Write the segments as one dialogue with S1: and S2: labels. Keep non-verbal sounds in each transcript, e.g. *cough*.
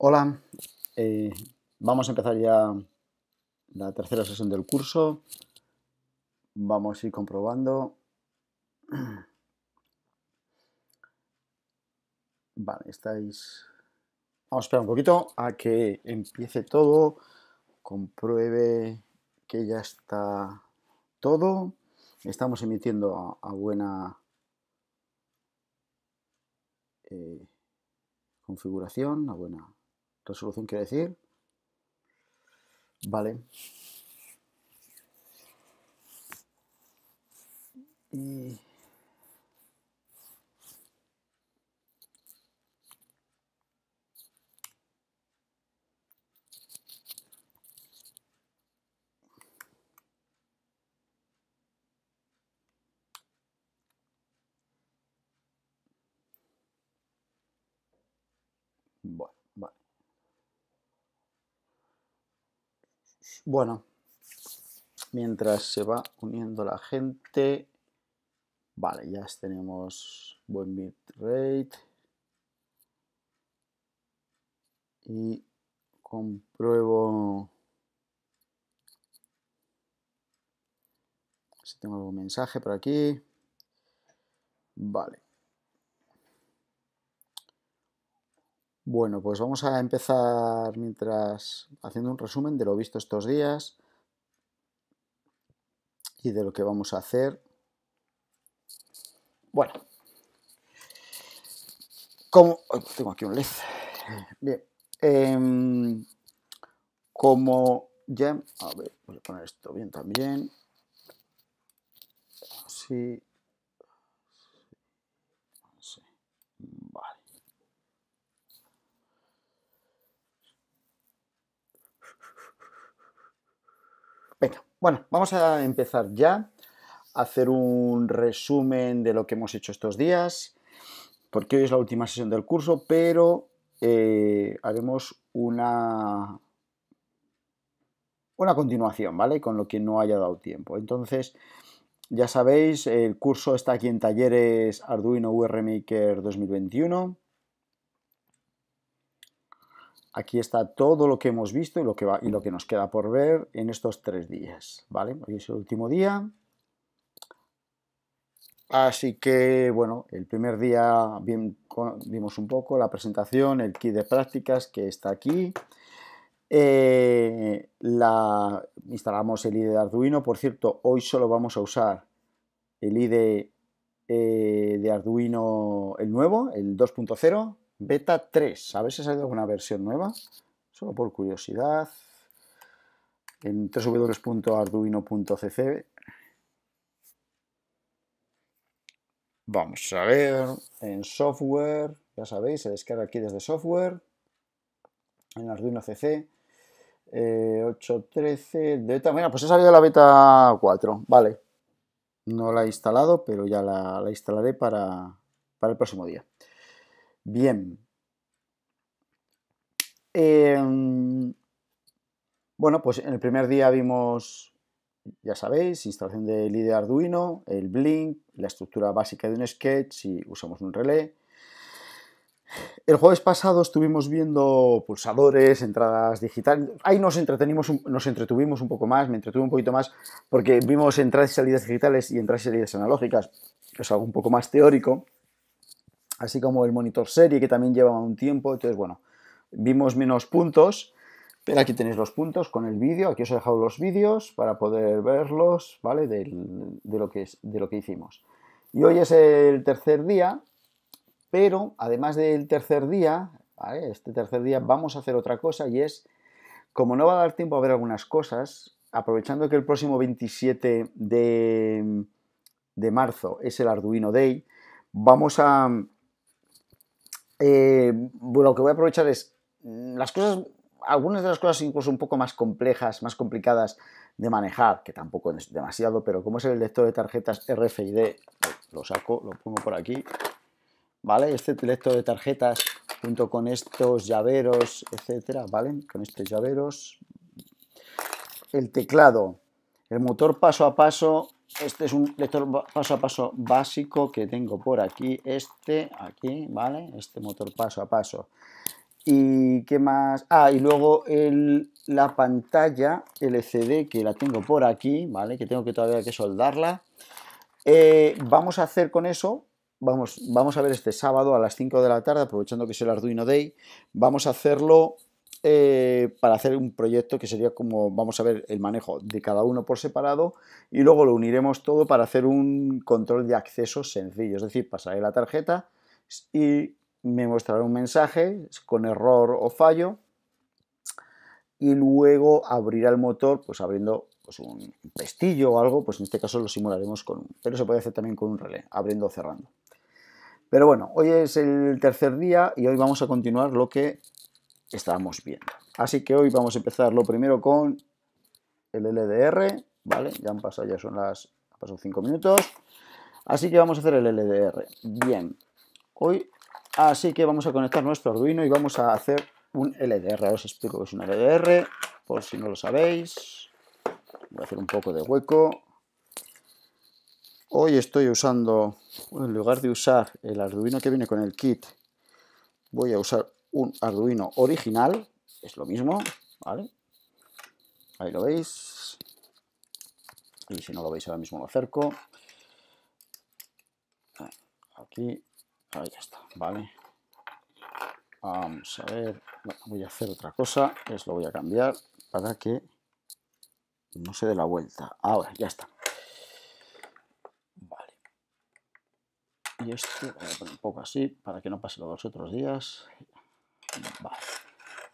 S1: Hola, eh, vamos a empezar ya la tercera sesión del curso. Vamos a ir comprobando. *clears throat* Vale, estáis... Vamos a esperar un poquito a que empiece todo, compruebe que ya está todo. Estamos emitiendo a, buena eh, configuración, a buena Resolución quiere decir. Vale. Y Bueno, mientras se va uniendo la gente, vale, ya tenemos buen bitrate. Y compruebo si tengo algún mensaje por aquí. Vale. Bueno, pues vamos a empezar mientras haciendo un resumen de lo visto estos días y de lo que vamos a hacer. Bueno, como tengo aquí un led. Bien, em, como ya a ver, voy a poner esto bien también. Así. Bueno, vamos a empezar ya a hacer un resumen de lo que hemos hecho estos días, porque hoy es la última sesión del curso, pero eh, haremos una, una continuación, ¿vale? Con lo que no haya dado tiempo. Entonces, ya sabéis, el curso está aquí en talleres Arduino UR Maker 2021. Aquí está todo lo que hemos visto y lo que, va, y lo que nos queda por ver en estos tres días, ¿vale? Hoy es el último día. Así que, bueno, el primer día vimos un poco la presentación, el kit de prácticas que está aquí. Eh, la, instalamos el IDE de Arduino. Por cierto, hoy solo vamos a usar el IDE eh, de Arduino, el nuevo, el 2.0 Beta 3. A ver si ha salido alguna versión nueva. Solo por curiosidad. En www.arduino.cc Vamos a ver. En software. Ya sabéis, se descarga aquí desde software. En Arduino CC. Eh, 8.13 beta. Mira, pues ha salido la beta 4. Vale. No la he instalado, pero ya la, instalaré para el próximo día. Bien. Em, bueno, pues en el primer día vimos, ya sabéis, instalación del IDE Arduino, el Blink, la estructura básica de un sketch y usamos un relé. El jueves pasado estuvimos viendo pulsadores, entradas digitales. Ahí nos, entretenimos, nos entretuvimos un poco más, me entretuve un poquito más, porque vimos entradas y salidas digitales y entradas y salidas analógicas, que es algo un poco más teórico así como el monitor serie que también llevaba un tiempo. Entonces, bueno, vimos menos puntos, pero aquí tenéis los puntos con el vídeo. Aquí os he dejado los vídeos para poder verlos, ¿vale? de, lo que, de lo que hicimos. Y hoy es el tercer día, pero además del tercer día, ¿vale? este tercer día vamos a hacer otra cosa y es, como no va a dar tiempo a ver algunas cosas, aprovechando que el próximo 27 de marzo es el Arduino Day, vamos a, bueno, eh, lo que voy a aprovechar es mm, las cosas, algunas de las cosas incluso un poco más complejas, más complicadas de manejar, que tampoco es demasiado, pero como es el lector de tarjetas RFID, eh, lo saco, lo pongo por aquí, ¿vale? Este lector de tarjetas junto con estos llaveros, etcétera, ¿vale? Con estos llaveros, el teclado, el motor paso a paso este es un lector paso a paso básico que tengo por aquí. Este, aquí, ¿vale? Este motor paso a paso. ¿Y qué más? Ah, y luego la pantalla LCD que la tengo por aquí, ¿vale? Que tengo que todavía que soldarla. Eh, vamos a hacer con eso, vamos, vamos a ver este sábado a las 5 de la tarde, aprovechando que es el Arduino Day, vamos a hacerlo eh, para hacer un proyecto que sería como, vamos a ver, el manejo de cada uno por separado y luego lo uniremos todo para hacer un control de acceso sencillo. Es decir, pasaré la tarjeta y me mostrará un mensaje con error o fallo y luego abrirá el motor pues abriendo pues, un pestillo o algo, pues en este caso lo simularemos con un, pero se puede hacer también con un relé, abriendo o cerrando. Pero bueno, hoy es el tercer día y hoy vamos a continuar lo que estábamos viendo. Así que hoy vamos a empezar lo primero con el LDR, ¿vale? Ya han pasado, ya son las, pasado 5 minutos. Así que vamos a hacer el LDR. Bien, hoy, así que vamos a conectar nuestro Arduino y vamos a hacer un LDR. os explico que es un LDR, por si no lo sabéis. Voy a hacer un poco de hueco. Hoy estoy usando, en lugar de usar el Arduino que viene con el kit, voy a usar un Arduino original, es lo mismo, ¿vale? Ahí lo veis. Y si no lo veis ahora mismo lo acerco. Aquí, ahí ya está, ¿vale? Vamos a ver, voy a hacer otra cosa, es lo voy a cambiar para que no se dé la vuelta. Ahora, ya está. Vale. Y esto voy a poner un poco así para que no pase los otros días.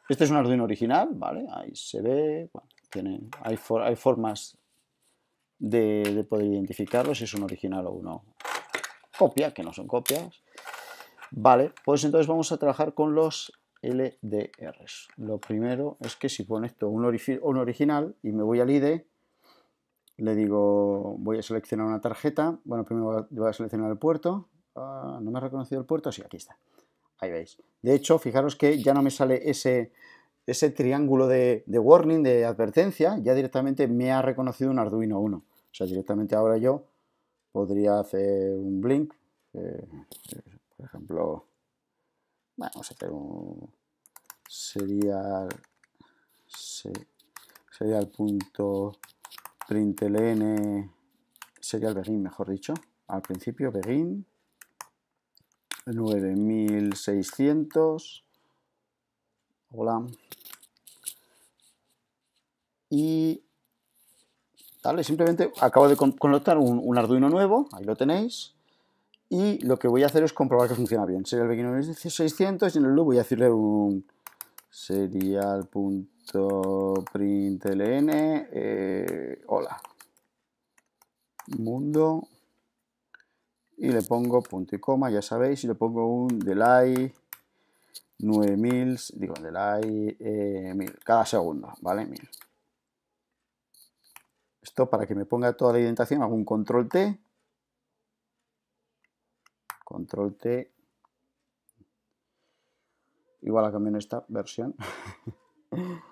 S1: Este es un Arduino original, ¿vale? Ahí se ve, bueno, hay, formas de, poder identificarlo si es un original o uno copia, que no son copias. Vale, pues entonces vamos a trabajar con los LDRs. Lo primero es que si conecto un, un original y me voy al IDE, le digo, voy a seleccionar una tarjeta. Bueno, primero voy a seleccionar el puerto. Ah, ¿No me ha reconocido el puerto? Sí, aquí está. Ahí veis. De hecho, fijaros que ya no me sale ese, ese triángulo de, warning, de advertencia, ya directamente me ha reconocido un Arduino 1. O sea, directamente ahora yo podría hacer un blink, eh, eh, por ejemplo, vamos a hacer un... sería sería el punto println, sería el begin, mejor dicho, al principio begin 9600. Hola. Y Dale, simplemente acabo de conectar un, Arduino nuevo, ahí lo tenéis, y lo que voy a hacer es comprobar que funciona bien. Serial Begin 9600, y en el loop voy a decirle un serial.println, eh, hola, mundo, y le pongo punto y coma, ya sabéis, y le pongo un delay 9000, digo, delay 1000, eh, cada segundo, ¿vale? 1000. Esto para que me ponga toda la indentación, hago un control T, control T, igual a cambiar en esta versión. *laughs*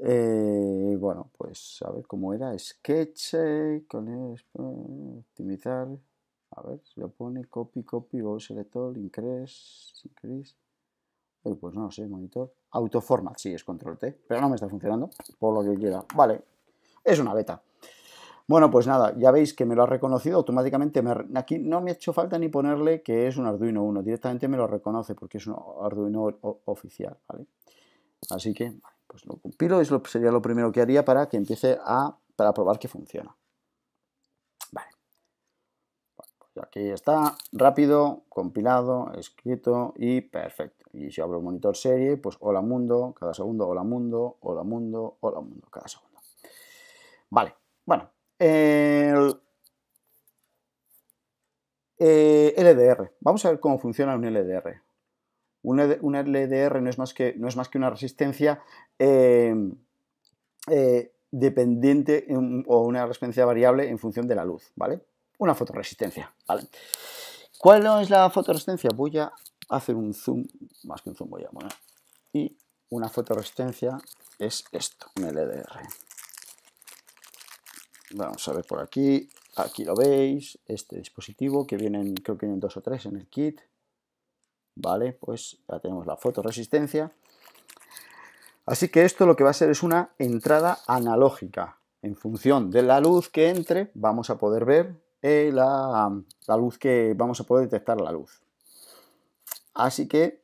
S1: Eh, bueno, pues a ver cómo era, sketch, eh, con optimizar... A ver si lo pone copy, copy, go selector, increase, increase. pues no sé, monitor. Autoformat, sí, es control T, pero no me está funcionando, por lo que quiera. Vale, es una beta. Bueno, pues nada, ya veis que me lo ha reconocido automáticamente. aquí no me ha hecho falta ni ponerle que es un Arduino 1, directamente me lo reconoce porque es un Arduino oficial, ¿vale? Así que, pues lo compilo, es lo, sería lo primero que haría para que empiece a, para probar que funciona. Aquí está, rápido, compilado, escrito y perfecto. Y si abro el monitor serie, pues hola mundo, cada segundo, hola mundo, hola mundo, hola mundo, cada segundo. Vale, bueno, LDR. Eh, Vamos a ver cómo funciona un LDR. Un, LDR no es más que, no es más que una resistencia em, eh, dependiente em, o una resistencia variable en función de la luz, ¿vale? una fotoresistencia, ¿vale? ¿Cuál es la fotoresistencia? Voy a hacer un zoom, más que un zoom voy a poner, y una fotoresistencia es esto, un LDR. Vamos a ver por aquí, aquí lo veis, este dispositivo que vienen, creo que vienen dos o tres en el kit, ¿vale? Pues ya tenemos la fotoresistencia. Así que esto lo que va a ser es una entrada analógica. En función de la luz que entre, vamos a poder ver eh, la, luz que vamos a poder detectar la luz. Así que,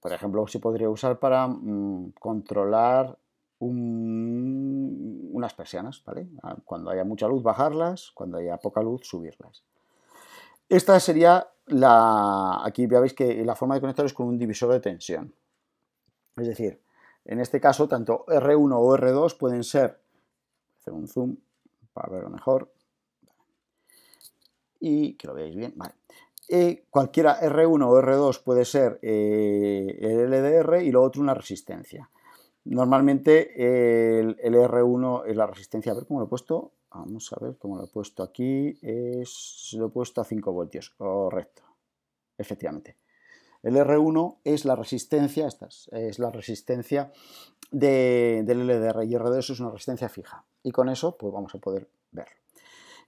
S1: por ejemplo, se podría usar para mm, controlar unas persianas, ah, Cuando haya mucha luz, bajarlas, cuando haya poca luz, subirlas. Esta sería la... Aquí ya veis que la forma de conectar es con un divisor de tensión. Es decir, en este caso, tanto R1 o R2 pueden ser... Hacer un zoom para verlo mejor y que lo veáis bien, vale. Eh, cualquiera R1 o R2 puede ser eh, el LDR y lo otro una resistencia. Normalmente el, R1 es eh, la resistencia, a ver cómo lo he puesto, vamos a ver cómo lo he puesto aquí, es, lo he puesto a 5 voltios, correcto, efectivamente. El R1 es la resistencia, Estas es, la resistencia del LDR y R2 es una resistencia fija. Y con eso pues vamos a poder verlo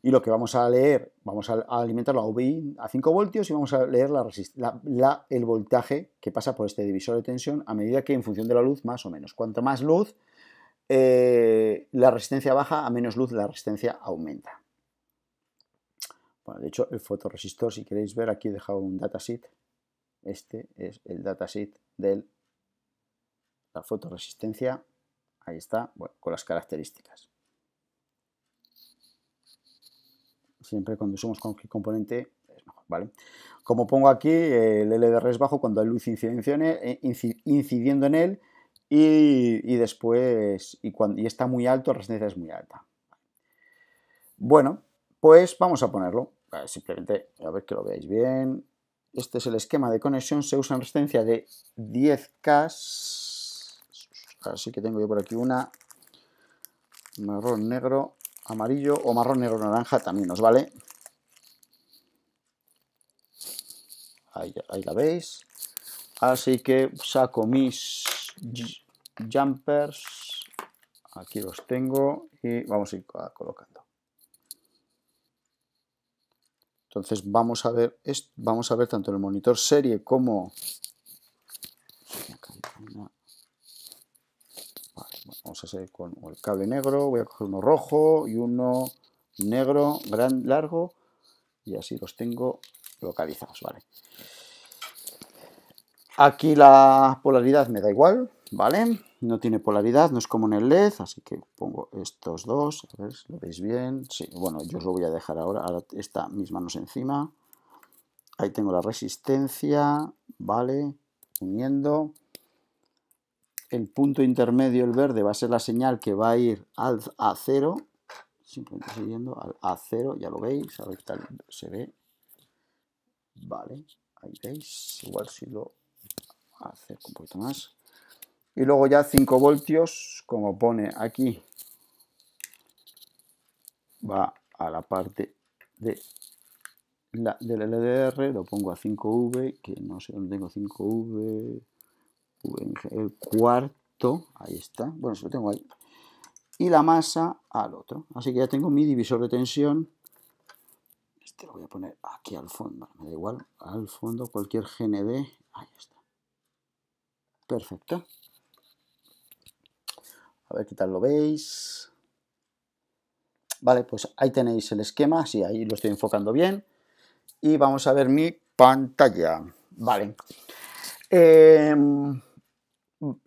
S1: y lo que vamos a leer, vamos a, alimentar la UVI a 5 voltios y vamos a leer el voltaje que pasa por este divisor de tensión a medida que en función de la luz más o menos. Cuanto más luz, eh, la resistencia baja, a menos luz la resistencia aumenta. de hecho, el fotoresistor, si queréis ver, aquí he dejado un datasheet. Este es el datasheet de la fotoresistencia. Ahí está, bueno, con las características. Siempre cuando usamos componente es mejor, ¿vale? Como pongo aquí, el LDR es bajo cuando hay luz eh, incidiendo en él y, después, y cuando y está muy alto, la resistencia es muy alta. Bueno, pues vamos a ponerlo. Simplemente, a ver que lo veáis bien. Este es el esquema de conexión. Se usa en resistencia de 10K. Así que tengo yo por aquí una marrón negro amarillo o marrón, negro, naranja también nos vale. Ahí, la veis. Así que saco mis jumpers. Aquí los tengo y vamos a ir colocando. Entonces vamos a ver, vamos a ver tanto el monitor serie como Vamos a hacer con el cable negro, voy a coger uno rojo y uno negro, largo, y así los tengo localizados, ¿vale? Aquí la polaridad me da igual, ¿vale? No tiene polaridad, no es como en el LED, así que pongo estos dos, a ver si lo veis bien. Sí, bueno, yo os lo voy a dejar ahora, ahora misma, mis manos encima. Ahí tengo la resistencia, ¿vale? Uniendo el punto intermedio, el verde, va a ser la señal que va a ir al A0, simplemente siguiendo al A0, ya lo veis, a ver tal se ve, vale, ahí veis, igual si lo Hace un poquito más, y luego ya 5 voltios, como pone aquí, va a la parte de del LDR, lo pongo a 5V, que no sé dónde tengo 5V, el cuarto, ahí está, bueno, se lo tengo ahí, y la masa al otro. Así que ya tengo mi divisor de tensión, este lo voy a poner aquí al fondo, me da igual, al fondo cualquier GND, ahí está. Perfecto. A ver qué tal lo veis. Vale, pues ahí tenéis el esquema, sí, ahí lo estoy enfocando bien. Y vamos a ver mi pantalla. Vale. Eh,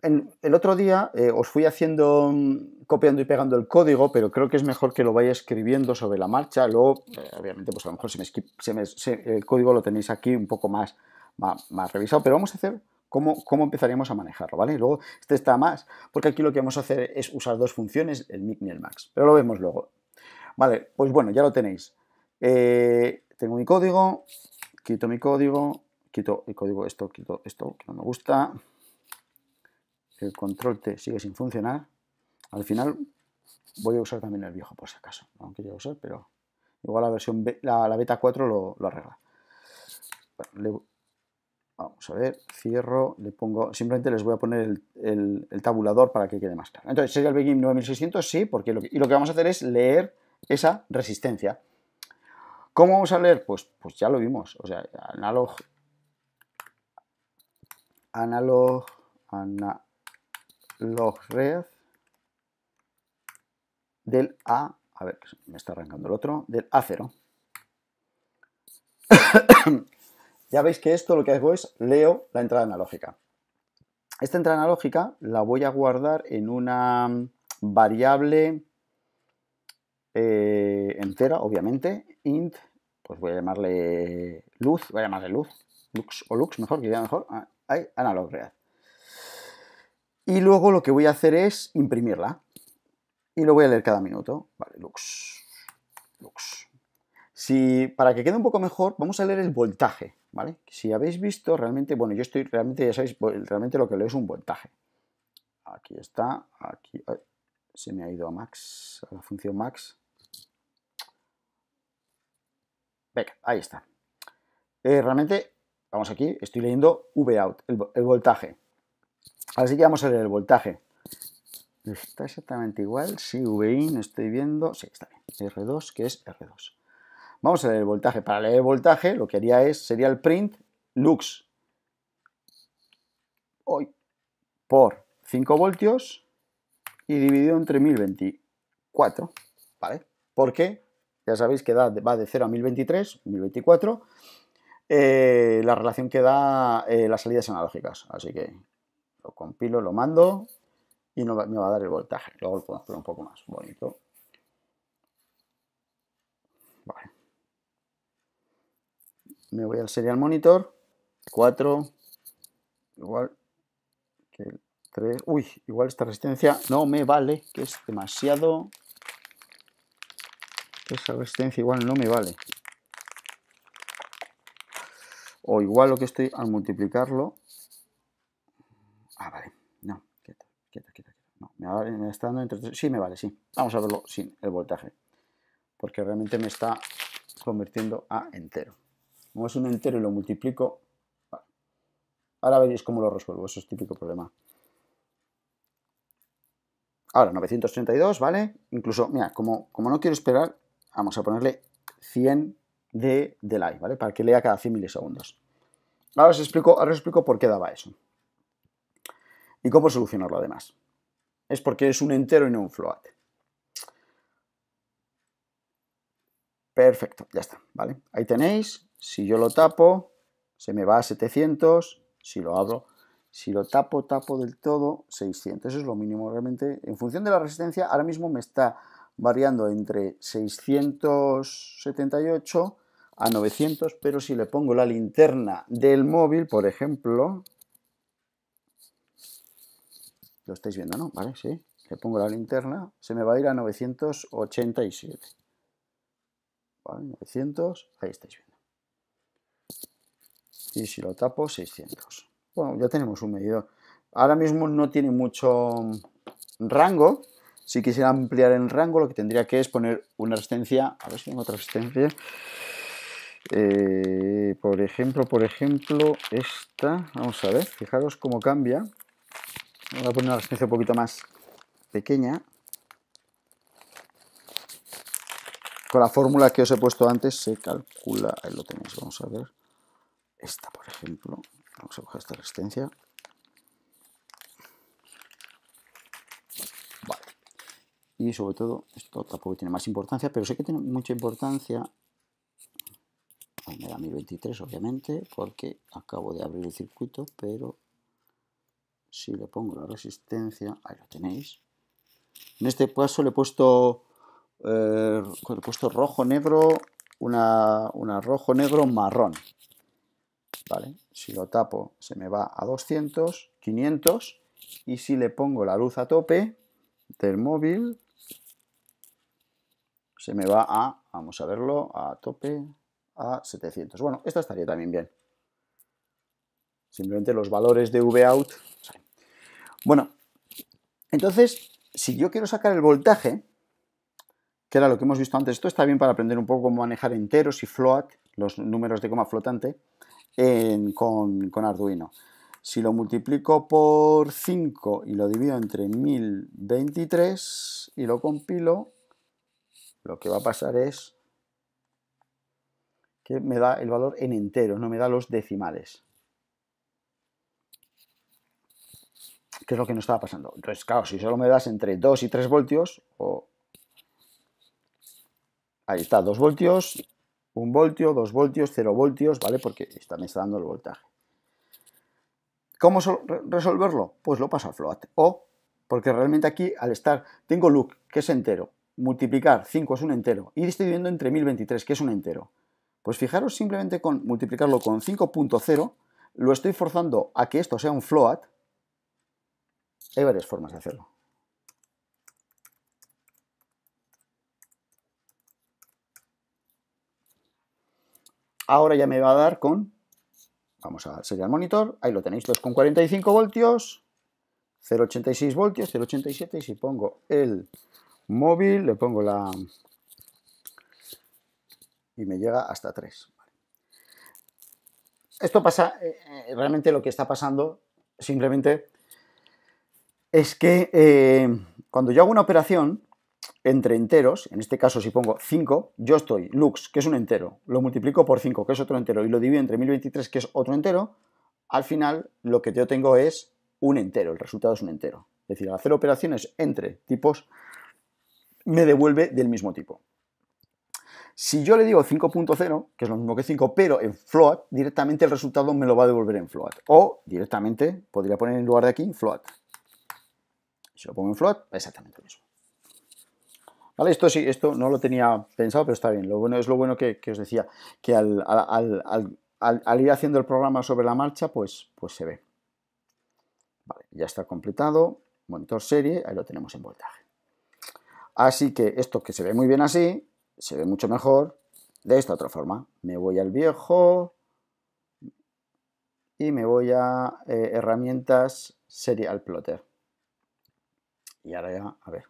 S1: el, otro día eh, os fui haciendo, mm, copiando y pegando el código, pero creo que es mejor que lo vaya escribiendo sobre la marcha. Luego, eh, obviamente, pues a lo mejor el código lo tenéis aquí un poco más, más, revisado, pero vamos a hacer Cómo, cómo, empezaríamos a manejarlo, ¿vale? Luego, este está más, porque aquí lo que vamos a hacer es usar dos funciones, el min y el max, pero lo vemos luego. Vale, pues bueno, ya lo tenéis. Eh, tengo mi código, quito mi código, quito el código esto, quito esto, que no me gusta, el control T sigue sin funcionar, al final voy a usar también el viejo por si acaso, no quería usar, pero igual la versión B, la, beta 4 lo, arregla. vamos a ver, cierro, le pongo, simplemente les voy a poner el, tabulador para que quede más claro. Entonces, ¿sería el begin 9600? Sí, porque lo que, y lo que vamos a hacer es leer esa resistencia. ¿Cómo vamos a leer? Pues, pues ya lo vimos, o sea, analog, analog, ana, red del A, a ver, me está arrancando el otro, del A0. *coughs* ya veis que esto lo que hago es leo la entrada analógica. Esta entrada analógica la voy a guardar en una variable eh, entera, obviamente, int, pues voy a llamarle luz, voy a llamarle luz, lux o lux mejor, que ya mejor, hay ah, analog real. Y luego lo que voy a hacer es imprimirla. Y lo voy a leer cada minuto. Vale, Lux. Lux. Si, para que quede un poco mejor, vamos a leer el voltaje, ¿vale? Si habéis visto, realmente, bueno, yo estoy, realmente, ya sabéis, pues, realmente lo que leo es un voltaje. Aquí está, aquí, se me ha ido a max, a la función max. Venga, ahí está. Eh, realmente, vamos aquí, estoy leyendo Vout, el voltaje. Así que vamos a leer el voltaje. Está exactamente igual. Sí, VIN, estoy viendo. Sí, está bien. R2, que es R2. Vamos a leer el voltaje. Para leer el voltaje, lo que haría es, sería el print lux hoy por 5 voltios y dividido entre 1024. ¿Vale? Porque ya sabéis que va de 0 a 1023, 1024. Eh, la relación que da eh, las salidas analógicas. Así que lo compilo, lo mando y no me va a dar el voltaje. Luego lo puedo hacer un poco más bonito. Me voy al serial monitor. 4. Igual que el 3. Uy, igual esta resistencia no me vale, que es demasiado... Esa resistencia igual no me vale. O igual lo que estoy al multiplicarlo Ah, vale. No, quieto, quieto, quieta. No, me, me está dando entre... Sí, me vale, sí. Vamos a verlo sin el voltaje. Porque realmente me está convirtiendo a entero. Como es un entero y lo multiplico... Ahora veréis cómo lo resuelvo. Eso es típico problema. Ahora, 932, ¿vale? Incluso, mira, como, como no quiero esperar, vamos a ponerle 100 de delay, ¿vale? Para que lea cada 100 milisegundos. Ahora os explico, ahora os explico por qué daba eso. ¿Y cómo solucionarlo además? Es porque es un entero y no un float. Perfecto, ya está, ¿vale? Ahí tenéis, si yo lo tapo, se me va a 700, si lo abro, si lo tapo, tapo del todo, 600. Eso es lo mínimo realmente. En función de la resistencia, ahora mismo me está variando entre 678 a 900, pero si le pongo la linterna del móvil, por ejemplo, lo estáis viendo, ¿no? Vale, sí. Le pongo la linterna. Se me va a ir a 987. Vale, 900. Ahí estáis viendo. Y si lo tapo, 600. Bueno, ya tenemos un medidor. Ahora mismo no tiene mucho rango. Si quisiera ampliar el rango, lo que tendría que es poner una resistencia. A ver si tengo otra resistencia. Eh, por ejemplo, por ejemplo, esta. Vamos a ver, fijaros cómo cambia. Voy a poner una resistencia un poquito más pequeña. Con la fórmula que os he puesto antes se calcula, ahí lo tenéis, vamos a ver. Esta, por ejemplo, vamos a coger esta resistencia. Vale. Y sobre todo, esto tampoco tiene más importancia, pero sé que tiene mucha importancia me da 1023 obviamente porque acabo de abrir el circuito pero si le pongo la resistencia, ahí lo tenéis. En este caso le he puesto, eh, puesto rojo, negro, una, rojo, negro, marrón. ¿Vale? Si lo tapo se me va a 200, 500 y si le pongo la luz a tope del móvil se me va a, vamos a verlo, a tope a 700. Bueno, esta estaría también bien. Simplemente los valores de VOUT bueno, entonces, si yo quiero sacar el voltaje, que era lo que hemos visto antes, esto está bien para aprender un poco cómo manejar enteros y float, los números de coma flotante, con, con Arduino. Si lo multiplico por 5 y lo divido entre 1023 y lo compilo, lo que va a pasar es que me da el valor en enteros, no me da los decimales. ¿Qué es lo que nos estaba pasando. Entonces, claro, si solo me das entre 2 y 3 voltios, o... ahí está, 2 voltios, 1 voltio, 2 voltios, 0 voltios, ¿vale? Porque me está dando el voltaje. ¿Cómo resolverlo? Pues lo paso a float. O, porque realmente aquí, al estar, tengo look, que es entero, multiplicar 5 es un entero, y estoy dividiendo entre 1023, que es un entero. Pues fijaros, simplemente con multiplicarlo con 5.0, lo estoy forzando a que esto sea un float, hay varias formas de hacerlo. Ahora ya me va a dar con, vamos a sellar el monitor, ahí lo tenéis, con 2,45 voltios, 0,86 voltios, 0,87 y si pongo el móvil, le pongo la... y me llega hasta 3. Esto pasa, eh, eh, realmente lo que está pasando simplemente es que eh, cuando yo hago una operación entre enteros, en este caso si pongo 5, yo estoy lux, que es un entero, lo multiplico por 5, que es otro entero, y lo divido entre 1023, que es otro entero, al final lo que yo tengo es un entero, el resultado es un entero. Es decir, al hacer operaciones entre tipos, me devuelve del mismo tipo. Si yo le digo 5.0, que es lo mismo que 5, pero en float, directamente el resultado me lo va a devolver en float. O directamente podría poner en lugar de aquí float. Si lo pongo en float, exactamente lo mismo. Vale, esto sí, esto no lo tenía pensado, pero está bien. Lo bueno es lo bueno que, os decía, que al, ir haciendo el programa sobre la marcha, pues, pues se ve. ya está completado. Monitor serie, ahí lo tenemos en voltaje. Así que esto que se ve muy bien así, se ve mucho mejor de esta otra forma. Me voy al viejo y me voy a eh, herramientas serial plotter. Y ahora ya, a ver.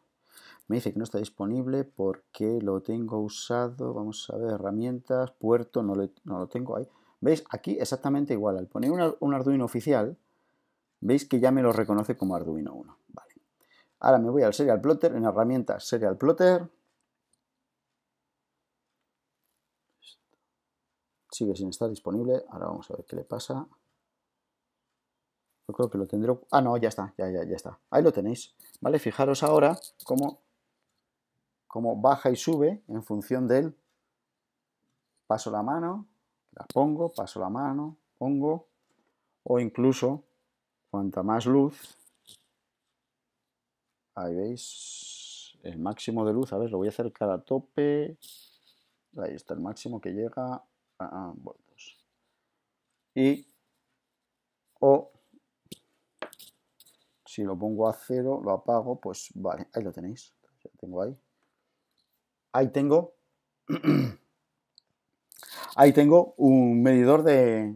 S1: Me dice que no está disponible porque lo tengo usado. Vamos a ver, herramientas, puerto, no, no lo tengo ahí. ¿Veis? Aquí exactamente igual. Al poner un Arduino oficial, veis que ya me lo reconoce como Arduino 1. Vale. Ahora me voy al Serial Plotter, en herramientas Serial Plotter. Sigue sin estar disponible. Ahora vamos a ver qué le pasa. Yo creo que lo tendré... Ah, no, ya está, ya, ya, ya está. Ahí lo tenéis, ¿vale? Fijaros ahora cómo, baja y sube en función del... Paso la mano, la pongo, paso la mano, pongo, o incluso, cuanta más luz, ahí veis el máximo de luz, a ver, lo voy a acercar a tope, ahí está el máximo que llega a, a y, o si lo pongo a cero, lo apago, pues vale, ahí lo tenéis. tengo ahí. Ahí tengo. *clears throat* ahí tengo un medidor de,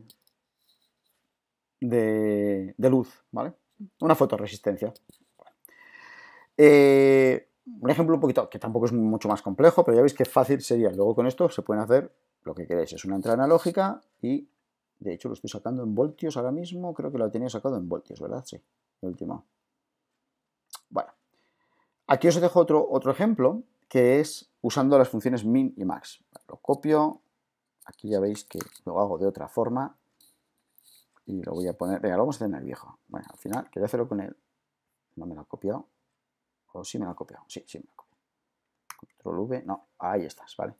S1: de, luz, ¿vale? Una fotoresistencia. Eh, un ejemplo un poquito, que tampoco es mucho más complejo, pero ya veis que fácil sería. Luego con esto se pueden hacer lo que queréis. Es una entrada analógica y, de hecho, lo estoy sacando en voltios ahora mismo. Creo que lo tenía sacado en voltios, ¿verdad? Sí último. Bueno, aquí os dejo otro, otro ejemplo que es usando las funciones min y max. Lo copio, aquí ya veis que lo hago de otra forma y lo voy a poner, venga, lo vamos a hacer en el viejo. Bueno, al final quería hacerlo con él, no me lo ha copiado, o si me lo ha copiado, sí, sí me lo ha copiado. Control V, no, ahí estás, ¿vale?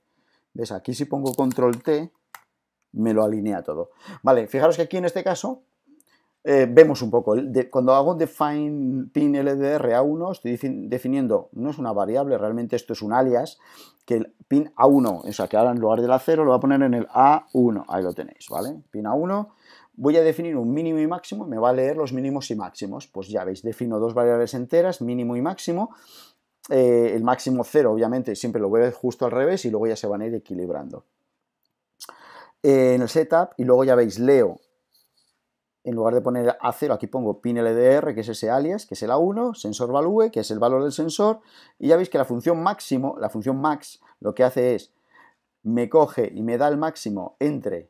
S1: ¿Ves? Aquí si pongo control T, me lo alinea todo. Vale, fijaros que aquí en este caso eh, vemos un poco. cuando hago define pin LDR a 1, estoy definiendo, no es una variable, realmente esto es un alias, que el pin A1, o sea, que ahora en lugar del A0 lo voy a poner en el A1, ahí lo tenéis, ¿vale? Pin A1, voy a definir un mínimo y máximo, me va a leer los mínimos y máximos, pues ya veis, defino dos variables enteras, mínimo y máximo, eh, el máximo 0 obviamente siempre lo voy a ver justo al revés y luego ya se van a ir equilibrando. Eh, en el setup, y luego ya veis, leo en lugar de poner A0, aquí pongo pin LDR, que es ese alias, que es el A1, sensor value, e, que es el valor del sensor, y ya veis que la función máximo, la función max, lo que hace es, me coge y me da el máximo entre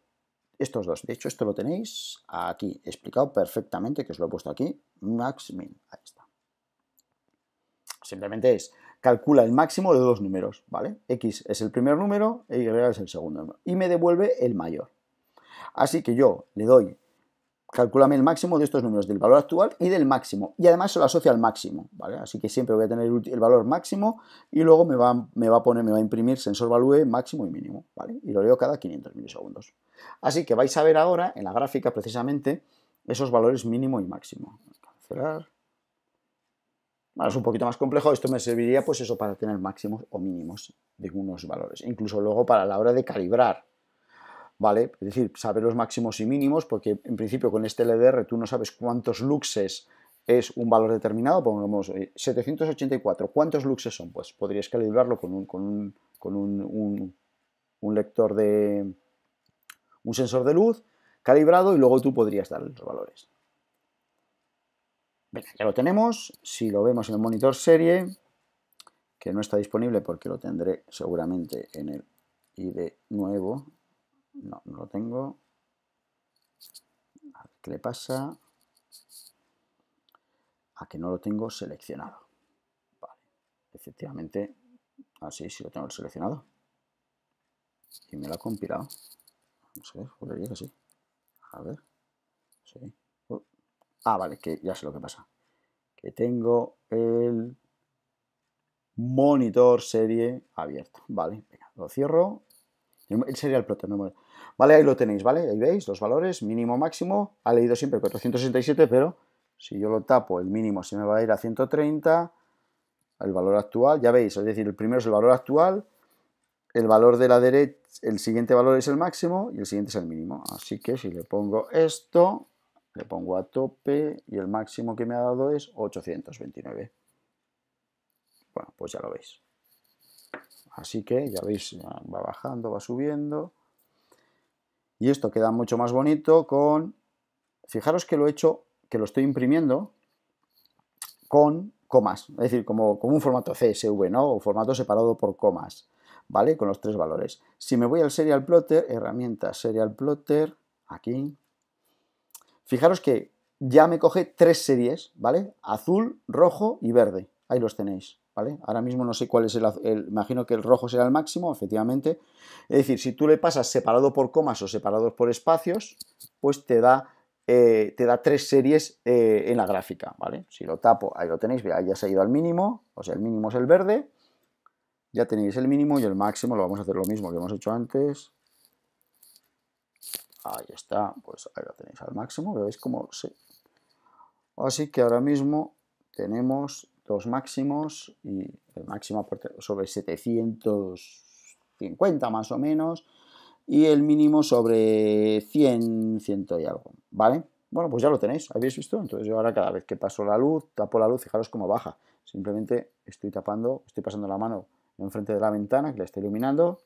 S1: estos dos. De hecho, esto lo tenéis aquí, explicado perfectamente, que os lo he puesto aquí, max, min, ahí está. Simplemente es, calcula el máximo de dos números, ¿vale? X es el primer número, Y es el segundo número, y me devuelve el mayor. Así que yo le doy calculame el máximo de estos números, del valor actual y del máximo. Y además se lo asocia al máximo, ¿vale? Así que siempre voy a tener el valor máximo y luego me va, me va a poner, me va a imprimir sensor value máximo y mínimo, ¿vale? Y lo leo cada 500 milisegundos. Así que vais a ver ahora en la gráfica precisamente esos valores mínimo y máximo. Cancelar. Bueno, es un poquito más complejo, esto me serviría pues eso para tener máximos o mínimos de unos valores. Incluso luego para la hora de calibrar ¿vale? Es decir, saber los máximos y mínimos, porque en principio con este LDR tú no sabes cuántos luxes es un valor determinado, pongamos 784, eh, ¿cuántos luxes son? Pues podrías calibrarlo con un, con un, lector de un sensor de luz calibrado y luego tú podrías dar los valores. Venga, ya lo tenemos, si lo vemos en el monitor serie, que no está disponible porque lo tendré seguramente en el ID nuevo, no, no lo tengo. A ver qué le pasa. A que no lo tengo seleccionado. Vale. Efectivamente, así ah, sí lo tengo seleccionado. Y me lo ha compilado. Vamos a ver, que sí. A ver. Sí. Uh. Ah, vale, que ya sé lo que pasa. Que tengo el monitor serie abierto. Vale, venga, lo cierro él sería el protón, me Vale, ahí lo tenéis, ¿vale? Ahí veis los valores, mínimo, máximo. Ha leído siempre 467, pero si yo lo tapo, el mínimo se me va a ir a 130, el valor actual, ya veis, es decir, el primero es el valor actual, el valor de la derecha, el siguiente valor es el máximo y el siguiente es el mínimo. Así que si le pongo esto, le pongo a tope y el máximo que me ha dado es 829. Bueno, pues ya lo veis. Así que ya veis, va bajando, va subiendo. Y esto queda mucho más bonito con... Fijaros que lo he hecho, que lo estoy imprimiendo con comas, es decir, como, un formato CSV, ¿no? O formato separado por comas, ¿vale? Con los tres valores. Si me voy al Serial Plotter, herramienta Serial Plotter, aquí. Fijaros que ya me coge tres series, ¿vale? Azul, rojo y verde. Ahí los tenéis. Ahora mismo no sé cuál es el, imagino que el rojo será el máximo, efectivamente. Es decir, si tú le pasas separado por comas o separados por espacios, pues te da, eh, te da tres series eh, en la gráfica, ¿vale? Si lo tapo, ahí lo tenéis, ya se ha ido al mínimo, o sea, el mínimo es el verde, ya tenéis el mínimo y el máximo, lo vamos a hacer lo mismo que hemos hecho antes. Ahí está, pues ahí lo tenéis al máximo, veis cómo se... Así que ahora mismo tenemos dos máximos y el máximo sobre 750 más o menos y el mínimo sobre 100, 100 y algo, ¿vale? Bueno, pues ya lo tenéis, ¿habéis visto? Entonces yo ahora cada vez que paso la luz, tapo la luz, fijaros cómo baja. Simplemente estoy tapando, estoy pasando la mano enfrente de la ventana que la está iluminando.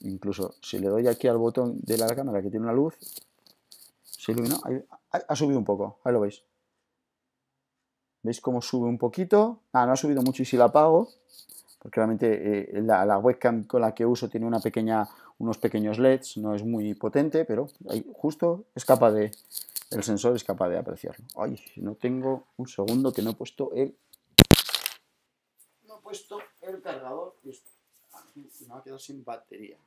S1: Incluso si le doy aquí al botón de la cámara que tiene una luz, se ilumina, ha subido un poco, ahí lo veis. ¿Veis cómo sube un poquito? Ah, no ha subido mucho y si la apago, porque realmente eh, la, webcam con la que uso tiene unos pequeños LEDs, no es muy potente, pero ahí justo es capaz de, el sensor es capaz de apreciarlo. Ay, no tengo un segundo que no he puesto el, no he puesto el cargador, y me va a sin batería.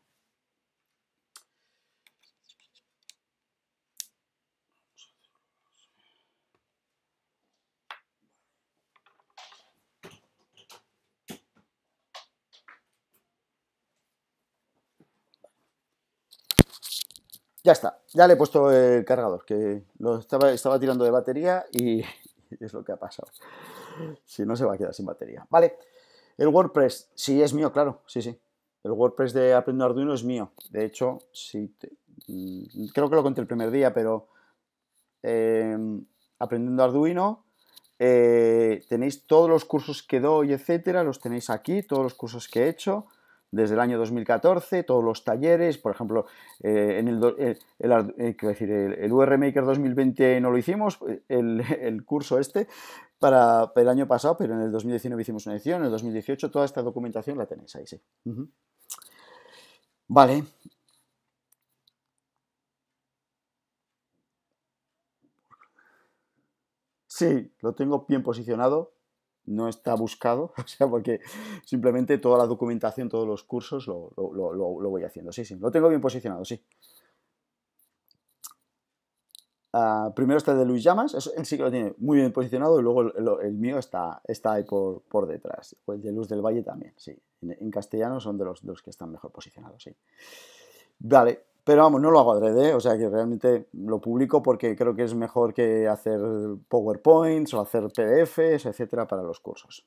S1: Ya está, ya le he puesto el cargador, que lo estaba, tirando de batería y, *laughs* es lo que ha pasado. Si no, se va a quedar sin batería. Vale, el WordPress, sí, es mío, claro, sí, sí. El WordPress de Aprendiendo Arduino es mío. De hecho, sí, mm, creo que lo conté el primer día, pero em, Aprendiendo Arduino, eh, tenéis todos los cursos que doy, etcétera, los tenéis aquí, todos los cursos que he hecho desde el año 2014, todos los talleres, por ejemplo, eh, en el, eh, el, eh, decir, el, UR Maker 2020 no lo hicimos, *laughs* el, curso este, para, el año pasado, pero en el 2019 hicimos una edición, en el 2018 toda esta documentación la tenéis ahí, sí. Vale. Sí, lo tengo bien posicionado no está buscado, *laughs* o sea, porque simplemente toda la documentación, todos los cursos lo, voy haciendo. Sí, sí, lo tengo bien posicionado, sí. Ah, primero está el de Luis Llamas, él sí que lo tiene muy bien posicionado, y luego el, mío está, está ahí por, detrás. O el de Luz del Valle también, sí. En, castellano son de los, de los que están mejor posicionados, sí. Vale, pero vamos, no lo hago adrede, o sea que realmente lo publico porque creo que es mejor que hacer PowerPoints o hacer PDFs, etcétera, para los cursos.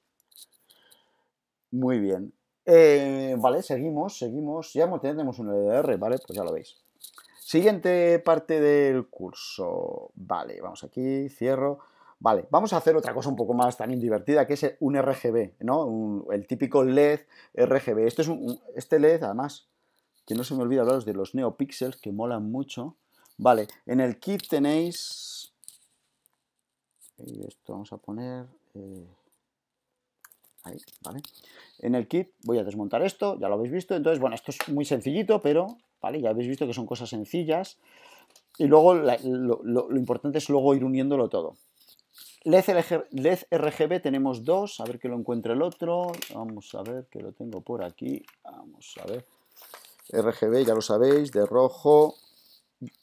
S1: Muy bien. Eh, vale, seguimos, seguimos. Ya tenemos un LDR, e ¿vale? Pues ya lo veis. Siguiente parte del curso. Vale, vamos aquí, cierro. Vale, vamos a hacer otra cosa un poco más también divertida, que es un RGB, ¿no? el típico LED RGB. Este es este LED, además, que no se me olvida hablaros de los NeoPixels, que molan mucho. Vale, en el kit tenéis... Eh, esto vamos a poner... Eh, ahí, ¿vale? En el kit voy a desmontar esto, ya lo habéis visto. Entonces, bueno, esto es muy sencillito, pero... ¿Vale? Ya habéis visto que son cosas sencillas. Y luego lo, lo importante es luego ir uniéndolo todo. LED e RGB tenemos dos, a ver que lo encuentre el otro, vamos a ver que lo tengo por aquí, vamos a ver, RGB, ya lo sabéis, de rojo,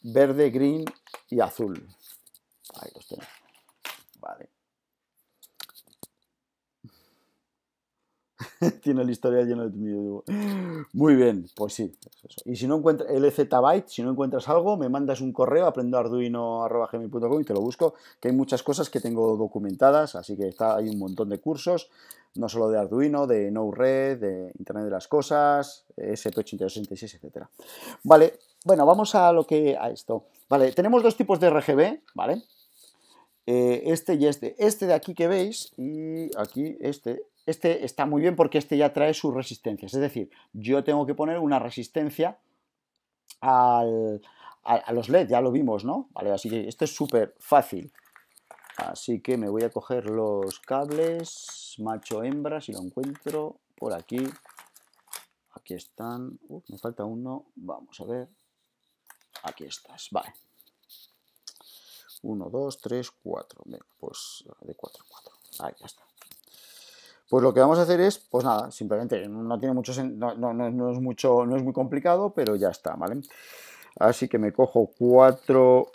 S1: verde, green y azul. Ahí los tenemos. *laughs* tiene la historia llena de tu Muy bien, pues sí. Y si no encuentras LZ Byte, si no encuentras algo, me mandas un correo aprendoarduino.com y te lo busco, que hay muchas cosas que tengo documentadas, así que está, hay un montón de cursos, no solo de Arduino, de Node-RED, de Internet de las Cosas, eh, SP8266, etc. Vale, bueno, vamos a lo que a esto. Vale, tenemos dos tipos de RGB, ¿vale? Eh, este y este. Este de aquí que veis, y aquí este, este está muy bien porque este ya trae sus resistencias. Es decir, yo tengo que poner una resistencia a, los LED, ya lo vimos, ¿no? Vale, así que esto es súper fácil. Así que me voy a coger los cables, macho, hembra, si lo encuentro, por aquí. Aquí están. me falta uno. Vamos a ver. Aquí estás, vale. Uno, dos, tres, cuatro. pues de cuatro en cuatro. Ahí ya está. Pues lo que vamos a hacer es, pues nada, simplemente no tiene mucho no, no, es mucho, no es muy complicado, pero ya está, ¿vale? Así que me cojo cuatro,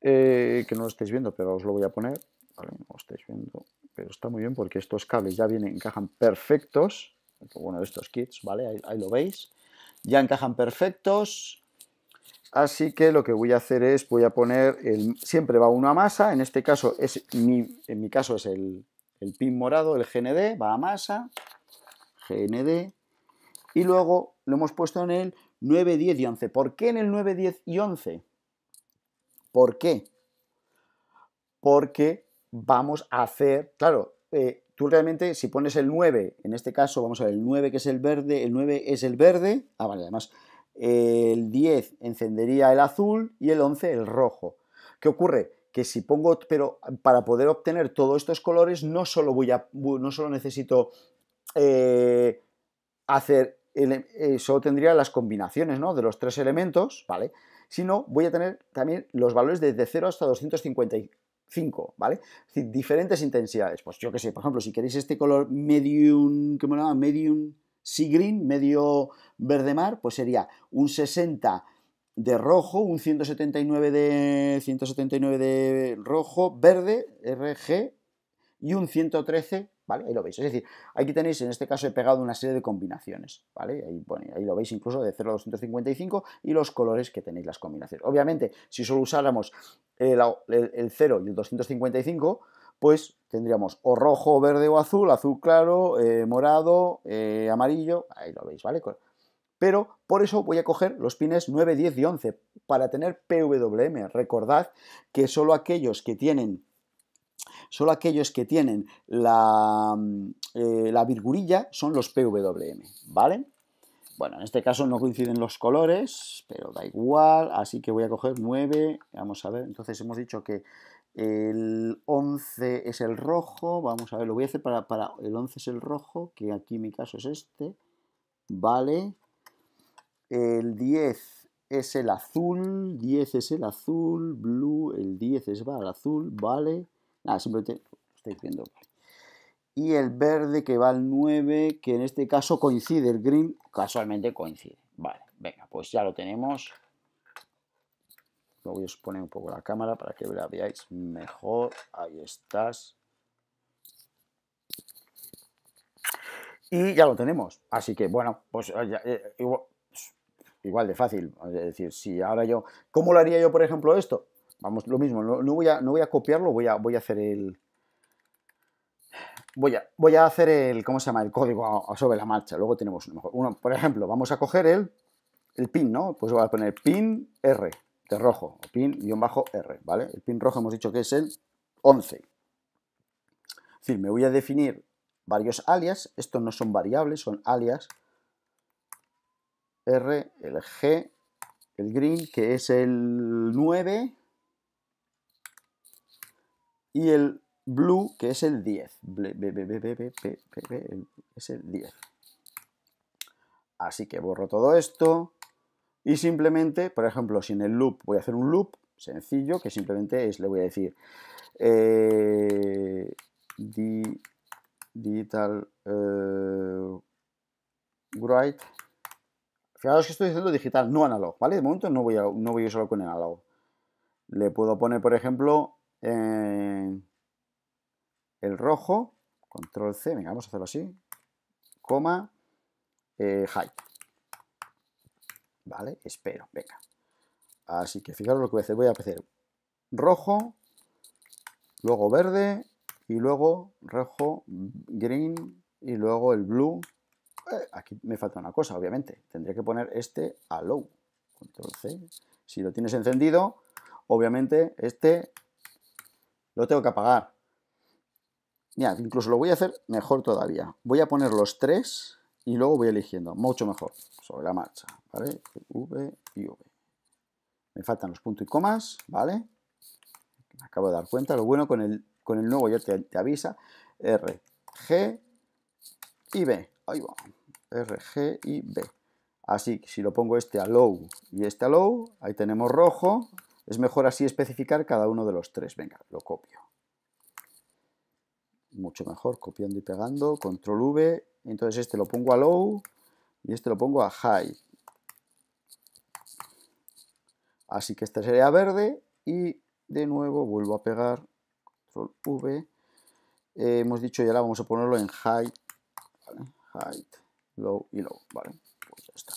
S1: eh, que no lo estáis viendo, pero os lo voy a poner, ¿vale? No lo estáis viendo, pero está muy bien porque estos cables ya vienen, encajan perfectos, pues bueno, estos kits, ¿vale? Ahí, lo veis, ya encajan perfectos, Así que lo que voy a hacer es, voy a poner, el, siempre va uno a masa, en este caso, es en mi caso es el, el pin morado, el GND, va a masa, GND, y luego lo hemos puesto en el 9, 10 y 11. ¿Por qué en el 9, 10 y 11? ¿Por qué? Porque vamos a hacer, claro, eh, tú realmente si pones el 9, en este caso vamos a ver el 9 que es el verde, el 9 es el verde, ah vale, además el 10 encendería el azul y el 11 el rojo. ¿Qué ocurre? que si pongo, pero para poder obtener todos estos colores no solo, voy a, no solo necesito eh, hacer, eh, solo tendría las combinaciones ¿no? de los tres elementos, ¿vale? Sino voy a tener también los valores desde 0 hasta 255, ¿vale? Es decir, diferentes intensidades. Pues yo qué sé, por ejemplo, si queréis este color medium, ¿cómo lo llama? Medium sea green, medio verde mar, pues sería un 60 de rojo, un 179 de, 179 de rojo, verde, RG, y un 113, ¿vale? Ahí lo veis. Es decir, aquí tenéis, en este caso he pegado una serie de combinaciones, ¿vale? Ahí, ahí lo veis incluso de 0 a 255 y los colores que tenéis las combinaciones. Obviamente, si solo usáramos el, 0 y el 255, pues tendríamos o rojo, verde o azul, azul claro, eh, morado, eh, amarillo, ahí lo veis, ¿vale? pero por eso voy a coger los pines 9, 10 y 11 para tener PWM. Recordad que solo aquellos que tienen solo aquellos que tienen la, mm, eh, la son los PWM, ¿vale? Bueno, en este caso no coinciden los colores, pero da igual, así que voy a coger 9, vamos a ver, entonces hemos dicho que el 11 es el rojo, vamos a ver, lo voy a hacer para, para el 11 es el rojo, que aquí en mi caso es este, vale, el 10 es el azul, 10 es el azul, blue, el 10 es va al azul, vale. Nada, simplemente estoy viendo. Y el verde que va al 9, que en este caso coincide, el green casualmente coincide. Vale, venga, pues ya lo tenemos. Lo voy a suponer un poco la cámara para que la veáis mejor. Ahí estás. Y ya lo tenemos. Así que, bueno, pues ya, eh, igual de fácil. Es decir, si ahora yo, ¿cómo lo haría yo, por ejemplo, esto? Vamos, lo mismo, no, voy, a, no voy a copiarlo, voy a, voy a hacer el... Voy a, voy a hacer el, ¿cómo se llama? El código sobre la marcha. Luego tenemos uno por ejemplo, vamos a coger el, el pin, ¿no? Pues voy a poner pin R de rojo, pin-r, ¿vale? El pin rojo hemos dicho que es el 11. Es decir, me voy a definir varios alias, estos no son variables, son alias, R, el G, el green, que es el 9, y el blue, que es el 10. Es el 10. Así que borro todo esto y simplemente, por ejemplo, si en el loop voy a hacer un loop sencillo, que simplemente es, le voy a decir eh, digital eh, write Fijaros que estoy diciendo digital, no analog, ¿vale? De momento no voy a, no voy con el analog. Le puedo poner, por ejemplo, eh, el rojo, control C, venga, vamos a hacerlo así, coma, eh, height. ¿Vale? Espero, venga. Así que fijaros lo que voy a hacer, voy a hacer rojo, luego verde, y luego rojo, green, y luego el blue, eh, aquí me falta una cosa, obviamente. Tendría que poner este a low. Control C. Si lo tienes encendido, obviamente este lo tengo que apagar. Mira, incluso lo voy a hacer mejor todavía. Voy a poner los tres y luego voy eligiendo. Mucho mejor, sobre la marcha. ¿Vale? V y V. Me faltan los puntos y comas, ¿vale? Me acabo de dar cuenta. Lo bueno con el, con el nuevo ya te avisa. R, G y B ahí va, RG y B. Así que si lo pongo este a low y este a low, ahí tenemos rojo. Es mejor así especificar cada uno de los tres. Venga, lo copio. Mucho mejor, copiando y pegando, control V. Entonces este lo pongo a low y este lo pongo a high. Así que este sería verde y de nuevo vuelvo a pegar control V. Eh, hemos dicho y ahora vamos a ponerlo en high height, low y low, ¿vale? Pues ya está.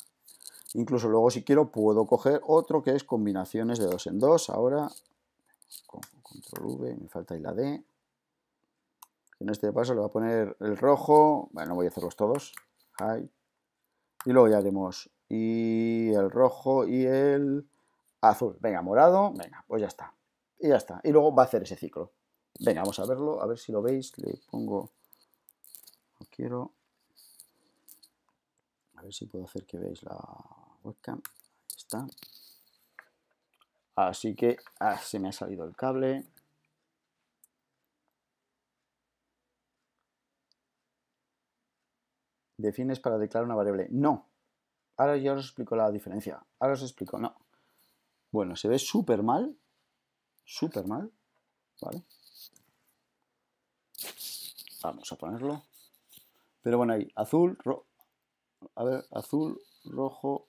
S1: Incluso luego si quiero puedo coger otro que es combinaciones de dos en dos. Ahora, control V, me falta ahí la D. En este paso le voy a poner el rojo, bueno, voy a hacerlos todos, height, y luego ya haremos y el rojo y el azul. Venga, morado, venga, pues ya está. Y ya está. Y luego va a hacer ese ciclo. Venga, vamos a verlo, a ver si lo veis. Le pongo, no quiero, a ver si puedo hacer que veáis la webcam. Ahí está. Así que ah, se me ha salido el cable. Defines para declarar una variable. No. Ahora ya os explico la diferencia. Ahora os explico. No. Bueno, se ve súper mal. Súper mal. Vale. Vamos a ponerlo. Pero bueno, ahí. Azul, rojo a ver, azul, rojo.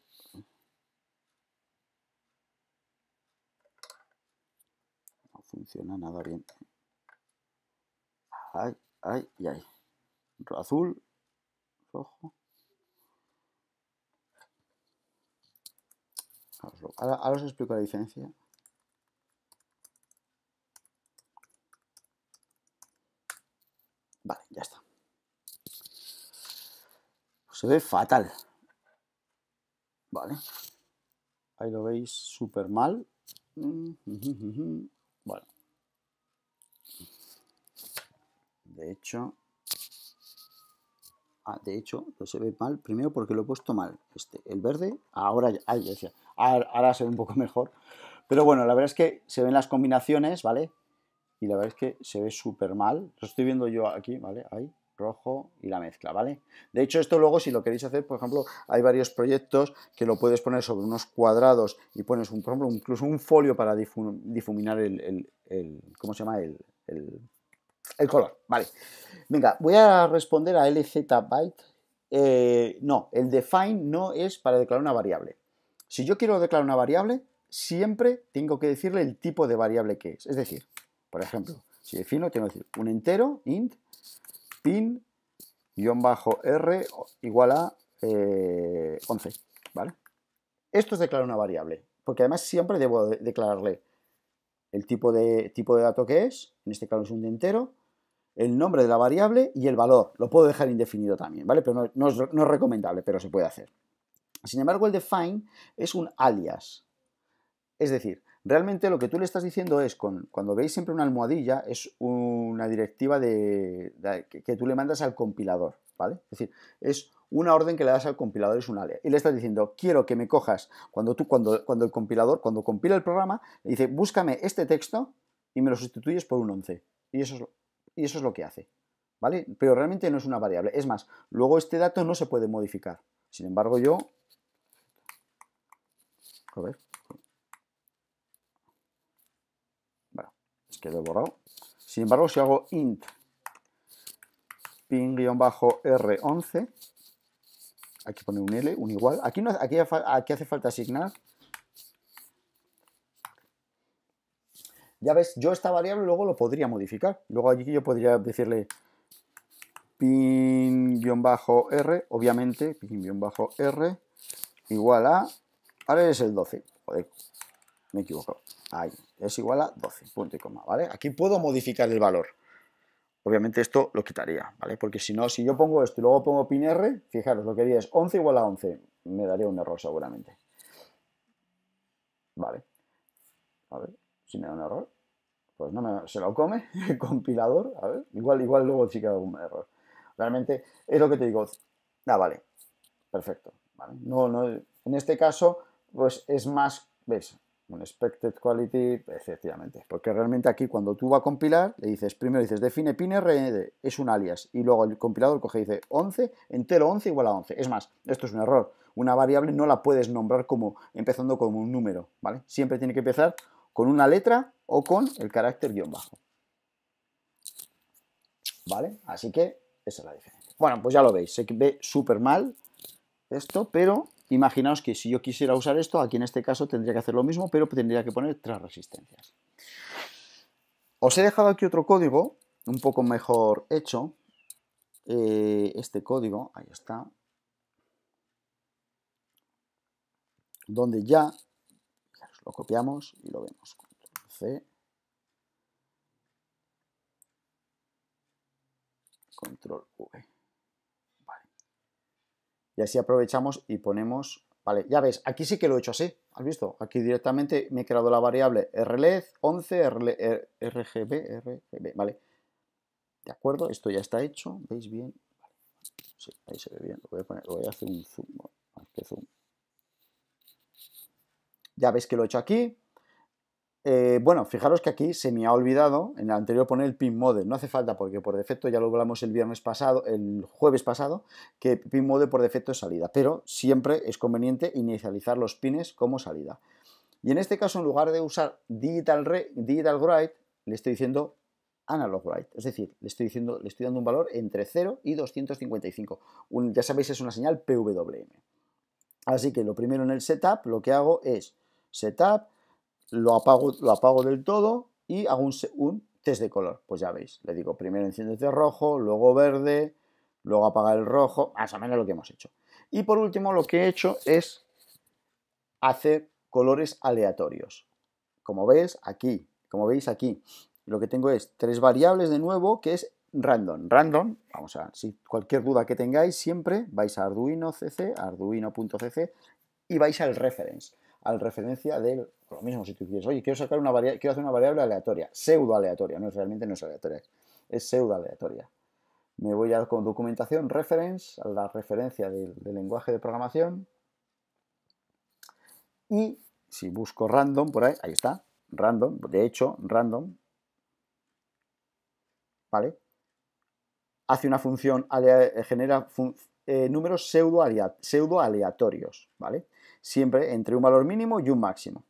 S1: No funciona nada bien. Ay, ay y ay. Azul, rojo. Ahora, ahora os explico la diferencia. Vale, ya está. Se ve fatal. Vale. Ahí lo veis súper mal. *laughs* Bueno. De hecho... Ah, de hecho, no se ve mal. Primero porque lo he puesto mal. Este, el verde, ahora ya, decía, ahora, ahora se ve un poco *laughs* mejor. Pero bueno, la verdad es que se ven las combinaciones, ¿vale? Y la verdad es que se ve súper mal. Lo estoy viendo yo aquí, ¿vale? Ahí, rojo y la mezcla, ¿vale? De hecho, esto luego si lo queréis hacer, por ejemplo, hay varios proyectos que lo puedes poner sobre unos cuadrados y pones, un, por ejemplo, incluso un folio para difuminar el, ¿cómo se llama? El, color, ¿vale? Venga, voy a responder a LZByte. Eh, no, el define no es para declarar una variable. Si yo quiero declarar una variable, siempre tengo que decirle el tipo de variable que es. Es decir, por ejemplo, si defino, tengo que decir un entero, int, pin r igual a 11, eh, ¿vale? Esto es declarar una variable, porque además siempre debo declararle el tipo de, tipo de dato que es, en este caso es un entero, el nombre de la variable y el valor. Lo puedo dejar indefinido también, ¿vale? Pero es, no es recomendable, pero se puede hacer. Sin embargo, el define es un alias. Es decir, Realmente lo que tú le estás diciendo es, con, cuando veis siempre una almohadilla, es una directiva que, tú le mandas al compilador, ¿vale? Es decir, es una orden que le das al compilador, es un Y le estás diciendo, quiero que me cojas, cuando tú, cuando, cuando el compilador, cuando compila el programa, le dice, búscame este texto y me lo sustituyes por un 11. Y eso es, y eso es lo que hace, ¿vale? Pero realmente no es una variable. Es más, luego este dato no se puede modificar. Sin embargo, yo... A ver, quedó borrado. Sin embargo, si hago int pin-r11, aquí pone un L, un igual. Aquí, aquí, hace falta asignar. Ya ves, yo esta variable luego lo podría modificar. Luego allí yo podría decirle pin-r, obviamente, pin-r igual a... Ahora es el 12. me he equivocado. Ahí, es igual a 12, punto y coma, ¿vale? Aquí puedo modificar el valor. Obviamente esto lo quitaría, ¿vale? Porque si no, si yo pongo esto y luego pongo pin R, fijaros, lo que haría es 11 igual a 11. Me daría un error seguramente. Vale. A ver, si me da un error. Pues no me, se lo come *laughs* el compilador. A ver, igual, igual luego sí que algún error. Realmente es lo que te digo. Ah, vale. Perfecto. Vale. No, no, en este caso, pues es más, ¿ves? un expected quality, efectivamente. Porque realmente aquí cuando tú vas a compilar, le dices, primero dices define r, es un alias, y luego el compilador coge y dice 11, entero 11 igual a 11. Es más, esto es un error. Una variable no la puedes nombrar como empezando con un número, ¿vale? Siempre tiene que empezar con una letra o con el carácter guión bajo. ¿Vale? Así que esa es la diferencia. Bueno, pues ya lo veis, se ve súper mal esto, pero Imaginaos que si yo quisiera usar esto, aquí en este caso tendría que hacer lo mismo, pero tendría que poner tres resistencias. Os he dejado aquí otro código, un poco mejor hecho. Eh, este código, ahí está. Donde ya, lo copiamos y lo vemos. Control C. Control V y así aprovechamos y ponemos, vale, ya ves, aquí sí que lo he hecho así, ¿has visto? Aquí directamente me he creado la variable rled 11 er, RGB, ¿vale? De acuerdo, esto ya está hecho, ¿veis bien? Sí, ahí se ve bien, lo voy a, poner, lo voy a hacer un zoom, que zoom. Ya ves que lo he hecho aquí, eh, bueno, fijaros que aquí se me ha olvidado en el anterior poner el pin model. No hace falta porque por defecto ya lo hablamos el viernes pasado, el jueves pasado, que pin model por defecto es salida, pero siempre es conveniente inicializar los pines como salida. Y en este caso, en lugar de usar digital, write, le estoy diciendo analog write, es decir, le estoy diciendo, le estoy dando un valor entre 0 y 255. ya sabéis, es una señal PWM. Así que lo primero en el setup, lo que hago es setup lo apago, del todo y hago un, test de color. Pues ya veis, le digo primero de rojo, luego verde, luego apaga el rojo, más o menos lo que hemos hecho. Y por último lo que he hecho es hacer colores aleatorios. Como veis aquí, como veis aquí, lo que tengo es tres variables de nuevo que es random. Random, vamos a, si cualquier duda que tengáis, siempre vais a Arduino arduino.cc y vais al reference, al referencia del lo mismo, si tú quieres, oye, quiero, sacar una quiero hacer una variable aleatoria, pseudo aleatoria, no, realmente no es aleatoria, es pseudo aleatoria. Me voy a con documentación, reference, a la referencia del lenguaje de programación. Y si busco random por ahí, ahí está, random, de hecho, random, ¿vale? Hace una función, eh, genera eh, números pseudo, pseudo aleatorios, ¿vale? Siempre entre un valor mínimo y un máximo.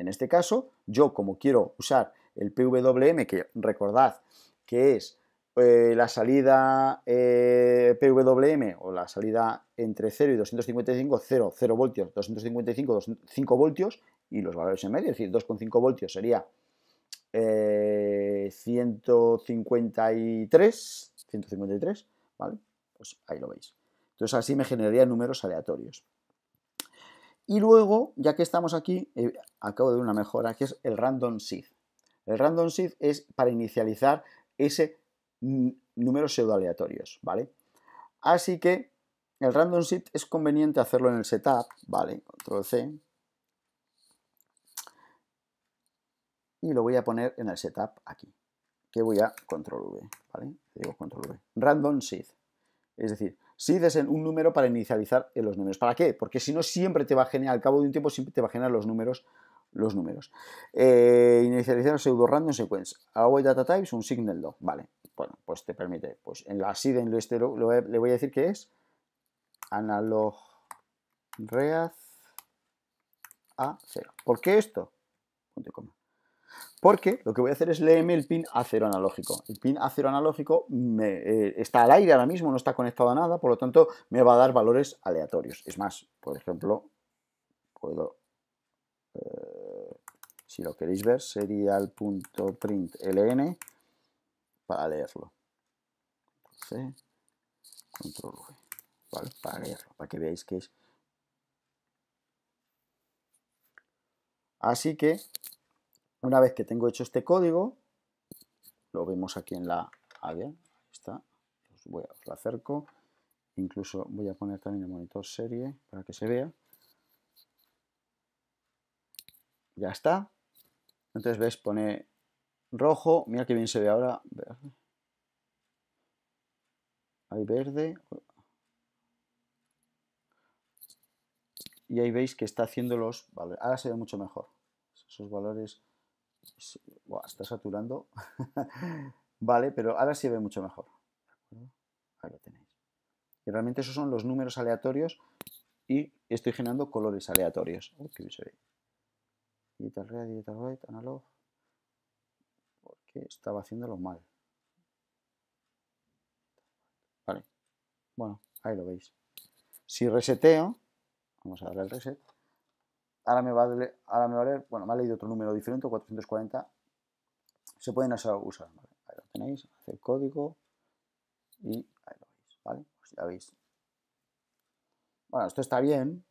S1: En este caso, yo como quiero usar el PWM, que recordad que es eh, la salida eh, PWM o la salida entre 0 y 255, 0, 0 voltios, 255, 5 voltios y los valores en medio, es decir, 2,5 voltios sería 153, eh, 153, ¿vale? Pues ahí lo veis. Entonces así me generaría números aleatorios. Y luego, ya que estamos aquí, eh, acabo de una mejora, que es el random seed. El random seed es para inicializar ese número pseudo aleatorios, ¿vale? Así que el random seed es conveniente hacerlo en el setup, ¿vale? Control C. Y lo voy a poner en el setup aquí, que voy a control V, ¿vale? Digo control V. Random seed. Es decir, SID des un número para inicializar los números. ¿Para qué? Porque si no, siempre te va a generar, al cabo de un tiempo, siempre te va a generar los números. Los números. Eh, inicializar pseudo random sequence. await data types, un signal log. Vale, bueno, pues te permite. Pues en la SID en este lo, le voy a decir que es analog a 0. ¿Por qué esto? Ponte coma. Porque lo que voy a hacer es leerme el pin A0 analógico. El pin A0 analógico eh, está al aire ahora mismo, no está conectado a nada, por lo tanto me va a dar valores aleatorios. Es más, por ejemplo, puedo, eh, si lo queréis ver, sería el punto println para leerlo. C, control V, Para leerlo, para que veáis que es. Así que una vez que tengo hecho este código, lo vemos aquí en la área, está, os, pues voy a, acerco, incluso voy a poner también el monitor serie para que se vea. Ya está. Entonces ves, pone rojo, mira que bien se ve ahora, verde. Hay verde. Y ahí veis que está haciendo los valores. Ahora se ve mucho mejor. Esos valores está saturando. *laughs* vale, pero ahora sí ve mucho mejor. Ahí lo tenéis. Y realmente esos son los números aleatorios y estoy generando colores aleatorios. Oh, Porque estaba haciéndolo mal. Vale. Bueno, ahí lo veis. Si reseteo, vamos a darle al reset ahora me va a, leer, bueno, me ha leído otro número diferente, 440, se pueden usar, Ahí lo tenéis, el código y ahí lo veis, ¿vale? Pues ya veis. Bueno, esto está bien,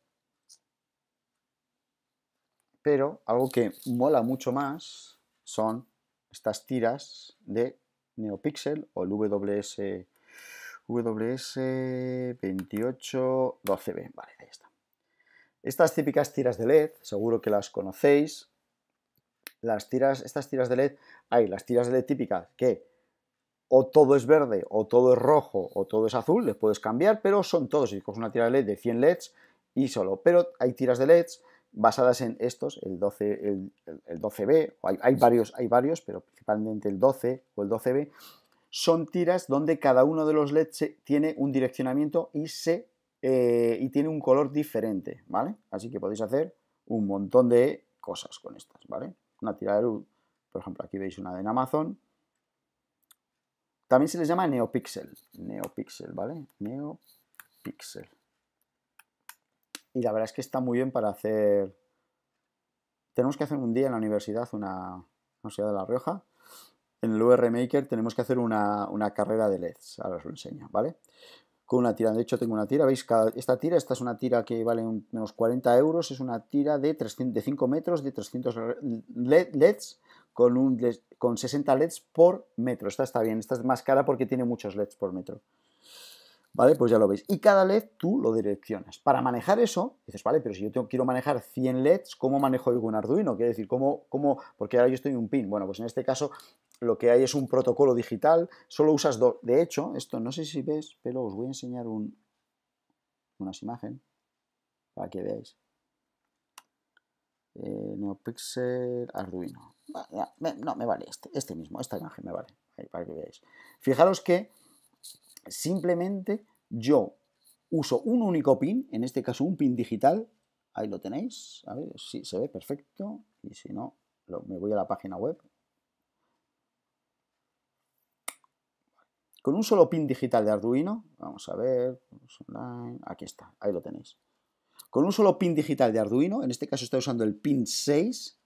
S1: pero algo que mola mucho más son estas tiras de NeoPixel o el WS, WS2812B, vale, ahí está. Estas típicas tiras de LED, seguro que las conocéis. Las tiras, estas tiras de LED, hay las tiras de LED típicas que o todo es verde, o todo es rojo, o todo es azul, les puedes cambiar, pero son todos. Si coges una tira de LED de 100 LEDs y solo. Pero hay tiras de LEDs basadas en estos, el, 12, el, 12B, hay, hay, varios, hay varios, pero principalmente el 12 o el 12B, son tiras donde cada uno de los LEDs tiene un direccionamiento y se eh, y tiene un color diferente, ¿vale? Así que podéis hacer un montón de cosas con estas, ¿vale? Una tira de luz, por ejemplo, aquí veis una de Amazon. También se les llama Neopixel, Neopixel, ¿vale? Neopixel. Y la verdad es que está muy bien para hacer... Tenemos que hacer un día en la universidad, una universidad de La Rioja, en el UR Maker tenemos que hacer una, una carrera de LEDs, ahora os lo enseño, ¿vale? con una tira. De hecho, tengo una tira, veis, esta tira, esta es una tira que vale unos menos 40 euros, es una tira de, 5 metros de 300 LEDs con, un, con 60 LEDs por metro. Esta está bien, esta es más cara porque tiene muchos LEDs por metro. ¿Vale? Pues ya lo veis. Y cada LED tú lo direccionas. Para manejar eso, dices, vale, pero si yo quiero manejar 100 LEDs, ¿cómo manejo yo un Arduino? Quiero decir, ¿cómo, ¿cómo? Porque ahora yo estoy en un pin. Bueno, pues en este caso lo que hay es un protocolo digital, solo usas dos. De hecho, esto no sé si ves, pero os voy a enseñar un, unas imágenes para que veáis. Eh, NeoPixel Arduino. No, me vale este, este, mismo, esta imagen me vale, para que veáis. Fijaros que simplemente yo uso un único pin, en este caso un pin digital, ahí lo tenéis, a ver si se ve perfecto, y si no, me voy a la página web, Con un solo pin digital de Arduino, vamos a ver, aquí está, ahí lo tenéis. Con un solo pin digital de Arduino, en este caso estoy usando el pin 6,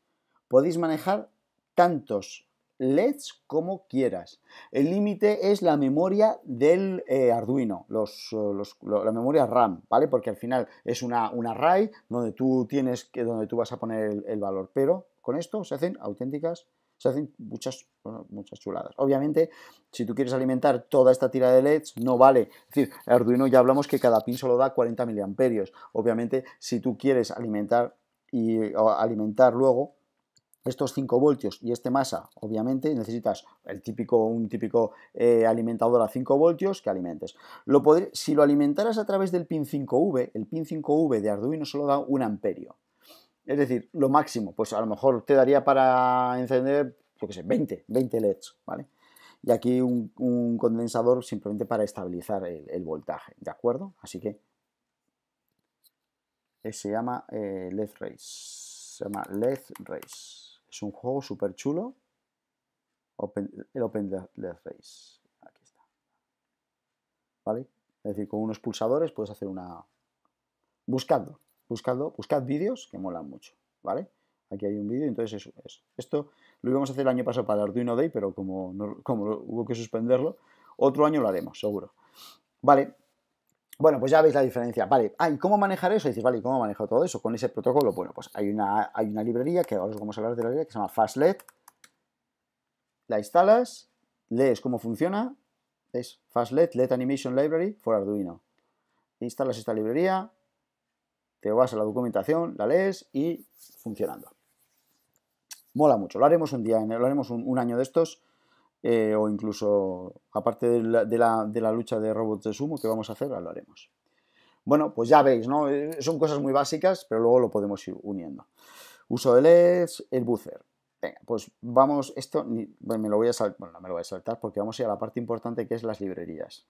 S1: podéis manejar tantos LEDs como quieras. El límite es la memoria del eh, Arduino, la memoria RAM, ¿vale? Porque al final es una, un array donde tú tienes que, donde tú vas a poner el, valor. Pero con esto se hacen auténticas, se hacen muchas bueno, muchas chuladas. Obviamente, si tú quieres alimentar toda esta tira de LEDs, no vale. Es decir, Arduino ya hablamos que cada pin solo da 40 miliamperios. Obviamente, si tú quieres alimentar y alimentar luego estos 5 voltios y este masa, obviamente necesitas el típico, un típico eh, alimentador a 5 voltios que alimentes. Lo podré, si lo alimentaras a través del pin 5V, el pin 5V de Arduino solo da un amperio. Es decir, lo máximo, pues a lo mejor te daría para encender que se 20, 20 LEDs, ¿vale? Y aquí un, condensador simplemente para estabilizar el, voltaje, ¿de acuerdo? Así que eh, se llama eh, LED Race, se llama LED Race. Es un juego súper chulo, el Open LED e Race, aquí está, ¿vale? Es decir, con unos pulsadores puedes hacer una... Buscadlo, buscando buscad vídeos que molan mucho, ¿vale? Aquí hay un vídeo, entonces eso es. Esto lo íbamos a hacer el año pasado para Arduino Day, pero como, hubo que suspenderlo, otro año lo haremos, seguro. Vale. Bueno, pues ya veis la diferencia. Vale, ah, ¿y cómo manejar eso? dices, vale, ¿y cómo manejo todo eso con ese protocolo? Bueno, pues hay una, hay una librería, que ahora os vamos a hablar de la librería, que se llama FastLed. La instalas, lees cómo funciona, es FastLed, LED Animation Library for Arduino. Instalas esta librería, te vas a la documentación, la lees y funcionando mola mucho. Lo haremos un día, lo haremos un, año de estos, eh, o incluso, aparte de la, lucha de robots de sumo que vamos a hacer, lo haremos. Bueno, pues ya veis, ¿no? Eh, son cosas muy básicas, pero luego lo podemos ir uniendo. Uso de LEDs, el buzzer. Venga, pues vamos, esto me lo voy a bueno, me lo voy a saltar porque vamos a ir a la parte importante que es las librerías.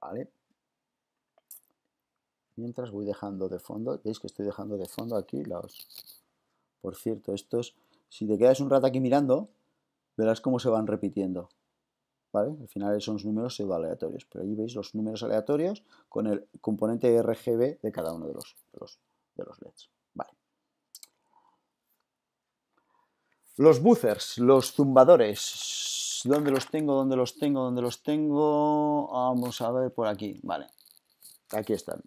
S1: Vale. Mientras voy dejando de fondo, veis que estoy dejando de fondo aquí los, por cierto, estos, si te quedas un rato aquí mirando, verás cómo se van repitiendo. ¿Vale? Al final son números aleatorios, pero ahí veis los números aleatorios con el componente RGB de cada uno de los, los, LEDs. Vale. Los buzzers, los zumbadores. ¿Dónde los tengo? ¿Dónde los tengo? ¿Dónde los tengo? Vamos a ver por aquí. Vale. Aquí están.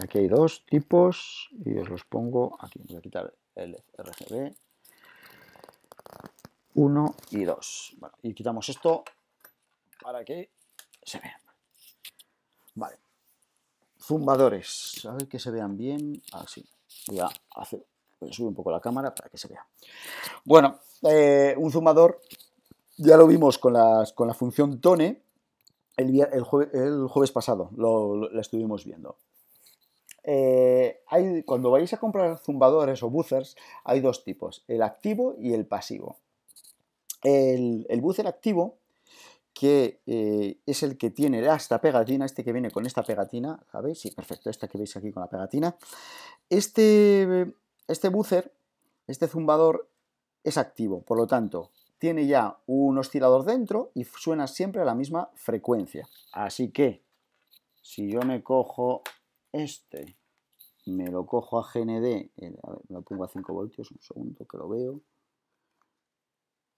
S1: Aquí hay dos tipos y os los pongo aquí. Voy a quitar el RGB 1 y 2. y quitamos esto para que se vean. Vale. Zumbadores. A ver que se vean bien. Así. Ah, voy a hacer, subir un poco la cámara para que se vea. Bueno, eh, un zumbador ya lo vimos con, las, con la función tone el, jueves pasado. Lo, estuvimos viendo. Eh, cuando vais a comprar zumbadores o buzzers, hay dos tipos, el activo y el pasivo. El, el buzzer activo, que eh, es el que tiene esta pegatina, este que viene con esta pegatina, ¿sabéis? Sí, perfecto, esta que veis aquí con la pegatina. Este, este buzzer, este zumbador, es activo, por lo tanto, tiene ya un oscilador dentro y suena siempre a la misma frecuencia. Así que, si yo me cojo este me lo cojo a GND, a ver, me lo pongo a 5 voltios, un segundo que lo veo.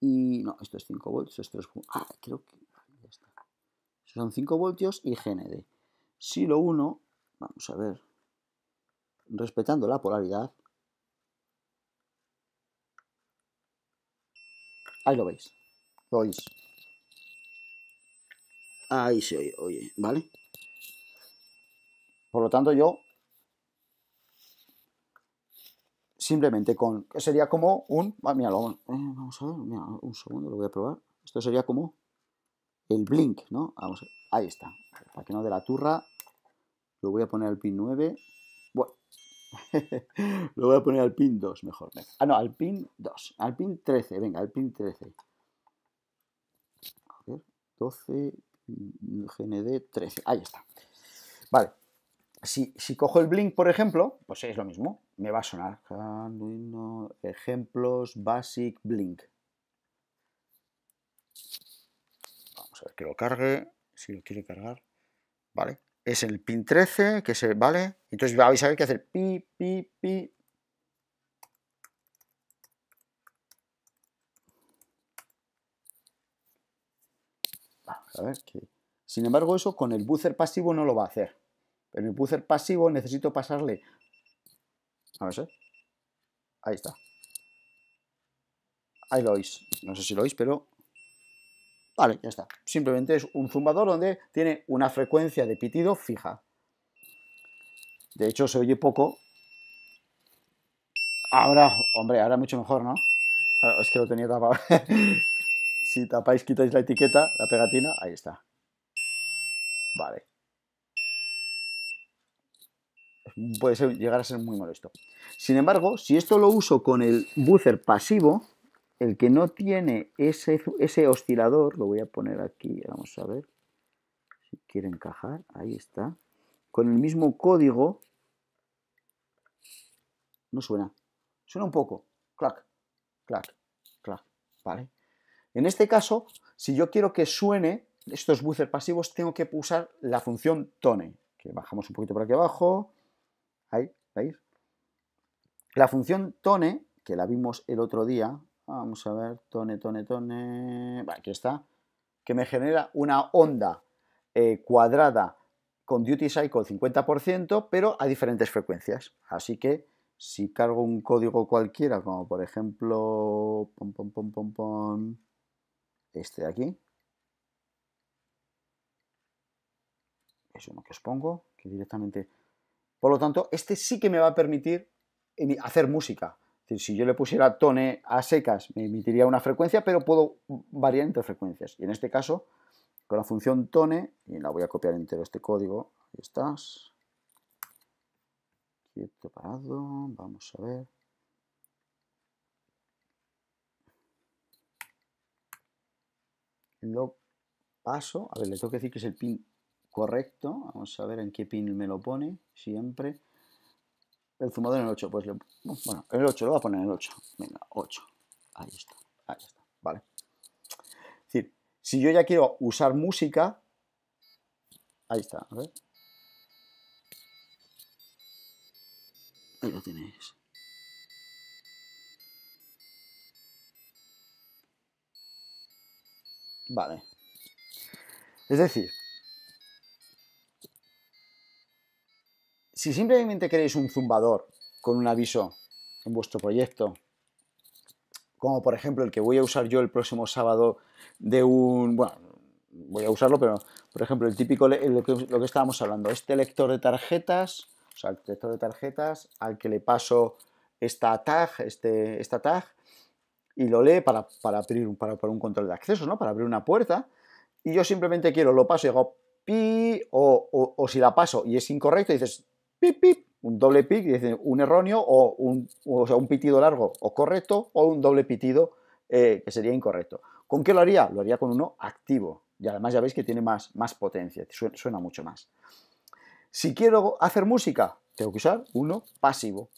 S1: Y no, esto es 5 voltios, esto es... Ah, creo que... Ah, ya está. Son 5 voltios y GND. Si lo uno, vamos a ver, respetando la polaridad, ahí lo veis, lo oís. Ahí se oye, oye, ¿vale? Por lo tanto, yo simplemente con, sería como un, ah, Mira, eh, vamos a ver, un segundo, lo voy a probar. Esto sería como el blink, ¿no? Vamos, a, ahí está. Para que no de la turra, lo voy a poner al pin 9. Bueno, *laughs* lo voy a poner al pin 2 mejor. Ah, no, al pin 2, al pin 13, venga, al pin 13. A ver, 12, GND 13, ahí está. Vale, si, cojo el Blink, por ejemplo, pues es lo mismo. Me va a sonar. ejemplos, Basic, Blink. Vamos a ver que lo cargue, si lo quiere cargar. Vale. Es el pin 13, que se vale. Entonces vais a ver que hacer pi, pi, pi. Vamos a ver Sin embargo, eso con el buzzer pasivo no lo va a hacer en el buzzer pasivo necesito pasarle... A ver, ¿eh? Ahí está. Ahí lo oís. No sé si lo oís, pero... Vale, ya está. Simplemente es un zumbador donde tiene una frecuencia de pitido fija. De hecho, se oye poco. Ahora, hombre, ahora mucho mejor, ¿no? Es que lo tenía tapado. *laughs* si tapáis, quitáis la etiqueta, la pegatina, ahí está. Vale puede llegar a ser muy molesto. Sin embargo, si esto lo uso con el buzzer pasivo, el que no tiene ese, oscilador, lo voy a poner aquí, vamos a ver si quiere encajar, ahí está, con el mismo código, no suena, suena un poco, clac, clac, clac, ¿vale? En este caso, si yo quiero que suene estos buzzer pasivos, tengo que usar la función tone, que bajamos un poquito por aquí abajo, ¿veis? La función tone, que la vimos el otro día, vamos a ver, tone, tone, tone, aquí está, que me genera una onda eh, cuadrada con duty cycle 50%, pero a diferentes frecuencias. Así que si cargo un código cualquiera, como por ejemplo, pom, pom, pom, pom este de aquí, es uno que os pongo, que directamente por lo tanto, este sí que me va a permitir hacer música. si yo le pusiera tone a secas, me emitiría una frecuencia, pero puedo variar entre frecuencias. Y en este caso, con la función tone, y la voy a copiar entero este código, ahí estás. Quieto, parado, vamos a ver. Lo paso, a ver, le tengo que decir que es el pin correcto. Vamos a ver en qué pin me lo pone siempre. El zumador en el 8, pues le, bueno, el 8, lo voy a poner en el 8. Venga, 8. Ahí está, ahí está, ¿vale? Es decir, si yo ya quiero usar música, ahí está, a ver. Ahí lo tenéis. Vale. Es decir, Si simplemente queréis un zumbador con un aviso en vuestro proyecto, como por ejemplo el que voy a usar yo el próximo sábado de un, bueno, voy a usarlo, pero por ejemplo el típico, lo que, estábamos hablando, este lector de tarjetas, o sea, el lector de tarjetas al que le paso esta tag, este, esta tag, y lo lee para, abrir un, para, un control de acceso, ¿no? Para abrir una puerta. Y yo simplemente quiero, lo paso y hago pi, o, o si la paso y es incorrecto, dices, un doble pic, dice un erróneo o un, un pitido largo o correcto o un doble pitido eh, que sería incorrecto. ¿Con qué lo haría? Lo haría con uno activo y además ya veis que tiene más, más potencia, suena, mucho más. Si quiero hacer música, tengo que usar uno pasivo.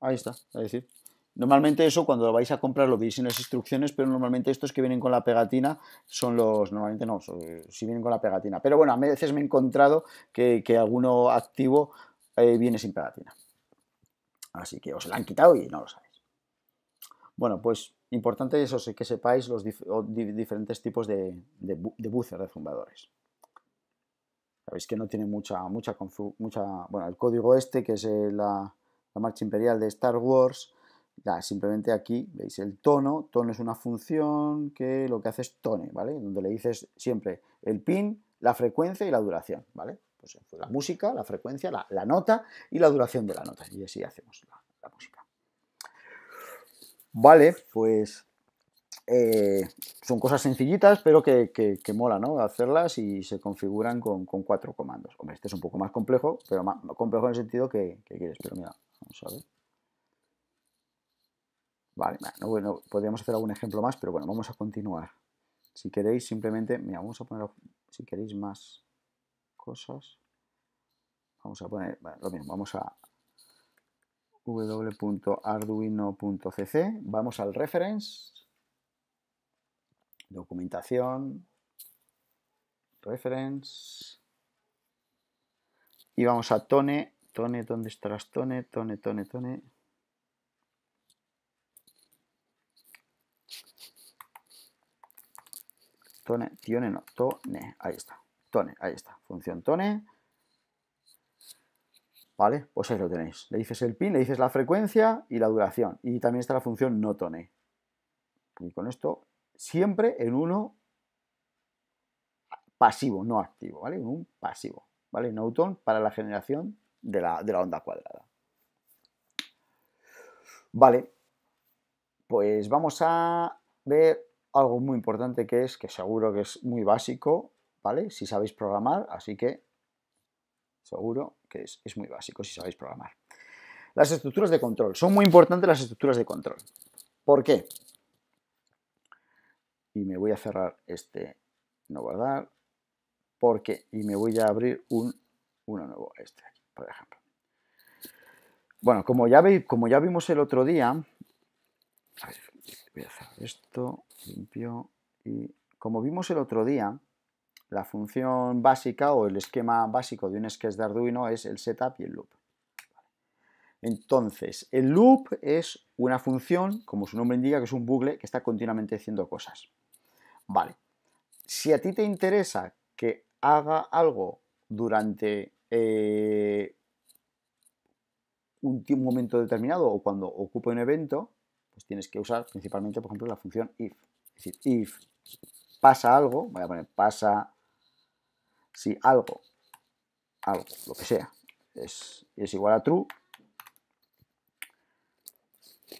S1: Ahí está, es decir, Normalmente eso cuando lo vais a comprar lo veis en las instrucciones, pero normalmente estos que vienen con la pegatina son los, normalmente no, si eh, vienen con la pegatina. Pero bueno, a veces me he encontrado que, que alguno activo eh, viene sin pegatina. Así que os la han quitado y no lo sabéis. Bueno, pues importante eso, que sepáis los diferentes tipos de, buces de zumbadores. Sabéis que no tiene mucha, mucha, mucha, bueno, el código este, que es eh, la, marcha imperial de Star Wars, simplemente aquí veis el tono, tono es una función que lo que hace es tone, ¿vale? Donde le dices siempre el pin, la frecuencia y la duración, ¿vale? Pues, la música, la frecuencia, la, nota y la duración de la nota. Y así hacemos la, música. Vale, pues eh, son cosas sencillitas, pero que, que, mola, ¿no? Hacerlas y se configuran con, cuatro comandos. Hombre, este es un poco más complejo, pero más, complejo en el sentido que, quieres. Pero mira, vamos a ver. Vale, bueno, podríamos hacer algún ejemplo más, pero bueno, vamos a continuar. Si queréis, simplemente, mira, vamos a poner, si queréis más, cosas. Vamos a poner, bueno, lo mismo, vamos a www.arduino.cc, vamos al reference, documentación, reference, y vamos a tone, tone, ¿dónde estás tone? Tone, tone, tone. Tone, tione, no, tone, ahí está tone, ahí está, función tone. ¿Vale? Pues ahí lo tenéis. Le dices el pin, le dices la frecuencia y la duración. Y también está la función no tone. Y con esto, siempre en uno pasivo, no activo, ¿vale? En un pasivo, ¿vale? tone para la generación de la onda cuadrada. Vale, pues vamos a ver algo muy importante que es, que seguro que es muy básico, ¿vale? Si sabéis programar, así que seguro que es, muy básico si sabéis programar. Las estructuras de control. Son muy importantes las estructuras de control. ¿Por qué? Y me voy a cerrar este no guardar. qué? y me voy a abrir un, uno nuevo, este por ejemplo. Bueno, como ya, como ya vimos el otro día, voy a cerrar esto, limpio, y como vimos el otro día, la función básica o el esquema básico de un sketch de Arduino es el setup y el loop. Entonces, el loop es una función, como su nombre indica, que es un bucle que está continuamente haciendo cosas. Vale. Si a ti te interesa que haga algo durante eh, un, momento determinado o cuando ocupe un evento, pues tienes que usar principalmente, por ejemplo, la función if. Es decir, if pasa algo, voy a poner pasa si algo, algo, lo que sea, es, igual a true,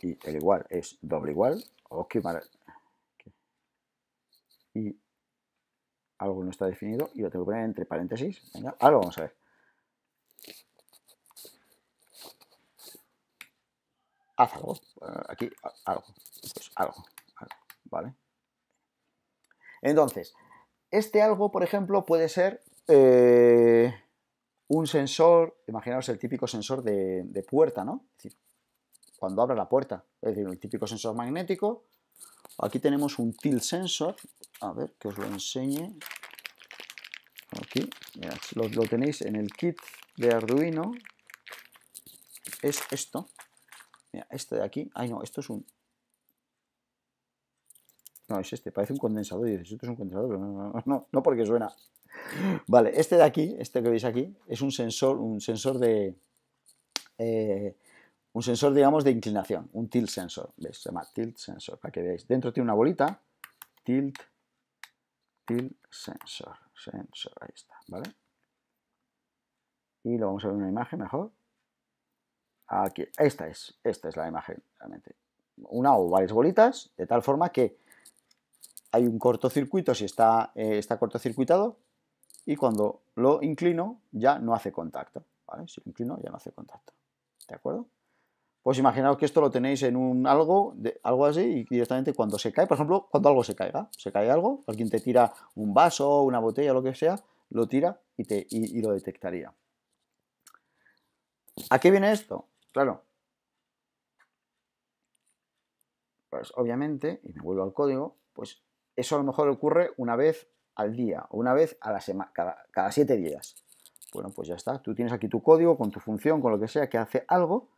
S1: y el igual es doble igual, o oh, que y algo no está definido, y lo tengo que poner entre paréntesis, venga, algo vamos a ver. Haz algo, eh, aquí algo, pues algo, algo, ¿vale? Entonces, este algo, por ejemplo, puede ser eh, un sensor, imaginaos el típico sensor de, puerta, ¿no? Es decir, cuando abra la puerta, es decir, un típico sensor magnético. Aquí tenemos un tilt sensor, a ver, que os lo enseñe. Aquí, mirad, lo, tenéis en el kit de Arduino. Es esto. Mira, esto de aquí, ay no, esto es un no, es este, parece un condensador. Y dices, esto es un condensador, pero no, no, no, no porque suena. Vale, este de aquí, este que veis aquí, es un sensor, un sensor de. Eh, un sensor, digamos, de inclinación, un tilt sensor. veis, Se llama tilt sensor, para que veáis. Dentro tiene una bolita, tilt, tilt sensor, sensor, ahí está, ¿vale? Y lo vamos a ver en una imagen mejor. Aquí, esta es, esta es la imagen, realmente. Una o varias bolitas, de tal forma que hay un cortocircuito si está, eh, está cortocircuitado y cuando lo inclino ya no hace contacto. Si lo inclino ya no hace contacto. ¿De acuerdo? Pues imaginaos que esto lo tenéis en un algo, de, algo así, y directamente cuando se cae, por ejemplo, cuando algo se caiga, se cae algo, alguien te tira un vaso, una botella, lo que sea, lo tira y, te, y lo detectaría. ¿A qué viene esto? Claro. Pues obviamente, y me vuelvo al código, pues eso a lo mejor ocurre una vez al día o una vez a la semana, cada, siete días. Bueno, pues ya está. Tú tienes aquí tu código con tu función, con lo que sea, que hace algo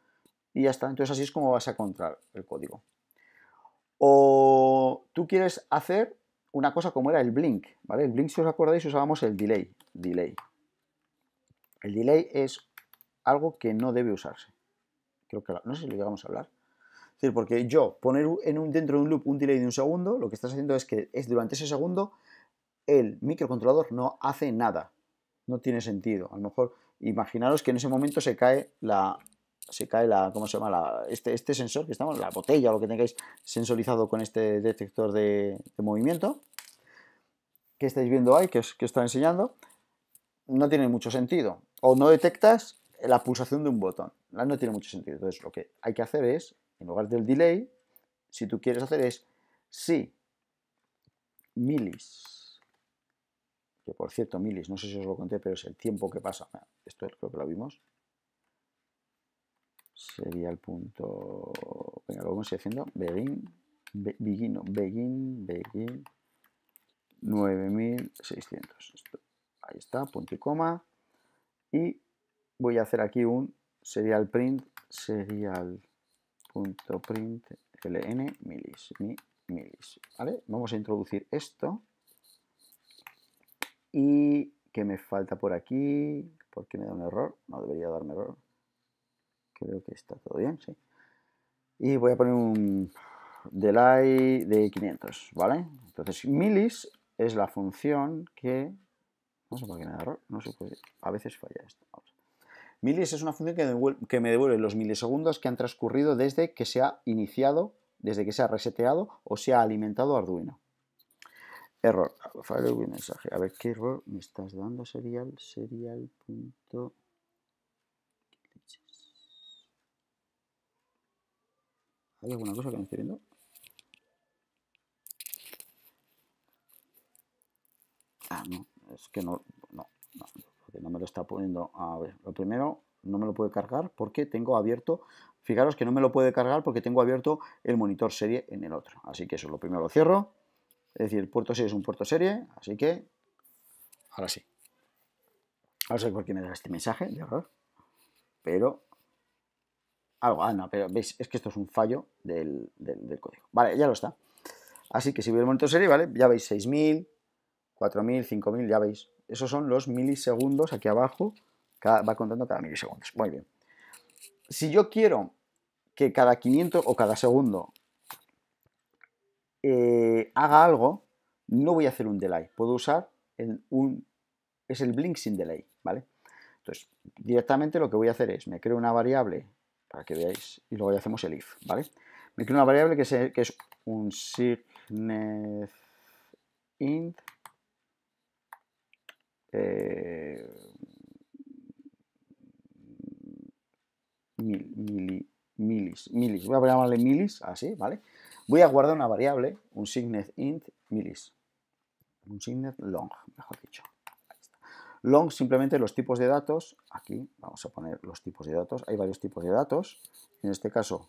S1: y ya está. Entonces así es como vas a encontrar el código. O tú quieres hacer una cosa como era el blink, ¿vale? El blink, si os acordáis, usábamos el delay. Delay. El delay es algo que no debe usarse. Creo que no sé si lo llegamos a hablar porque yo poner en un, dentro de un loop un delay de un segundo, lo que estás haciendo es que es durante ese segundo el microcontrolador no hace nada. No tiene sentido. A lo mejor, imaginaros que en ese momento se cae la. Se cae la. ¿Cómo se llama? este, este, sensor que estamos, la botella o lo que tengáis sensorizado con este detector de, movimiento. Que estáis viendo ahí, que os, que está enseñando. No tiene mucho sentido. O no detectas la pulsación de un botón. No tiene mucho sentido. Entonces, lo que hay que hacer es en lugar del delay, si tú quieres hacer es si milis, que por cierto milis, no sé si os lo conté, pero es el tiempo que pasa, esto es lo que lo vimos, sería el punto, venga, lo vamos haciendo, begin, haciendo, begin, begin, begin, 9600, ahí está, punto y coma, y voy a hacer aquí un serial print, serial .println print ln milis, Vamos a introducir esto. ¿Y que me falta por aquí? porque me da un error? No debería darme error. Creo que está todo bien, sí. Y voy a poner un delay de 500, ¿vale? Entonces, milis es la función que... No sé por qué me da error, no sé, a veces falla esto. Vamos. Milis es una función que, me devuelve los milisegundos que han transcurrido desde que se ha iniciado, desde que se ha reseteado o se ha alimentado Arduino. Error. mensaje. A ver, ¿qué error me estás dando? Serial, serial. ¿Hay alguna cosa que me estoy viendo? Ah, no. Es que No, no no me lo está poniendo. A ver, lo primero, no me lo puede cargar porque tengo abierto. Fijaros que no me lo puede cargar porque tengo abierto el monitor serie en el otro. Así que eso lo primero lo cierro. Es decir, el puerto serie es un puerto serie, así que ahora sí. Ahora sé por qué me da este mensaje de error, pero algo, ah, no, pero veis, es que esto es un fallo del, del, del código. Vale, ya lo está. Así que si veo el monitor serie, ¿vale? Ya veis 6000, 4.000, 5.000, ya veis. Esos son los milisegundos aquí abajo, va contando cada milisegundos. Muy bien. Si yo quiero que cada 500 o cada segundo eh, haga algo, no voy a hacer un delay. Puedo usar el, un... es el blink sin delay, ¿vale? Entonces, directamente lo que voy a hacer es, me creo una variable, para que veáis, y luego ya hacemos el if, ¿vale? Me creo una variable que es, que es un signet int eh, milis, milis, voy a llamarle milis, así, ¿vale? Voy a guardar una variable, un signet int milis, un signet long, mejor dicho. Long simplemente los tipos de datos, aquí vamos a poner los tipos de datos, hay varios tipos de datos, en este caso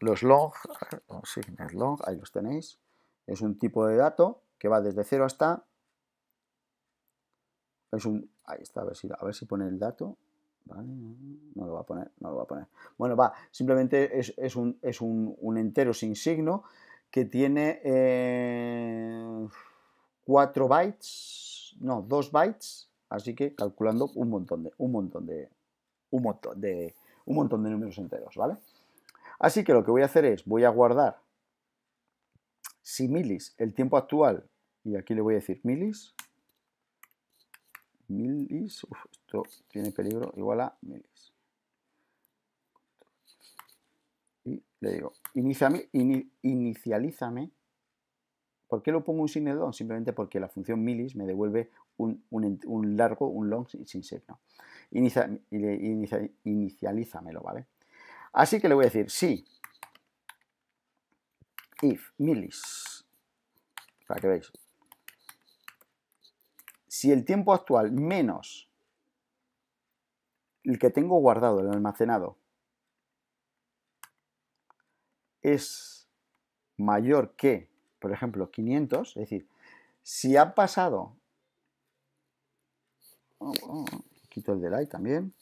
S1: los long, long, ahí los tenéis, es un tipo de dato que va desde 0 hasta... Es un... Ahí está, a ver si, a ver si pone el dato. no lo va a poner, no lo va a poner. Bueno, va, simplemente es, es, un, es un, entero sin signo que tiene 4 eh, bytes, no, 2 bytes, así que calculando un montón de, un montón de, un montón de, un montón de números enteros, ¿vale? Así que lo que voy a hacer es, voy a guardar similis el tiempo actual y aquí le voy a decir milis milis esto tiene peligro igual a milis y le digo inicialízame ¿por qué lo pongo un signo simplemente porque la función milis me devuelve un, largo, un long sin, sin signo Inicia, inicialízamelo, ¿vale? Así que le voy a decir sí if milis para que veáis si el tiempo actual menos el que tengo guardado, el almacenado, es mayor que, por ejemplo, 500, es decir, si ha pasado... Oh, oh, quito el delay también.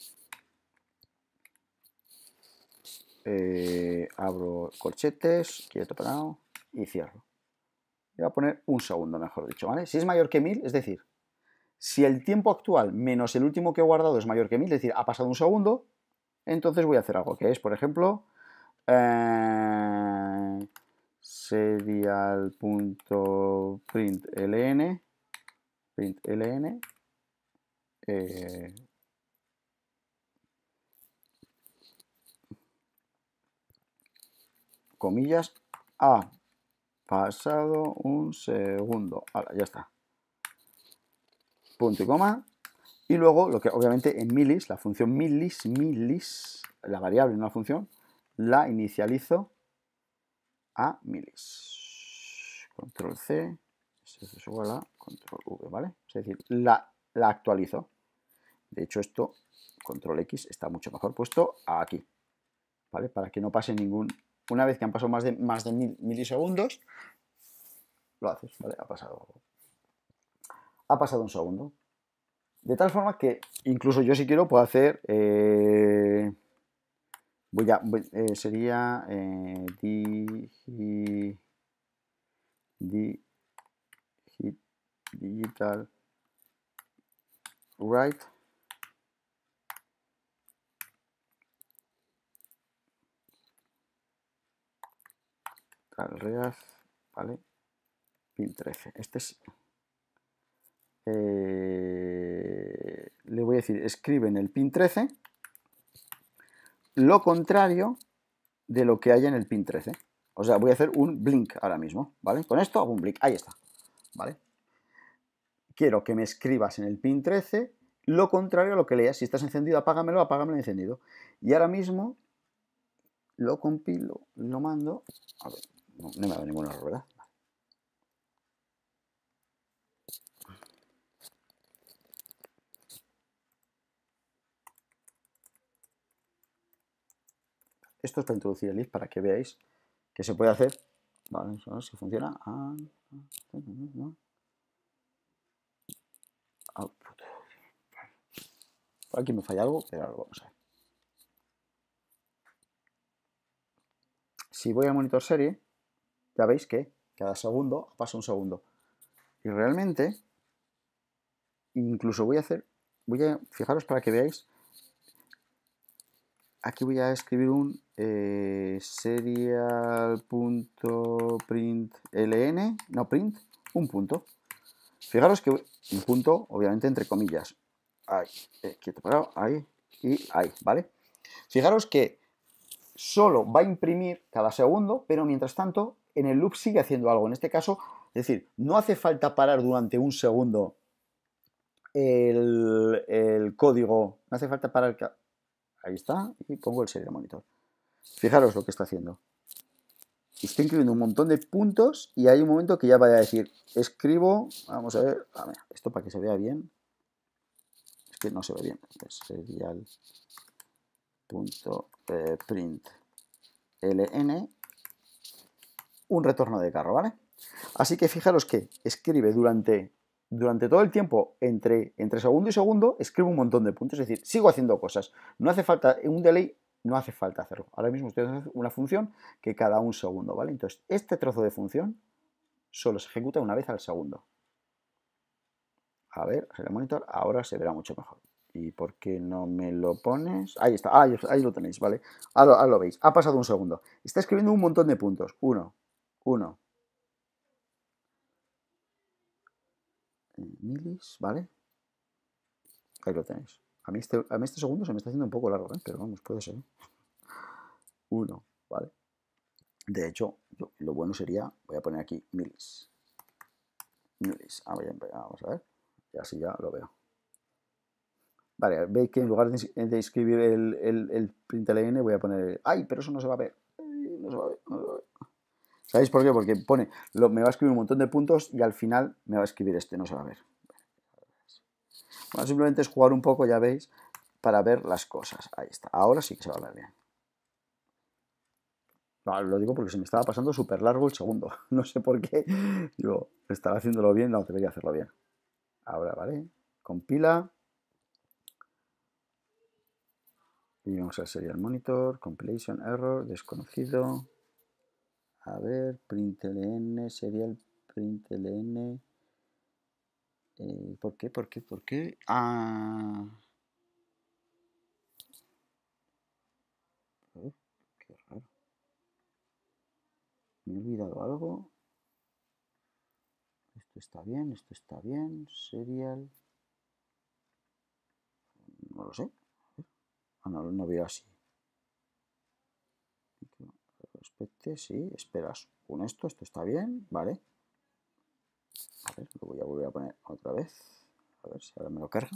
S1: Eh, abro corchetes, quieto parado y cierro. voy a poner un segundo, mejor dicho, ¿vale? Si es mayor que 1000, es decir, si el tiempo actual menos el último que he guardado es mayor que 1000, es decir, ha pasado un segundo, entonces voy a hacer algo que es, por ejemplo, eh, serial.println, println, eh, comillas, ha pasado un segundo. Ahora, ya está punto y coma, y luego lo que obviamente en milis, la función milis, milis, la variable en una función, la inicializo a milis. Control C, es a control V, ¿vale? Es decir, la, la actualizo. De hecho, esto, control X, está mucho mejor puesto aquí, ¿vale? Para que no pase ningún... Una vez que han pasado más de, más de mil milisegundos, lo haces, ¿vale? Ha pasado ha pasado un segundo. De tal forma que incluso yo si quiero puedo hacer... Eh, voy a... Eh, sería... Eh, digital right tal ¿vale? Pin 13. Este es... Eh, le voy a decir, escribe en el pin 13 lo contrario de lo que haya en el pin 13. O sea, voy a hacer un blink ahora mismo, ¿vale? Con esto hago un blink, ahí está, ¿vale? Quiero que me escribas en el pin 13 lo contrario a lo que leas. Si estás encendido, apágamelo, apágamelo encendido. Y ahora mismo lo compilo, lo mando. A ver, no, me me dado ningún error, ¿verdad? Esto es para introducir el list para que veáis que se puede hacer. Vale, ver si funciona. Ah, aquí me falla algo, pero vamos a ver. Si voy a monitor serie, ya veis que cada segundo pasa un segundo. Y realmente, incluso voy a hacer, voy a, fijaros para que veáis aquí voy a escribir un eh, serial.println, no print, un punto. Fijaros que un punto, obviamente, entre comillas. Ahí, eh, quieto parado, ahí y ahí, ¿vale? Fijaros que solo va a imprimir cada segundo, pero mientras tanto en el loop sigue haciendo algo. En este caso, es decir, no hace falta parar durante un segundo el, el código, no hace falta parar Ahí está, y pongo el serial monitor. Fijaros lo que está haciendo. Está escribiendo un montón de puntos y hay un momento que ya vaya a decir, escribo, vamos a ver, esto para que se vea bien. Es que no se ve bien. Pues, serial.println, eh, print ln un retorno de carro, ¿vale? Así que fijaros que escribe durante durante todo el tiempo, entre, entre segundo y segundo, escribo un montón de puntos. Es decir, sigo haciendo cosas. No hace falta, un delay no hace falta hacerlo. Ahora mismo estoy haciendo una función que cada un segundo, ¿vale? Entonces, este trozo de función solo se ejecuta una vez al segundo. A ver, el monitor ahora se verá mucho mejor. ¿Y por qué no me lo pones? Ahí está, ahí, lo tenéis, ¿vale? Ahora, lo veis, ha pasado un segundo. Está escribiendo un montón de puntos. Uno, uno, milis, ¿vale? Ahí lo tenéis. A mí, este, a mí este segundo se me está haciendo un poco largo, ¿eh? pero vamos, puede ser. ¿eh? Uno, ¿vale? De hecho, lo bueno sería, voy a poner aquí milis. Milis. Ah, ah, vamos a ver. Y así ya lo veo. Vale, veis que en lugar de, escribir el, el, el println voy a poner... ¡Ay, pero eso no se va a ver! No se va a ver, no se va a ver. ¿Sabéis por qué? Porque pone, me va a escribir un montón de puntos y al final me va a escribir este, no se va a ver. Bueno, simplemente es jugar un poco, ya veis, para ver las cosas. Ahí está. Ahora sí que se va a ver bien. lo digo porque se me estaba pasando súper largo el segundo. *laughs* No sé por qué. Digo, estaba haciéndolo bien? No, debería hacerlo bien. Ahora, ¿vale? Compila. Y vamos a sería el monitor, compilation error, desconocido. A ver, println serial, println. Eh, ¿Por qué? ¿Por qué? ¿Por qué? Ah. qué raro. ¿Me he olvidado algo? Esto está bien, esto está bien. Serial. No lo sé. Ah, no, no veo así. Este, sí, esperas. Con esto, esto está bien, ¿vale? A ver, lo voy a volver a poner otra vez. A ver si ahora me lo carga.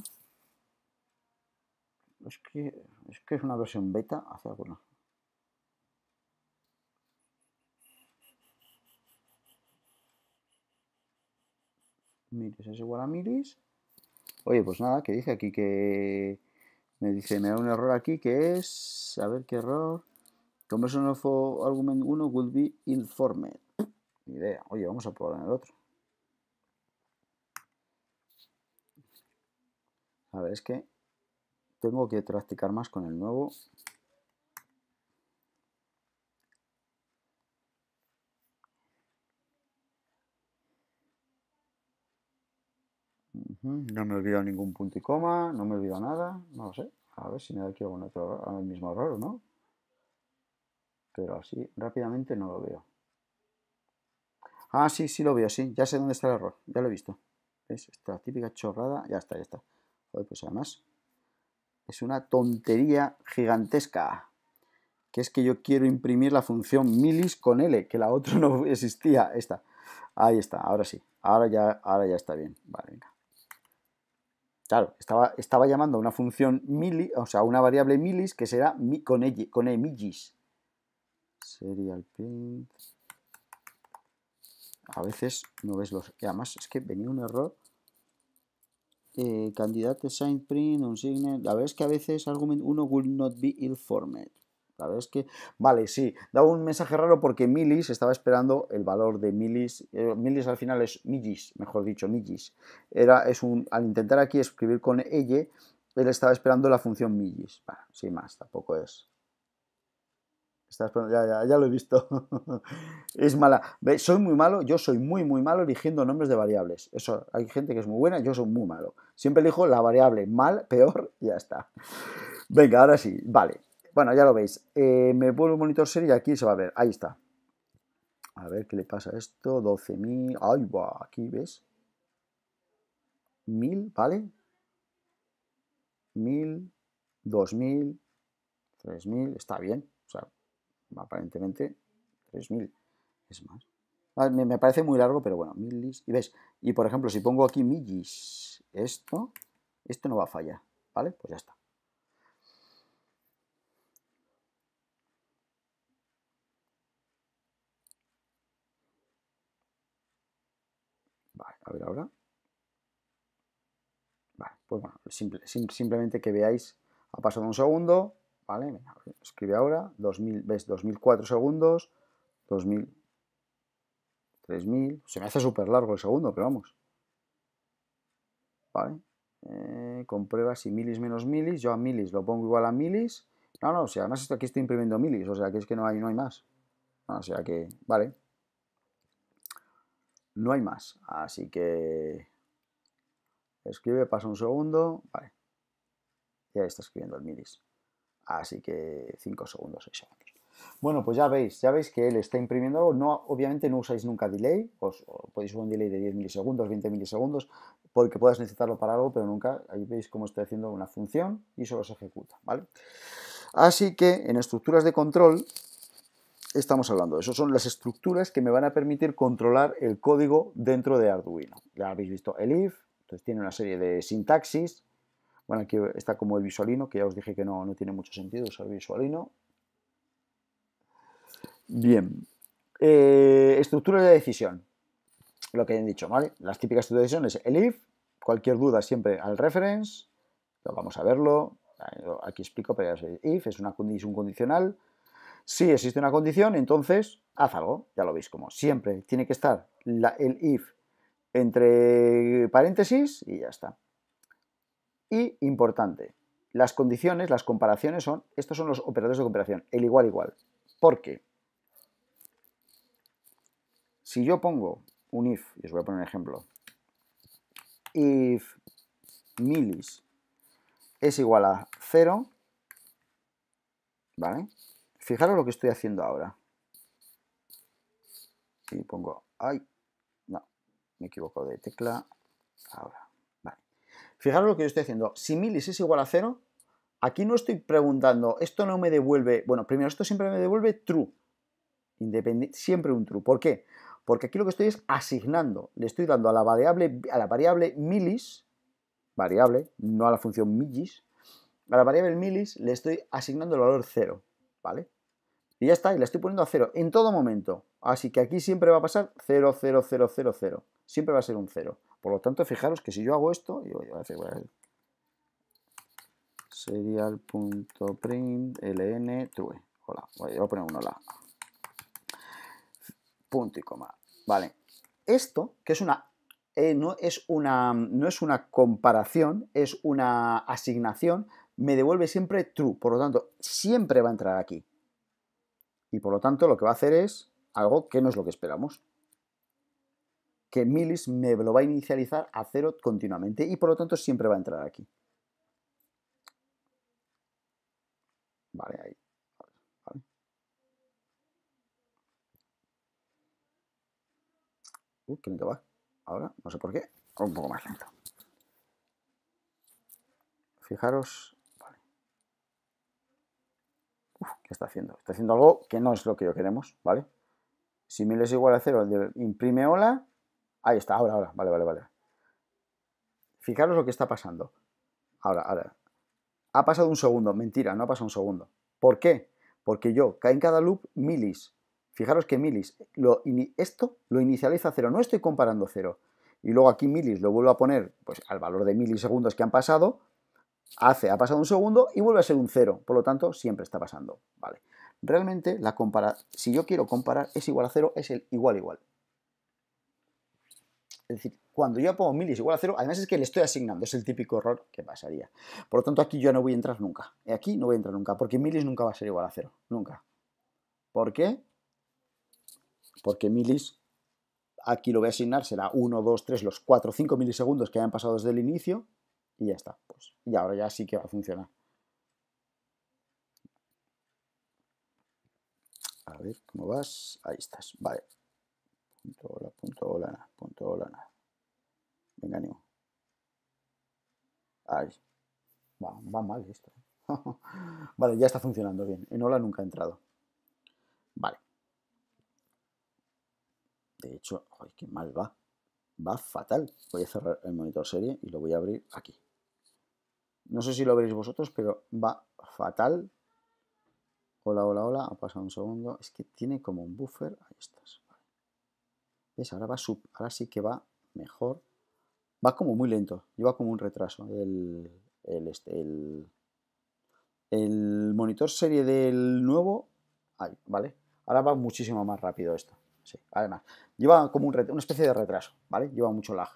S1: Es que es, que una versión beta hace alguna. Miris es igual a miris. Oye, pues nada, que dice aquí que... Me dice, me da un error aquí que es... A ver qué error no fue argument 1 would be informed. Ni idea. Oye, vamos a probar en el otro. A ver, es que tengo que practicar más con el nuevo. No me olvidado ningún punto y coma, no me olvidado nada, no lo sé. A ver si me da aquí algún otro, ahora mismo error, ¿no? pero así rápidamente no lo veo. Ah, sí, sí lo veo, sí, ya sé dónde está el error, ya lo he visto. Es Esta típica chorrada, ya está, ya está. Joder, pues además es una tontería gigantesca, que es que yo quiero imprimir la función milis con L, que la otra *laughs* no existía, esta. Ahí está, ahora sí, ahora ya, ahora ya está bien. Vale, venga. Claro, estaba, llamando a una función mili, o sea, una variable milis que será con, e, con milis serial print. A veces no ves los... además es que venía un error. Eh, Candidate sign print, un signet. La verdad es que a veces argument 1 will not be ill La verdad es que, vale, sí, Da un mensaje raro porque milis estaba esperando el valor de milis. Millis eh, milis al final es millis, mejor dicho, millis. Era, es un, al intentar aquí escribir con elle, él estaba esperando la función millis. sin más, tampoco es ya, lo he visto. *laughs* es mala. Soy muy malo, yo soy muy, muy malo eligiendo nombres de variables. Eso, hay gente que es muy buena, yo soy muy malo. Siempre elijo la variable mal, *laughs* peor, ya está. Venga, ahora sí, vale. Bueno, ya lo veis. Eh, me vuelvo monitor serie y aquí se va a ver. Ahí está. A ver qué le pasa a esto. 12.000. Ay, va, aquí ves. 1000, ¿vale? 1000, 2000, 3000, está bien. O sea, aparentemente 3000, es más. Ah, me, me, parece muy largo, pero bueno, milis. Y ves, y por ejemplo, si pongo aquí millis, esto, esto no va a fallar, ¿vale? Pues ya está. Vale, a ver ahora. Vale, pues bueno, simplemente que veáis, ha pasado un segundo, ¿vale? escribe ahora, 2000, ves, 2004 segundos, 2000, 3000, se me hace súper largo el segundo, pero vamos, ¿vale? Eh, comprueba si milis menos milis, yo a milis lo pongo igual a milis, no, no, o sea, además esto aquí estoy imprimiendo milis, o sea, que es que no hay, no hay más, ah, o sea que, vale, no hay más, así que escribe, pasa un segundo, vale, ya está escribiendo el milis. Así que 5 segundos, 6 segundos. Bueno, pues ya veis, ya veis que él está imprimiendo algo. No, obviamente no usáis nunca delay, os, podéis usar un delay de 10 milisegundos, 20 milisegundos, porque puedas necesitarlo para algo, pero nunca. Ahí veis cómo estoy haciendo una función y solo se ejecuta, ¿vale? Así que en estructuras de control estamos hablando. eso, son las estructuras que me van a permitir controlar el código dentro de Arduino. Ya habéis visto el if, entonces tiene una serie de sintaxis, bueno, aquí está como el visualino, que ya os dije que no, no tiene mucho sentido usar visualino. Bien. Eh, estructura de decisión. Lo que han dicho, ¿vale? Las típicas estructuras de decisión es el if, cualquier duda siempre al reference, lo vamos a verlo, aquí explico, pero es if, es, una, un condicional. Si existe una condición, entonces haz algo, ya lo veis como siempre, tiene que estar el if entre paréntesis y ya está. Y importante, las condiciones, las comparaciones son, estos son los operadores de comparación, el igual igual. ¿Por qué? si yo pongo un if, y os voy a poner un ejemplo, if milis es igual a cero, ¿vale? Fijaros lo que estoy haciendo ahora. Y pongo, ay, no, me equivoco de tecla, ahora. Fijaros lo que yo estoy haciendo. Si milis es igual a cero, aquí no estoy preguntando, esto no me devuelve, bueno, primero esto siempre me devuelve true, Independiente, siempre un true. ¿Por qué? Porque aquí lo que estoy es asignando, le estoy dando a la variable, a la variable milis, variable, no a la función millis, a la variable milis le estoy asignando el valor cero, ¿vale? Y ya está, y la estoy poniendo a cero en todo momento. Así que aquí siempre va a pasar 0, 0, 0, 0, 0. Siempre va a ser un 0. Por lo tanto, fijaros que si yo hago esto, yo voy a decir, ln true. Hola, voy a poner un hola. Punto y coma. Vale. Esto, que es una, eh, no, es una, no es una comparación, es una asignación, me devuelve siempre true. Por lo tanto, siempre va a entrar aquí. Y por lo tanto, lo que va a hacer es algo que no es lo que esperamos que Milis me lo va a inicializar a cero continuamente y por lo tanto siempre va a entrar aquí. Vale, ahí. Vale. Uh, qué lento va. Ahora, no sé por qué, un poco más lento. Fijaros, vale. ¿qué está haciendo? Está haciendo algo que no es lo que yo queremos, ¿vale? Si milis es igual a cero, imprime hola, Ahí está, ahora, ahora. Vale, vale, vale. Fijaros lo que está pasando. Ahora, ahora. Ha pasado un segundo. Mentira, no ha pasado un segundo. ¿Por qué? Porque yo cae en cada loop milis. Fijaros que milis, lo, esto lo inicializa a cero. No estoy comparando cero. Y luego aquí milis lo vuelvo a poner pues, al valor de milisegundos que han pasado. Hace, ha pasado un segundo y vuelve a ser un cero. Por lo tanto, siempre está pasando. Vale. Realmente, la compara si yo quiero comparar es igual a cero, es el igual igual. Es decir, cuando yo pongo milis igual a cero, además es que le estoy asignando, es el típico error que pasaría. Por lo tanto, aquí yo no voy a entrar nunca. Eh, aquí no voy a entrar nunca, porque milis nunca va a ser igual a cero. Nunca. ¿Por qué? Porque milis, aquí lo voy a asignar, será 1, 2, 3, los 4, 5 milisegundos que hayan pasado desde el inicio, y ya está. Pues, y ahora ya sí que va a funcionar. A ver, ¿cómo vas? Ahí estás. Vale. Punto hola, punto hola hola nada. Venga, ánimo. Ay, va, mal esto. *laughs* vale, ya está funcionando bien. En hola nunca ha entrado. Vale. De hecho, ay, qué mal va. Va fatal. Voy a cerrar el monitor serie y lo voy a abrir aquí. No sé si lo veréis vosotros, pero va fatal. Hola, hola, hola. Ha pasado un segundo. Es que tiene como un buffer. Ahí estás. ¿Ves? Ahora va sub, ahora sí que va mejor. Va como muy lento, lleva como un retraso este, el, el, monitor serie del nuevo, ahí, ¿vale? Ahora va muchísimo más rápido esto. Sí, además, lleva como un una especie de retraso, ¿vale? Lleva mucho lag.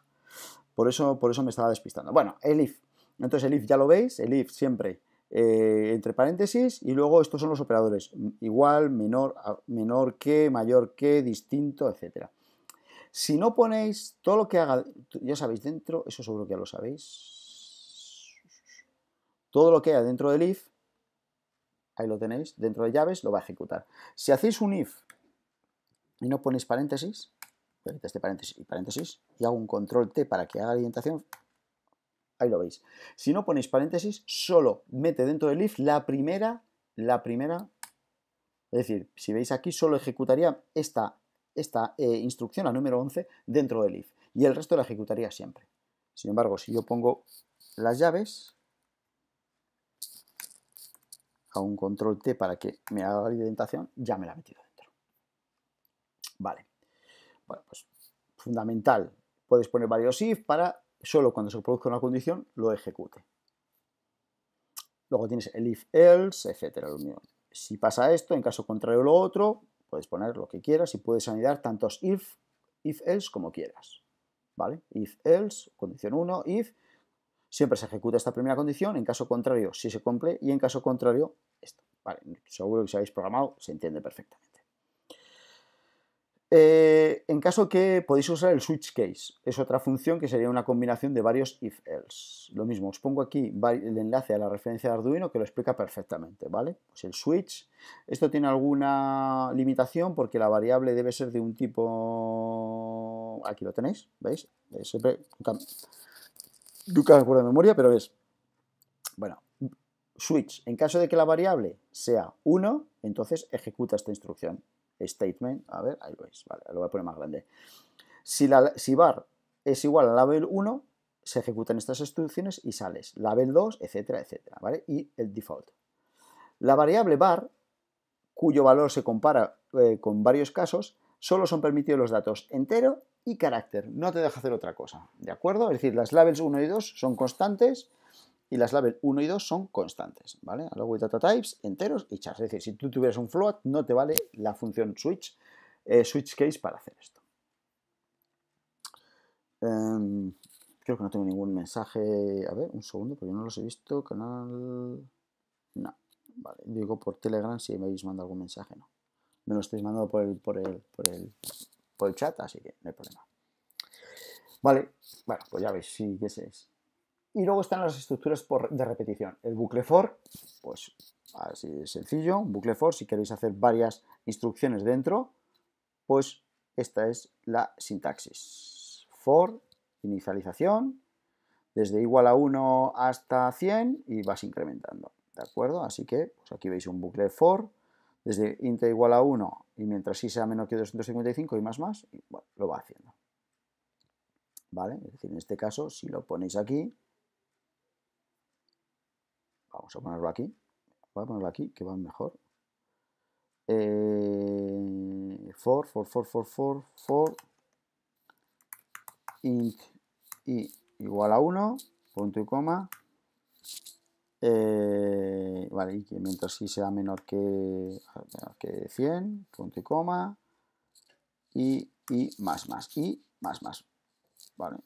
S1: Por eso, por eso me estaba despistando. Bueno, el if. Entonces el if ya lo veis, el if siempre eh, entre paréntesis y luego estos son los operadores. Igual, menor, menor que, mayor que, distinto, etcétera. Si no ponéis todo lo que haga, ya sabéis dentro, eso seguro que ya lo sabéis. Todo lo que haya dentro del if, ahí lo tenéis, dentro de llaves, lo va a ejecutar. Si hacéis un if y no ponéis paréntesis, este paréntesis y paréntesis, y hago un control T para que haga la orientación, ahí lo veis. Si no ponéis paréntesis, solo mete dentro del if la primera, la primera, es decir, si veis aquí, solo ejecutaría esta esta eh, instrucción, la número 11, dentro del if y el resto la ejecutaría siempre. Sin embargo, si yo pongo las llaves, a un control T para que me haga la indentación, ya me la ha metido dentro. Vale. Bueno, pues fundamental. Puedes poner varios if para solo cuando se produzca una condición lo ejecute. Luego tienes el if else, etcétera. Si pasa esto, en caso contrario lo otro, Puedes poner lo que quieras y puedes anidar tantos if, if else como quieras. ¿Vale? If else, condición 1, if, siempre se ejecuta esta primera condición, en caso contrario si se cumple y en caso contrario esto. Vale, seguro que si habéis programado se entiende perfectamente. Eh, en caso que podéis usar el switch case, es otra función que sería una combinación de varios if-else. Lo mismo, os pongo aquí el enlace a la referencia de Arduino que lo explica perfectamente, ¿vale? Pues el switch, esto tiene alguna limitación porque la variable debe ser de un tipo... Aquí lo tenéis, ¿veis? Siempre... Nunca me acuerdo de memoria, pero es... Bueno, switch, en caso de que la variable sea 1, entonces ejecuta esta instrucción statement, a ver, ahí lo veis, vale, lo voy a poner más grande. Si, la, si var es igual a label 1, se ejecutan estas instrucciones y sales, label 2, etcétera, etcétera, ¿vale? Y el default. La variable bar cuyo valor se compara eh, con varios casos, solo son permitidos los datos entero y carácter, no te deja hacer otra cosa, ¿de acuerdo? Es decir, las labels 1 y 2 son constantes y las label 1 y 2 son constantes, ¿vale? Allow data types, enteros y chars. Es decir, si tú tuvieras un float, no te vale la función switch, eh, switch case para hacer esto. Em, creo que no tengo ningún mensaje. A ver, un segundo, porque no los he visto. Canal. No. Vale, digo por Telegram si me habéis mandado algún mensaje, no. Me lo estáis mandando por el, por el chat, así que no hay problema. Vale, bueno, pues ya veis, sí, ese es. Y luego están las estructuras de repetición. El bucle for, pues así de sencillo, un bucle for, si queréis hacer varias instrucciones dentro, pues esta es la sintaxis. For, inicialización, desde igual a 1 hasta 100 y vas incrementando, ¿de acuerdo? Así que pues aquí veis un bucle for, desde int igual a 1 y mientras sí sea menor que 255 y más más, lo va haciendo. ¿Vale? Es decir, en este caso, si lo ponéis aquí, Vamos a ponerlo aquí. Voy a ponerlo aquí, que va mejor. Eh, for, for, for, for, for, for, int i igual a 1, punto y coma. Eh, vale, y que mientras si sea menor que, que 100, punto y coma. Y, y más, más, y más, más. Vale.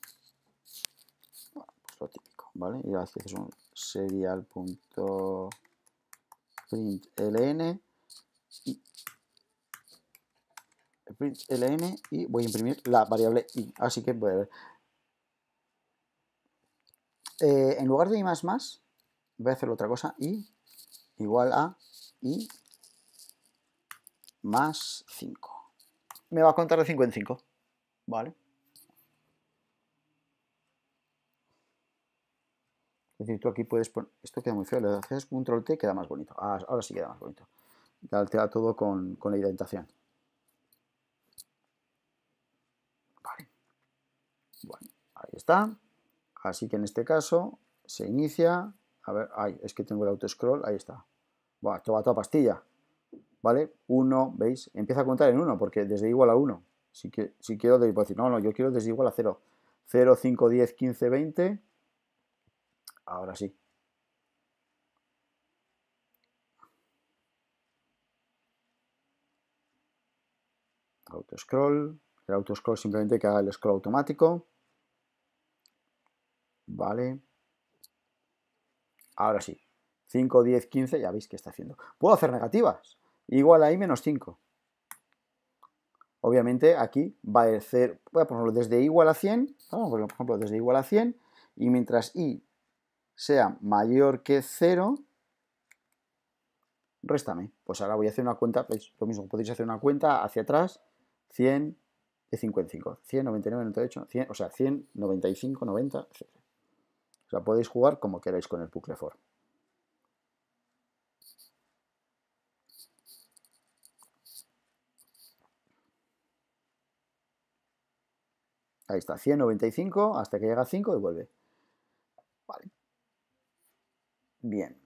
S1: Bueno, pues lo típico, ¿vale? Y veces son sería serial.println punto println y voy a imprimir la variable i. Así que voy a ver. Eh, en lugar de i más más, voy a hacer otra cosa. i igual a i más 5. Me va a contar de 5 en 5. Vale. Es decir, tú aquí puedes poner... Esto queda muy feo, le haces control T queda más bonito. Ah, ahora sí queda más bonito. Ya altera todo con, la indentación. Vale. Bueno, ahí está. Así que en este caso se inicia. A ver, ay, es que tengo el auto scroll, ahí está. esto va toda pastilla. ¿Vale? Uno, ¿veis? Empieza a contar en uno, porque desde igual a 1. Si, que, si quiero, puedo decir, no, no, yo quiero desde igual a 0. 0, 5, 10, 15, 20. Ahora sí. Autoscroll. El autoscroll simplemente que haga el scroll automático. Vale. Ahora sí. 5, 10, 15, ya veis que está haciendo. Puedo hacer negativas. Igual a ahí menos 5. Obviamente aquí va a ser, voy a ponerlo desde igual a 100, vamos a ponerlo por ejemplo desde igual a 100, y mientras i sea mayor que 0, réstame. Pues ahora voy a hacer una cuenta, lo mismo, podéis hacer una cuenta hacia atrás, 100 y 55, 199, 98, 100, o sea, 195, 90, etc. O sea, podéis jugar como queráis con el bucle for. Ahí está, 195 hasta que llega a 5 devuelve Bien,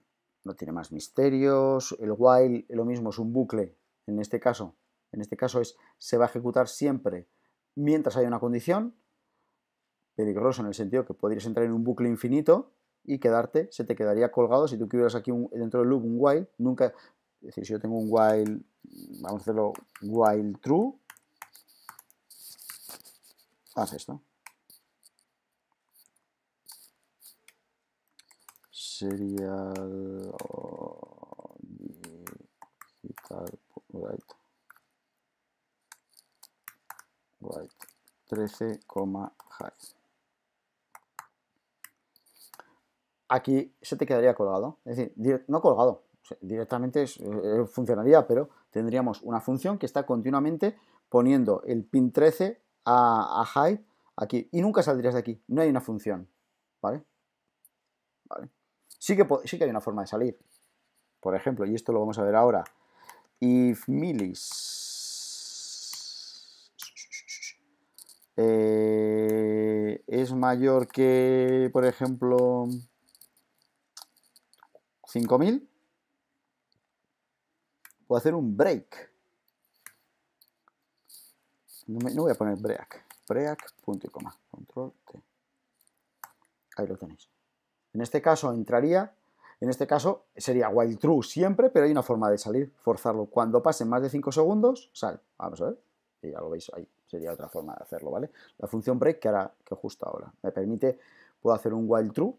S1: no tiene más misterios. El while, lo mismo, es un bucle en este caso. En este caso es, se va a ejecutar siempre mientras haya una condición. Peligroso en el sentido que podrías entrar en un bucle infinito y quedarte, se te quedaría colgado. Si tú tuvieras aquí dentro del loop un while, nunca... Es decir, si yo tengo un while, vamos a hacerlo while true, haz esto. serial digital 13, high. Aquí se te quedaría colgado, es decir, no colgado, directamente eh, funcionaría, pero tendríamos una función que está continuamente poniendo el pin 13 a, a high aquí y nunca saldrías de aquí, no hay una función, ¿vale? Vale. Sí que, hay una forma de salir. Por ejemplo, y esto lo vamos a ver ahora. If milis eh, es mayor que, por ejemplo, 5000, puedo hacer un break. No, no, voy a poner break. Break, punto y coma. Control T. Ahí lo tenéis. En este caso entraría, en este caso sería while true siempre, pero hay una forma de salir, forzarlo. Cuando pasen más de 5 segundos, sale. Vamos a ver, ya lo veis ahí, sería otra forma de hacerlo, ¿vale? La función break que hará, que justo ahora, me permite, puedo hacer un while true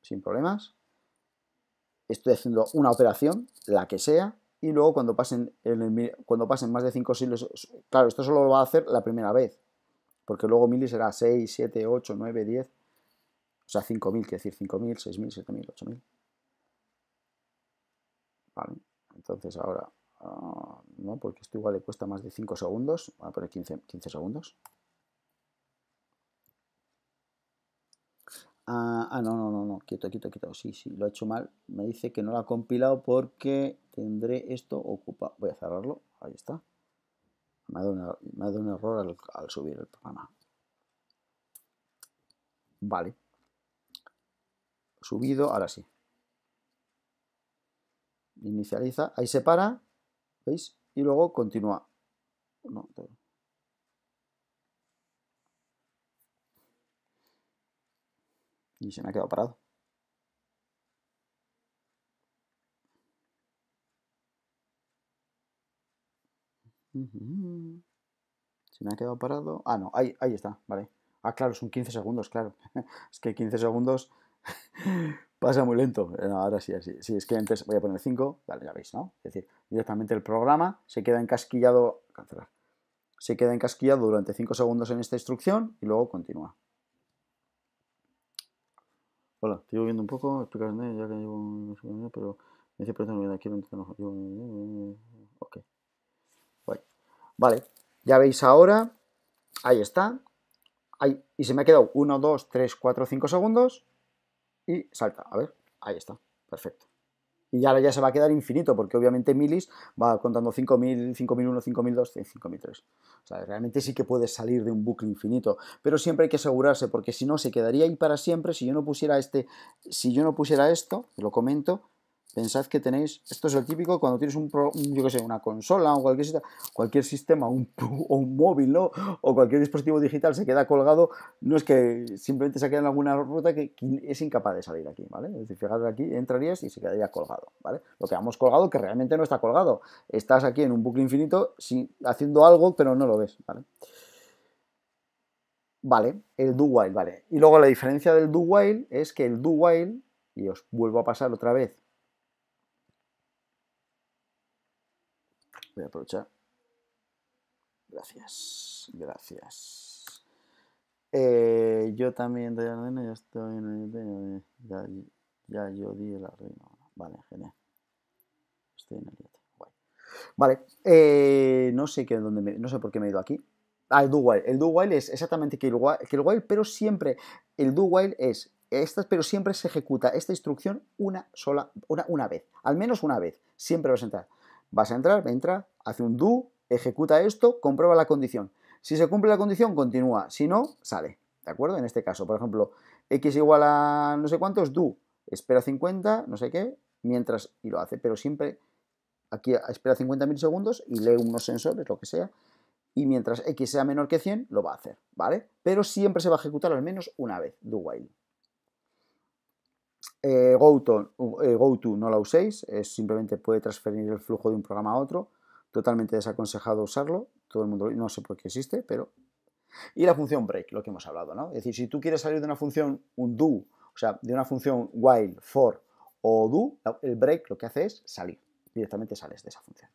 S1: sin problemas. Estoy haciendo una operación, la que sea, y luego cuando pasen, cuando pasen más de 5 siglos, claro, esto solo lo va a hacer la primera vez, porque luego mili será 6, 7, 8, 9, 10, o sea, 5.000, quiere decir 5.000, 6.000, 7.000, 8.000. Vale, entonces ahora, ah, no, porque esto igual le cuesta más de 5 segundos. Voy a poner 15, 15 segundos. Ah, ah, no, no, no, no, quieto, quieto, quieto. Sí, sí, lo he hecho mal. Me dice que no lo ha compilado porque tendré esto ocupado. Voy a cerrarlo. Ahí está. Me ha dado, un er, error al subir el programa. Vale subido, ahora sí. Inicializa, ahí se para, ¿veis? Y luego continúa. y se me ha quedado parado. Se me ha quedado parado. Ah, no, ahí, ahí está, vale. Ah, claro, son 15 segundos, claro. *laughs* es que 15 segundos Pasa muy lento. Eh, ahora sí, así. Sí, es que antes voy a poner 5. Vale, ya veis, ¿no? Es decir, directamente el programa se queda encasquillado. Cancelar. Se queda encasquillado durante 5 segundos en esta instrucción y luego continúa. Hola, estoy viendo un poco, explicarme, ya que llevo pero me dice, pero no Ok. Vale. vale, ya veis ahora, ahí está, Ahí. y se me ha quedado 1, 2, 3, 4, 5 segundos y salta. A ver, ahí está, perfecto. Y ahora ya se va a quedar infinito, porque obviamente milis va contando 5.000, 5.001, 5.002, 5.003. O sea, realmente sí que puede salir de un bucle infinito, pero siempre hay que asegurarse, porque si no se quedaría ahí para siempre. Si yo no pusiera este, si yo no pusiera esto, lo comento, Pensad que tenéis, esto es el típico cuando tienes un, yo que sé, una consola o cualquier, cualquier sistema un, o un móvil o cualquier dispositivo digital se queda colgado, no es que simplemente se quede en alguna ruta que, es incapaz de salir aquí, ¿vale? Es decir, fijaros aquí, entrarías y se quedaría colgado, ¿vale? Lo que hemos colgado que realmente no está colgado, estás aquí en un bucle infinito haciendo algo pero no lo ves, ¿vale? Vale, el do while, vale. Y luego la diferencia del do while es que el do while, y os vuelvo a pasar otra vez Voy a aprovechar. Gracias, gracias. Eh, yo también doy la reina, ya estoy en el ya, ya yo di la reina. Vale, genial. Estoy en el IT, Vale, eh, no sé qué, dónde no sé por qué me he ido aquí. Ah, el do while. El do while es exactamente que el while, pero siempre el do while es pero siempre se ejecuta esta instrucción una sola, una, una vez, al menos una vez, siempre va a entrar. Vas a entrar, entra, hace un do, ejecuta esto, comprueba la condición. Si se cumple la condición, continúa. Si no, sale. ¿De acuerdo? En este caso, por ejemplo, x igual a no sé cuántos, do, espera 50, no sé qué, mientras, y lo hace, pero siempre aquí espera 50 segundos y lee unos sensores, lo que sea, y mientras x sea menor que 100, lo va a hacer, ¿vale? Pero siempre se va a ejecutar al menos una vez, do while. Eh, eh, GoTo, no la uséis, simplemente puede transferir el flujo de un programa a otro. Totalmente desaconsejado usarlo. Todo el mundo no sé por qué existe, pero. Y la función break, lo que hemos hablado, ¿no? Es decir, si tú quieres salir de una función, un do, o sea, de una función while, for o do, el break lo que hace es salir. Directamente sales de esa función.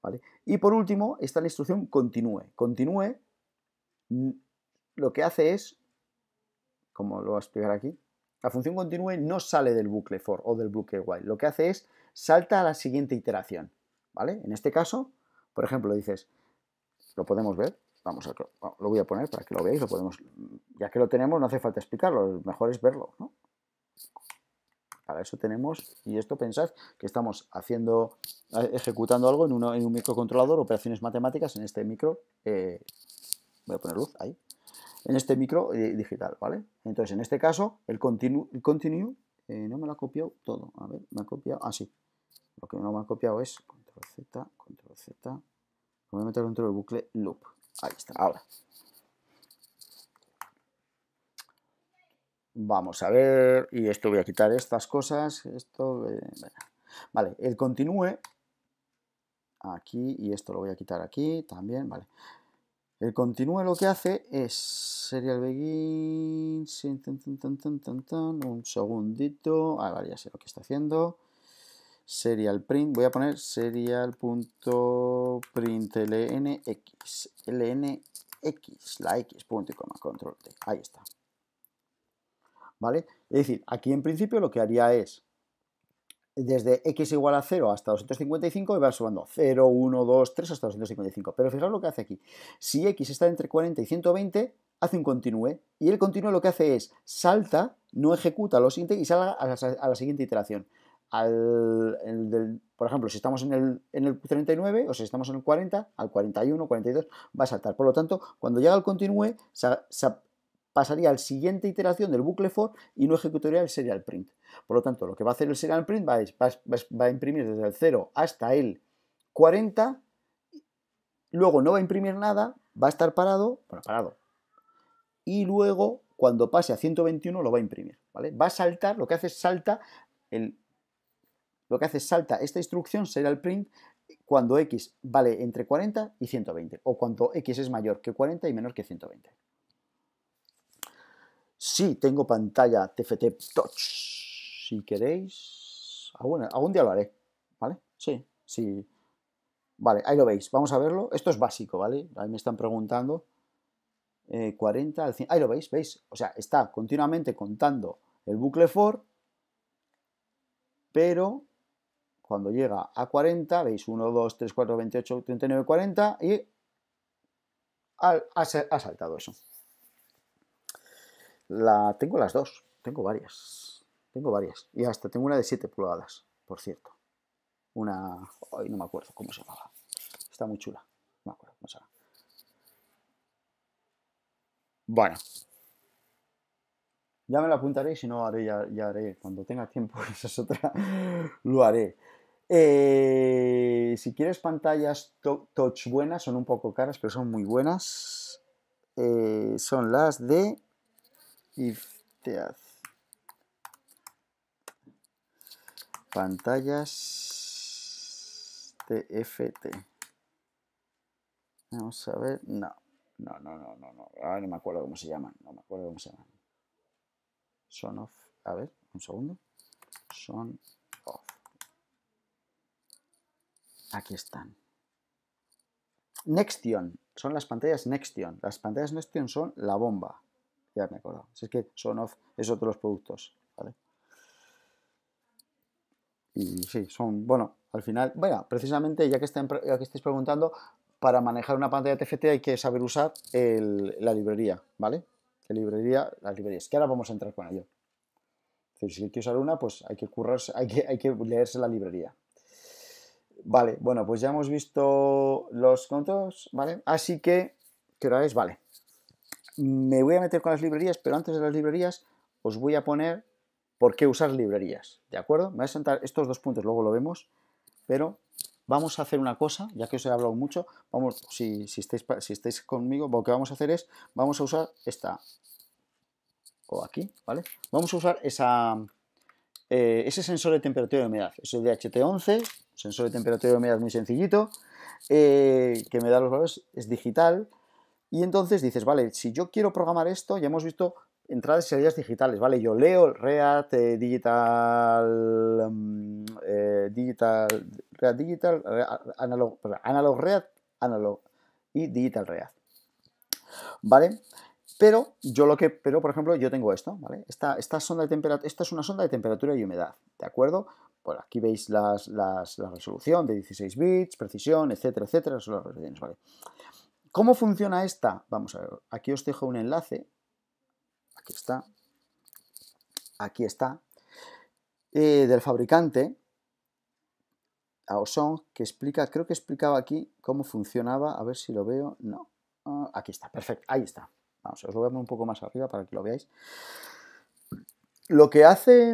S1: ¿Vale? Y por último, está la instrucción continue. Continúe mm, lo que hace es, como lo voy a explicar aquí, la función continue no sale del bucle for o del bucle while. Lo que hace es salta a la siguiente iteración. ¿Vale? En este caso, por ejemplo, dices, lo podemos ver, vamos a, lo voy a poner para que lo veáis, lo podemos, ya que lo tenemos no hace falta explicarlo, lo mejor es verlo, ¿no? Para eso tenemos, y esto pensad que estamos haciendo, eh, ejecutando algo en, un microcontrolador, operaciones matemáticas en este micro, eh, voy a poner luz ahí, en este micro eh, digital, ¿vale? Entonces, en este caso, el continue, continue eh, no me lo ha copiado todo. A ver, me ha copiado, ah, Lo que no me ha copiado es control Z, control Z. Voy a meter dentro del bucle loop. Ahí está, ahora. Vamos a ver, y esto voy a quitar estas cosas, esto, eh, vale, el continúe aquí, y esto lo voy a quitar aquí también, vale. El continúe lo que hace es serial begin. Un segundito. ahora ya sé lo que está haciendo. Serial print. Voy a poner serial.printlnx. Lnx. La x. Punto y coma. Control T. Ahí está. ¿Vale? Es decir, aquí en principio lo que haría es desde x igual a 0 hasta 255 y va sumando 0, 1, 2, 3 hasta 255. Pero fijaros lo que hace aquí. Si x está entre 40 y 120, hace un continue. Y el continue lo que hace es salta, no ejecuta lo siguiente y salga a la, siguiente iteración. Al, por ejemplo, si estamos en el, 39 o si estamos en el 40, al 41, 42, va a saltar. Por lo tanto, cuando llega al continue, se, pasaría a la siguiente iteración del bucle for y no ejecutaría el serial print. Por lo tanto, lo que va a hacer el serial print va a, va a, imprimir desde el 0 hasta el 40, luego no va a imprimir nada, va a estar parado, bueno, parado, y luego cuando pase a 121 lo va a imprimir, ¿vale? Va a saltar, lo que hace es salta lo que hace salta esta instrucción serial print cuando x vale entre 40 y 120 o cuando x es mayor que 40 y menor que 120. Sí, tengo pantalla TFT Touch, si queréis. Algún, ah, algún día lo haré, ¿vale? Sí, sí. Vale, ahí lo veis. Vamos a verlo. Esto es básico, ¿vale? Ahí me están preguntando. 40 eh, al 100. Ahí lo veis, ¿veis? O sea, está continuamente contando el bucle for, pero cuando llega a 40, veis 1, 2, 3, 4, 28, 39, 40 y ha saltado eso. La, tengo las dos, tengo varias, tengo varias. Y hasta tengo una de 7 pulgadas, por cierto. Una, Ay, no me acuerdo cómo se llamaba. Está muy chula, no me acuerdo cómo se llama. Bueno, ya me la apuntaré, si no haré, ya, haré. Cuando tenga tiempo, *laughs* esa es otra, lo haré. Eh, si quieres pantallas touch buenas, son un poco caras, pero son muy buenas. Eh, son las de death Pantallas TFT. Vamos a ver. No, no, no, no, no. no. no me acuerdo cómo se llaman. No me acuerdo cómo se llaman. Son off. A ver, un segundo. Son off. Aquí están. Nextion. Son las pantallas Nextion. Las pantallas Nextion son la bomba me acuerdo. Si es que Sonoff es otro de los productos, ¿vale? Y sí, son, bueno, al final, bueno, precisamente ya que, estáis preguntando, para manejar una pantalla TFT hay que saber usar la librería, ¿vale? La librería, las librerías, que ahora vamos a entrar con ello. si hay que usar una, pues hay que, currarse, hay que, hay que leerse la librería. Vale, bueno, pues ya hemos visto los contos, ¿vale? Así que, ¿qué hora es? Vale, me voy a meter con las librerías, pero antes de las librerías os voy a poner por qué usar librerías, ¿de acuerdo? Me voy a sentar estos dos puntos, luego lo vemos, pero vamos a hacer una cosa, ya que os he hablado mucho, vamos, si, estáis, si estáis conmigo, lo que vamos a hacer es, vamos a usar esta, o aquí, ¿vale? Vamos a usar esa, eh, ese sensor de temperatura y humedad, es el DHT11, sensor de temperatura y humedad muy sencillito, eh, que me da los valores, es digital, y entonces dices, vale, si yo quiero programar esto, ya hemos visto entradas y salidas digitales, ¿vale? Yo leo eh, mm, eh, React Digital, Digital, Digital, analog, perdón, analog React, Analog y Digital READ, ¿vale? Pero yo lo que, pero por ejemplo, yo tengo esto, ¿vale? Esta, sonda de esta es una sonda de temperatura y humedad, ¿de acuerdo? Bueno, aquí veis la resolución de 16 bits, precisión, etcétera, etcétera, son las resoluciones, ¿vale? ¿Cómo funciona esta? Vamos a ver, aquí os dejo un enlace. Aquí está. Aquí está. Eh, del fabricante Aosong, que explica, creo que explicaba aquí cómo funcionaba, a ver si lo veo, no, ah, aquí está, perfecto, ahí está, vamos, os lo a un poco más arriba para que lo veáis. Lo que hace,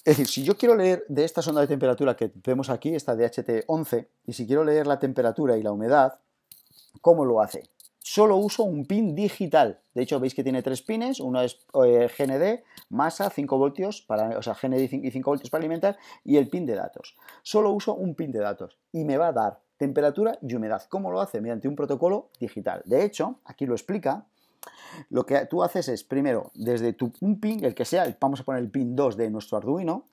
S1: es decir, si yo quiero leer de esta sonda de temperatura que vemos aquí, esta ht 11 y si quiero leer la temperatura y la humedad, ¿Cómo lo hace? Solo uso un pin digital. De hecho, veis que tiene tres pines. Uno es eh, GND, masa, 5 voltios, para, o sea, GND y 5 voltios para alimentar, y el pin de datos. Solo uso un pin de datos y me va a dar temperatura y humedad. ¿Cómo lo hace? Mediante un protocolo digital. De hecho, aquí lo explica, lo que tú haces es, primero, desde tu, un pin, el que sea, vamos a poner el pin 2 de nuestro Arduino,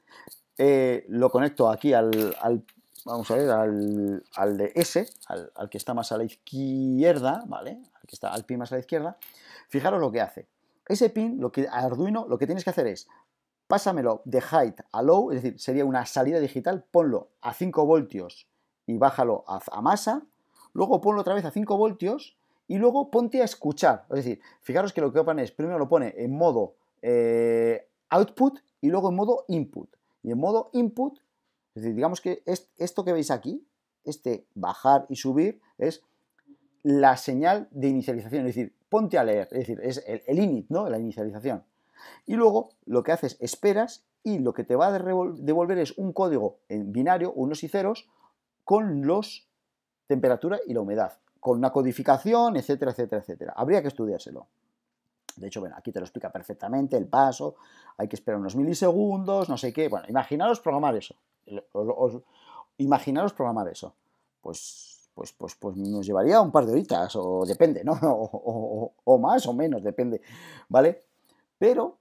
S1: eh, lo conecto aquí al, al, vamos a ver, al, de S, al, que está más a la izquierda, ¿vale? Al que está al pin más a la izquierda, fijaros lo que hace. Ese pin, lo que, Arduino, lo que tienes que hacer es, pásamelo de height a low, es decir, sería una salida digital, ponlo a 5 voltios y bájalo a, masa, luego ponlo otra vez a 5 voltios y luego ponte a escuchar. Es decir, fijaros que lo que pone es, primero lo pone en modo eh, output y luego en modo input. Y en modo input es decir, digamos que esto que veis aquí, este bajar y subir, es la señal de inicialización, es decir, ponte a leer, es decir, es el, init, ¿no? La inicialización. Y luego lo que haces, esperas y lo que te va a devolver es un código en binario, unos y ceros, con los temperatura y la humedad, con una codificación, etcétera, etcétera, etcétera. Habría que estudiárselo. De hecho, aquí te lo explica perfectamente el paso, hay que esperar unos milisegundos, no sé qué. Bueno, imaginaos programar eso imaginaros programar eso. Pues, pues, pues, pues nos llevaría un par de horitas, o depende, ¿no? *laughs* O, más o menos, depende, ¿vale? Pero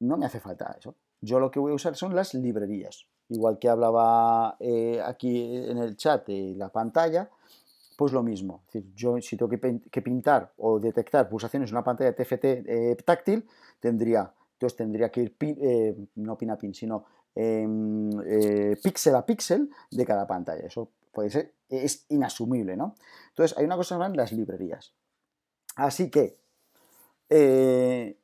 S1: no me hace falta eso. Yo lo que voy a usar son las librerías. Igual que hablaba eh, aquí en el chat, de la pantalla, pues lo mismo. yo si tengo que, pintar o detectar pulsaciones en una pantalla TFT eh, táctil, tendría, entonces tendría que ir, eh, no pin a pin, sino Em, eh, píxel a píxel de cada pantalla. Eso puede ser, es inasumible, ¿no? Entonces, hay una cosa grande las librerías. Así que, eh,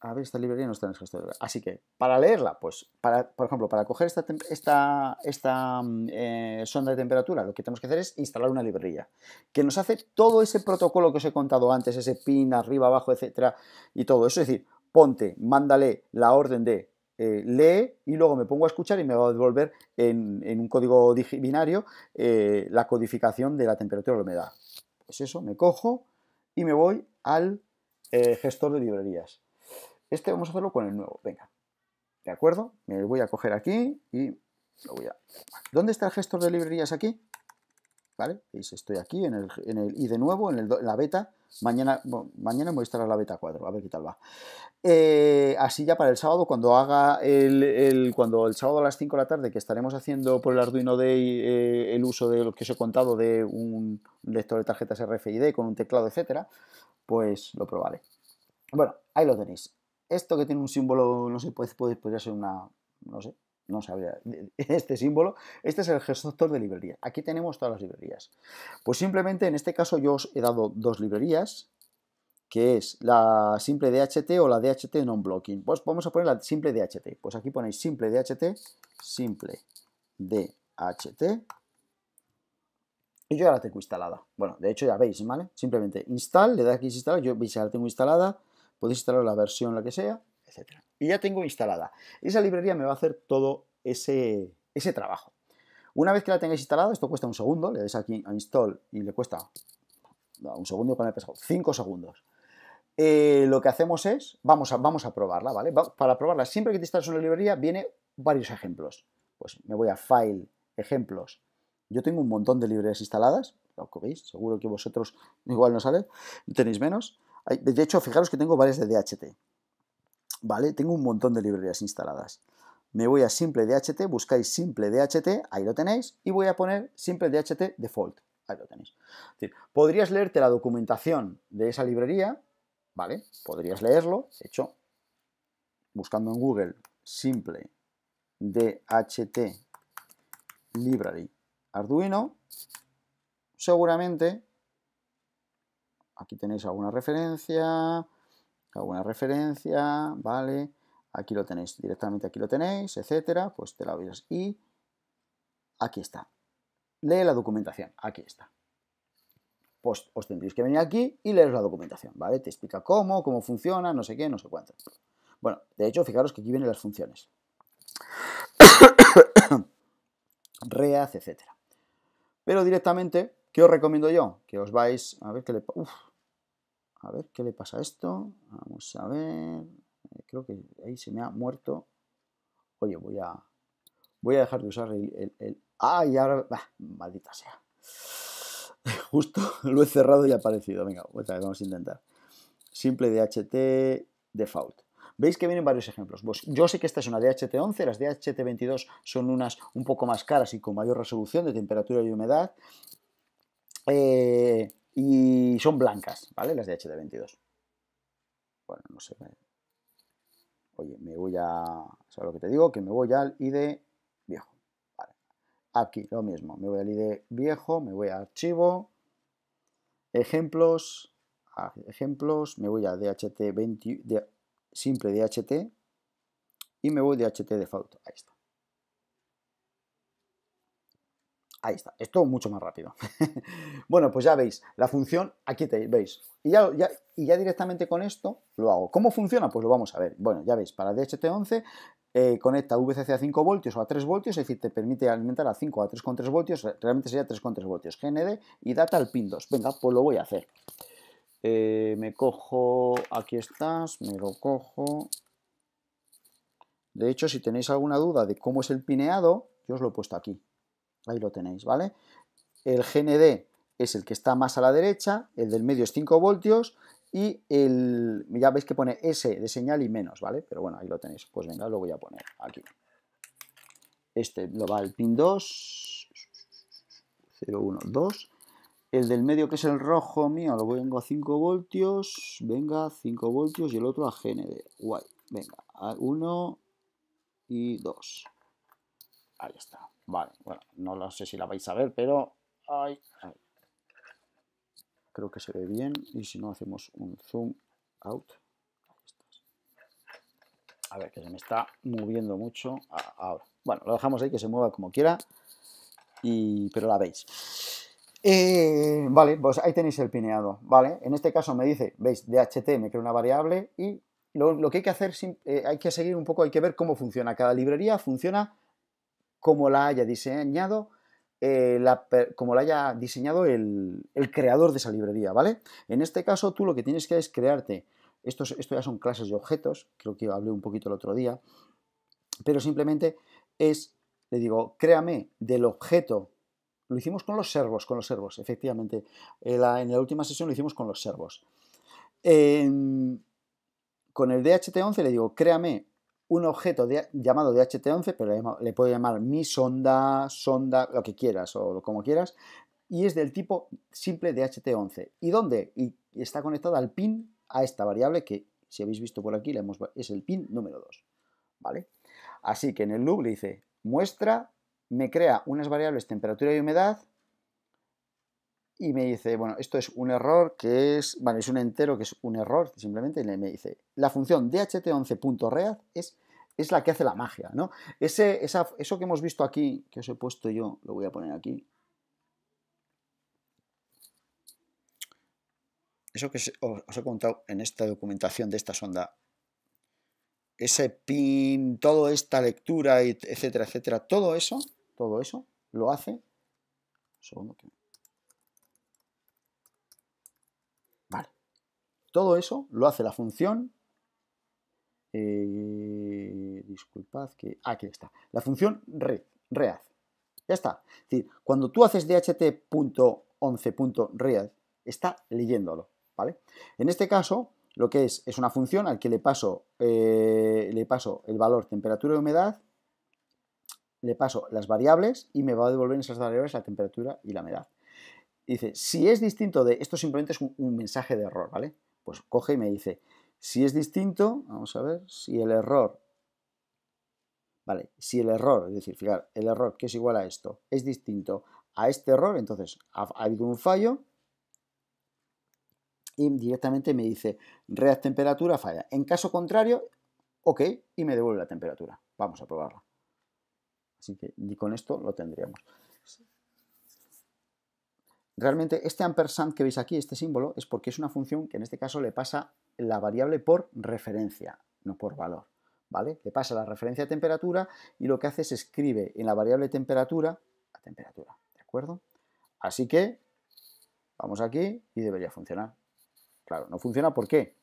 S1: a ver, esta librería no está en el gestor. Así que, para leerla, pues, para, por ejemplo, para coger esta, esta, esta mm, eh, sonda de temperatura, lo que tenemos que hacer es instalar una librería, que nos hace todo ese protocolo que os he contado antes, ese pin, arriba, abajo, etcétera, y todo eso. Es decir, ponte, mándale la orden de eh, lee y luego me pongo a escuchar y me va a devolver en, un código binario eh, la codificación de la temperatura o la humedad. Pues eso, me cojo y me voy al eh, gestor de librerías. Este vamos a hacerlo con el nuevo, venga. ¿De acuerdo? Me voy a coger aquí y lo voy a... ¿Dónde está el gestor de librerías aquí? ¿vale? Veis, estoy aquí en el, y de nuevo en, la beta, mañana, mañana voy a instalar la beta 4, a ver qué tal va. Eh, así ya para el sábado, cuando haga el, cuando el sábado a las 5 de la tarde, que estaremos haciendo por el Arduino Day eh, el uso de lo que os he contado de un lector de tarjetas RFID con un teclado, etcétera, pues lo probaré. Bueno, ahí lo tenéis. Esto que tiene un símbolo, no sé, puede, puede podría ser una, no sé, no sabía, *laughs* este símbolo, este es el gestor de librería. Aquí tenemos todas las librerías. Pues simplemente en este caso yo os he dado dos librerías, que es la simple DHT o la DHT non-blocking. Pues vamos a poner la simple DHT. Pues aquí ponéis simple DHT, simple DHT. Y yo ya la tengo instalada. Bueno, de hecho ya veis, ¿vale? Simplemente install, le da aquí instalar, yo veis ya la tengo instalada, podéis instalar la versión, la que sea, etcétera y ya tengo instalada. Esa librería me va a hacer todo ese, ese trabajo. Una vez que la tengáis instalada, esto cuesta un segundo, le dais aquí a install y le cuesta un segundo con el pesado, 5 segundos. Eh, lo que hacemos es, vamos a, vamos a probarla, ¿vale? para probarla, siempre que te instales una librería, viene varios ejemplos. Pues me voy a File, Ejemplos. Yo tengo un montón de librerías instaladas, lo veis, seguro que vosotros igual no sale, tenéis menos. De hecho, fijaros que tengo varias de DHT. ¿vale? Tengo un montón de librerías instaladas. Me voy a simple DHT, buscáis simple DHT, ahí lo tenéis, y voy a poner simple DHT default, ahí lo tenéis. podrías leerte la documentación de esa librería, ¿vale? Podrías leerlo, hecho, buscando en Google simple DHT library Arduino, seguramente, aquí tenéis alguna referencia, alguna referencia, ¿vale? Aquí lo tenéis, directamente aquí lo tenéis, etcétera, pues te la veis y aquí está. Lee la documentación, aquí está. Pues os tendréis que venir aquí y leeros la documentación, ¿vale? Te explica cómo, cómo funciona, no sé qué, no sé cuánto. Bueno, de hecho, fijaros que aquí vienen las funciones. *coughs* Reaz, etcétera. Pero directamente, ¿qué os recomiendo yo? Que os vais, a ver qué le... Uf, a ver, ¿qué le pasa a esto? Vamos a ver. Eh, creo que ahí se me ha muerto. Oye, voy a, voy a dejar de usar el... el, ¡Ah! Y ahora... maldita sea. *laughs* Justo lo he cerrado y ha aparecido. Venga, otra vez vamos a intentar. Simple DHT default. Veis que vienen varios ejemplos. Pues yo sé que esta es una DHT11, las DHT22 son unas un poco más caras y con mayor resolución de temperatura y humedad. Eh, y son blancas, ¿vale? Las de HT22. Bueno, no sé. Oye, me voy a... ¿Sabes lo que te digo? Que me voy al ID viejo. Aquí, lo mismo. Me voy al ID viejo, me voy a archivo, ejemplos, ejemplos, me voy a DHT 20, de, simple DHT y me voy a DHT default. Ahí está. Ahí está, es mucho más rápido. *laughs* bueno, pues ya veis, la función, aquí te veis. Y ya, y ya, directamente con esto lo hago. ¿Cómo funciona? Pues lo vamos a ver. Bueno, ya veis, para DHT11 eh, conecta VCC a 5 voltios o a 3 voltios, es decir, te permite alimentar a 5 a 3,3 voltios, realmente sería 3,3 voltios, GND y data al pin 2. Venga, pues lo voy a hacer. Eh, me cojo, aquí estás, me lo cojo. De hecho, si tenéis alguna duda de cómo es el pineado, yo os lo he puesto aquí. Ahí lo tenéis, ¿vale? El GND es el que está más a la derecha, el del medio es 5 voltios y el, ya veis que pone S de señal y menos, ¿vale? Pero bueno, ahí lo tenéis. Pues venga, lo voy a poner aquí. Este lo va al pin 2, 0, 1, 2. El del medio, que es el rojo mío, lo vengo a 5 voltios. Venga, 5 voltios. Y el otro a GND. Guay. Venga, a 1 y 2. Ahí está. Vale, bueno, no lo sé si la vais a ver, pero... Creo que se ve bien y si no hacemos un zoom out. A ver, que se me está moviendo mucho ahora. Bueno, lo dejamos ahí, que se mueva como quiera, pero la veis. Eh, vale, pues ahí tenéis el pineado, ¿vale? En este caso me dice, veis, DHT me crea una variable y lo, que hay que hacer, eh, hay que seguir un poco, hay que ver cómo funciona. Cada librería funciona como la haya diseñado, eh, haya diseñado el, creador de esa librería, ¿vale? En este caso, tú lo que tienes que hacer es crearte, esto ya son clases de objetos, creo que hablé un poquito el otro día, pero simplemente es, le digo, créame del objeto lo hicimos con los servos, con los servos, efectivamente. En la, última sesión lo hicimos con los servos. con el DHT11 le digo, créame un objeto de, llamado DHT11, pero le, puedo llamar mi sonda, sonda, lo que quieras o como quieras, y es del tipo simple DHT11. ¿Y dónde? Y está conectada al pin, a esta variable que, si habéis visto por aquí, hemos, es el pin número 2. ¿Vale? Así que en el loop le dice muestra, me crea unas variables temperatura y humedad, y me dice, bueno, esto es un error que es, bueno, es un entero que es un error simplemente, y me dice, la función dht11.read es, es la que hace la magia, ¿no? Ese, eso que hemos visto aquí, que os he puesto yo, lo voy a poner aquí. Eso que os he contado en esta documentación de esta sonda, ese pin, toda esta lectura, etcétera, etcétera, todo eso, todo eso lo hace... segundo que Todo eso lo hace la función. Eh, disculpad que. Ah, aquí está. La función read. Ya está. Es decir, cuando tú haces dht.11.read, está leyéndolo. ¿Vale? En este caso, lo que es es una función al que le paso, eh, le paso el valor temperatura y humedad, le paso las variables y me va a devolver esas variables la temperatura y la humedad. Dice, si es distinto de, esto simplemente es un mensaje de error, ¿vale? Pues coge y me dice, si es distinto, vamos a ver, si el error, vale, si el error, es decir, fijar, el error que es igual a esto, es distinto a este error, entonces ha, habido un fallo y directamente me dice, red temperatura falla. En caso contrario, ok, y me devuelve la temperatura. Vamos a probarla. Así que y con esto lo tendríamos. Realmente este ampersand que veis aquí, este símbolo, es porque es una función que en este caso le pasa la variable por referencia, no por valor. ¿vale? Le pasa la referencia a temperatura y lo que hace es escribe en la variable temperatura a temperatura. ¿De acuerdo? Así que vamos aquí y debería funcionar. Claro, no funciona ¿por qué?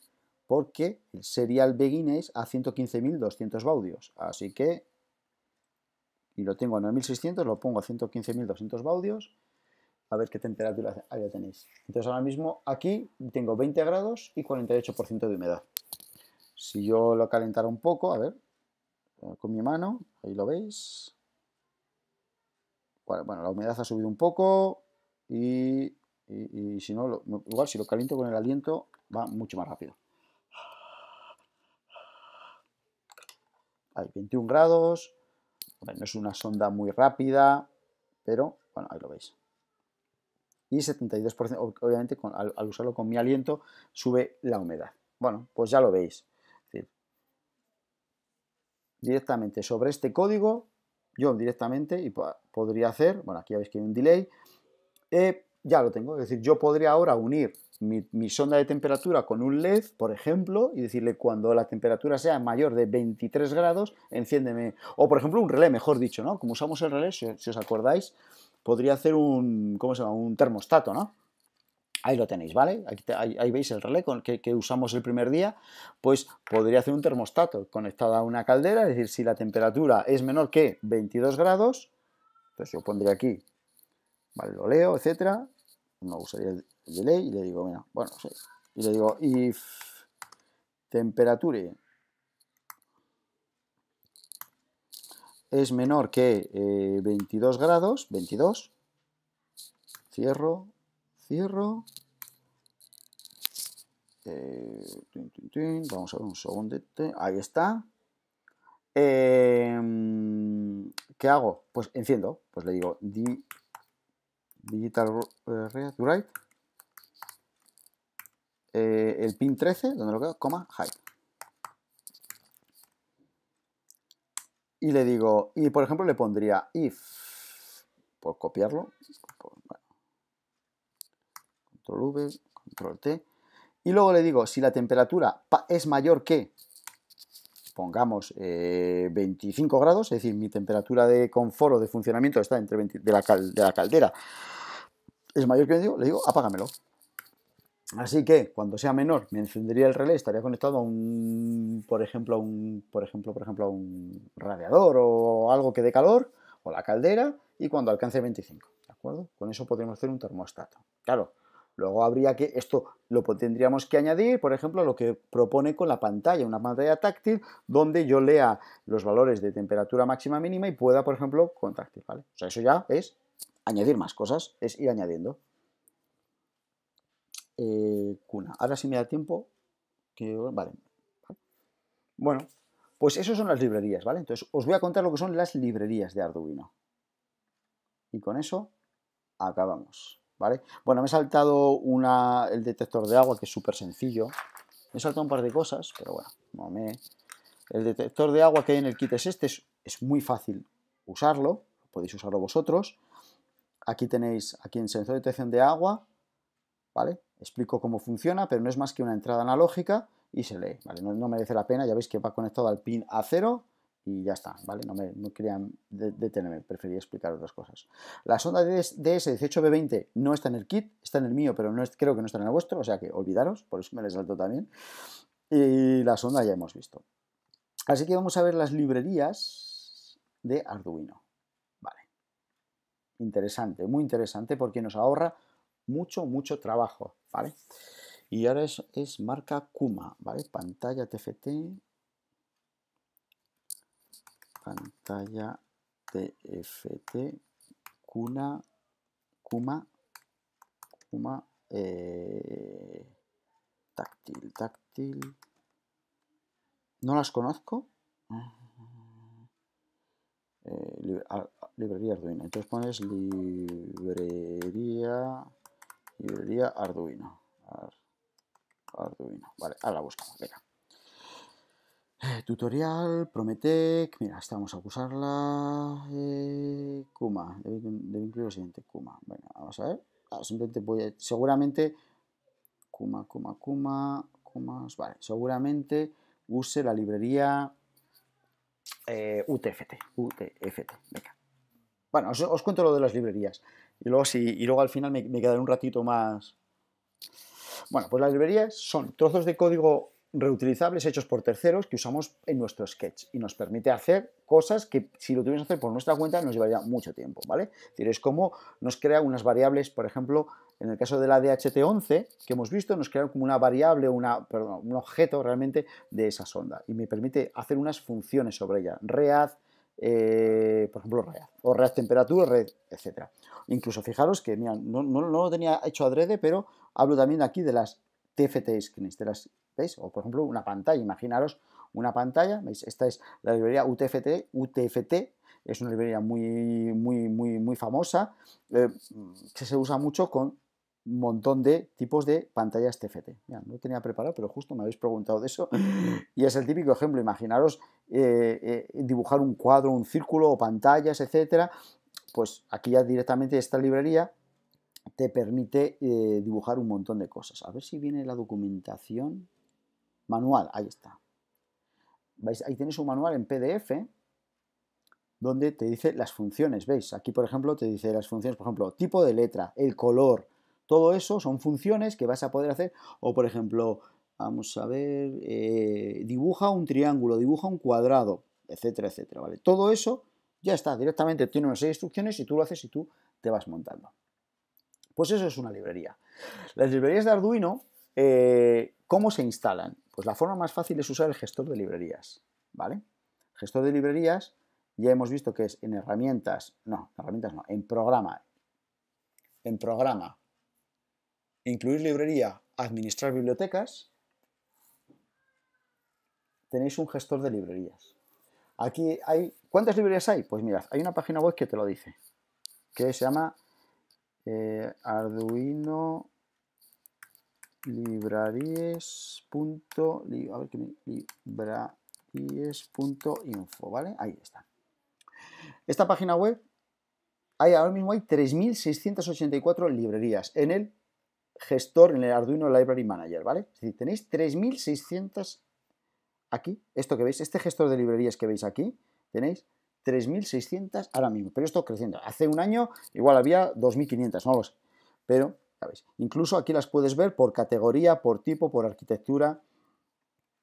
S1: Porque el serial begin es a 115.200 baudios. Así que, y lo tengo a 9.600, lo pongo a 115.200 baudios a ver qué temperatura allá tenéis. Entonces ahora mismo aquí tengo 20 grados y 48% de humedad. Si yo lo calentara un poco, a ver, con mi mano, ahí lo veis. Bueno, la humedad ha subido un poco y, si no, igual si lo caliento con el aliento va mucho más rápido. Hay 21 grados, no es una sonda muy rápida, pero bueno, ahí lo veis y 72%, obviamente al, usarlo con mi aliento, sube la humedad. Bueno, pues ya lo veis. directamente sobre este código, yo directamente y podría hacer, bueno, aquí ya veis que hay un delay, eh, ya lo tengo, es decir, yo podría ahora unir mi, sonda de temperatura con un LED, por ejemplo, y decirle cuando la temperatura sea mayor de 23 grados, enciéndeme, o por ejemplo un relé, mejor dicho, ¿no? Como usamos el relé, si os acordáis, podría hacer un, ¿cómo se llama? Un termostato, ¿no? Ahí lo tenéis, ¿vale? Ahí, veis el relé que, usamos el primer día, pues podría hacer un termostato conectado a una caldera, es decir, si la temperatura es menor que 22 grados, entonces pues yo pondré aquí, vale, lo leo, etcétera, no usaría el delay y le digo, mira, bueno, sí, y le digo if temperature es menor que 22 eh, grados, 22, cierro, cierro, eh, vamos a ver un segundo, ahí está, em, ¿qué hago? Pues enciendo, pues le digo digital eh, read write, el pin 13, donde lo quedo?, coma, hide. Y le digo, y por ejemplo le pondría if, por copiarlo, control V, control T, y luego le digo, si la temperatura es mayor que, pongamos, 25 eh, grados, es decir, mi temperatura de confort o de funcionamiento está entre 20, de, la caldera, es mayor que 25, le digo, apágamelo. Así que cuando sea menor me encendería el relé, estaría conectado a un, por ejemplo, un, por ejemplo, por ejemplo, a un radiador o algo que dé calor o la caldera y cuando alcance 25, ¿de acuerdo? Con eso podríamos hacer un termostato. Claro, luego habría que esto lo tendríamos que añadir, por ejemplo, a lo que propone con la pantalla, una pantalla táctil donde yo lea los valores de temperatura máxima mínima y pueda, por ejemplo, con táctil, ¿vale? O sea, eso ya es añadir más cosas, es ir añadiendo. Eh, cuna. Ahora si me da tiempo, que, vale. Bueno, pues eso son las librerías, ¿vale? Entonces os voy a contar lo que son las librerías de Arduino. Y con eso acabamos, ¿vale? Bueno, me he saltado una, el detector de agua, que es súper sencillo. Me he saltado un par de cosas, pero bueno, me... El detector de agua que hay en el kit es este, es, es muy fácil usarlo, podéis usarlo vosotros. Aquí tenéis, aquí en sensor de detección de agua, ¿vale? Explico cómo funciona, pero no es más que una entrada analógica y se lee, ¿vale? No, merece la pena, ya veis que va conectado al pin A0 y ya está, ¿vale? No, me, no detenerme, prefería explicar otras cosas. La sonda DS18B20 no está en el kit, está en el mío, pero no creo que no está en el vuestro, o sea que olvidaros, por eso me les salto también. Y la sonda ya hemos visto. Así que vamos a ver las librerías de Arduino. Vale. Interesante, muy interesante porque nos ahorra mucho, mucho trabajo, ¿vale? Y ahora es, es marca Kuma, ¿vale? Pantalla TFT, pantalla TFT, Kuna, Kuma, Kuma, eh, táctil, táctil. No las conozco. Eh, ah, ah, librería Arduino. Entonces pones librería librería Arduino. Arduino. Vale, ahora la buscamos, venga. Eh, tutorial, Prometec, mira, estamos a usarla. Eh, Kuma, debe, incluir lo siguiente, Kuma. Venga, vamos a ver. Ah, simplemente voy a, seguramente, Kuma, Kuma, Kuma, Kuma, vale, seguramente use la librería eh, UTFT, UTFT, venga. Bueno, os, cuento lo de las librerías. Y luego, al final me, quedaré un ratito más. Bueno, pues las librerías son trozos de código reutilizables hechos por terceros que usamos en nuestro sketch y nos permite hacer cosas que si lo tuviéramos que hacer por nuestra cuenta nos llevaría mucho tiempo, ¿vale? Es decir, es como nos crea unas variables, por ejemplo, en el caso de la DHT11 que hemos visto, nos crea como una variable, una, un objeto realmente de esa sonda y me permite hacer unas funciones sobre ella, read, eh, por ejemplo, red o red temperatura, red, etc. Incluso fijaros que, no, lo tenía hecho adrede, pero hablo también aquí de las TFT screens, ¿veis? O por ejemplo, una pantalla, imaginaros una pantalla, ¿veis? Esta es la librería UTFT, UTFT es una librería muy, muy, muy, muy famosa, eh, que se usa mucho con montón de tipos de pantallas TFT. Ya, no tenía preparado, pero justo me habéis preguntado de eso. *laughs* Y es el típico ejemplo, imaginaros eh, eh, dibujar un cuadro, un círculo o pantallas, etcétera. Pues aquí ya directamente esta librería te permite eh, dibujar un montón de cosas. A ver si viene la documentación manual, ahí está. Ahí tenéis un manual en PDF donde te dice las funciones, ¿veis? Aquí, por ejemplo, te dice las funciones, por ejemplo, tipo de letra, el color, todo eso son funciones que vas a poder hacer. O, por ejemplo, vamos a ver, eh, dibuja un triángulo, dibuja un cuadrado, etcétera, etcétera. ¿vale? Todo eso ya está, directamente tiene unas instrucciones y tú lo haces y tú te vas montando. Pues eso es una librería. Las librerías de Arduino, eh, ¿cómo se instalan? Pues la forma más fácil es usar el gestor de librerías, ¿vale? gestor de librerías ya hemos visto que es en herramientas, no, herramientas no, en programa. En programa incluir librería, administrar bibliotecas, tenéis un gestor de librerías. Aquí hay... ¿Cuántas librerías hay? Pues mirad, hay una página web que te lo dice, que se llama eh, Arduino libraries.info, ¿vale? Ahí está. Esta página web, hay, ahora mismo hay 3.684 librerías en el gestor en el Arduino Library Manager, ¿vale? Es decir, tenéis 3600 aquí, esto que veis, este gestor de librerías que veis aquí, tenéis 3.600 ahora mismo, pero esto creciendo. Hace un año igual había 2.500, no lo sé, pero ya Incluso aquí las puedes ver por categoría, por tipo, por arquitectura,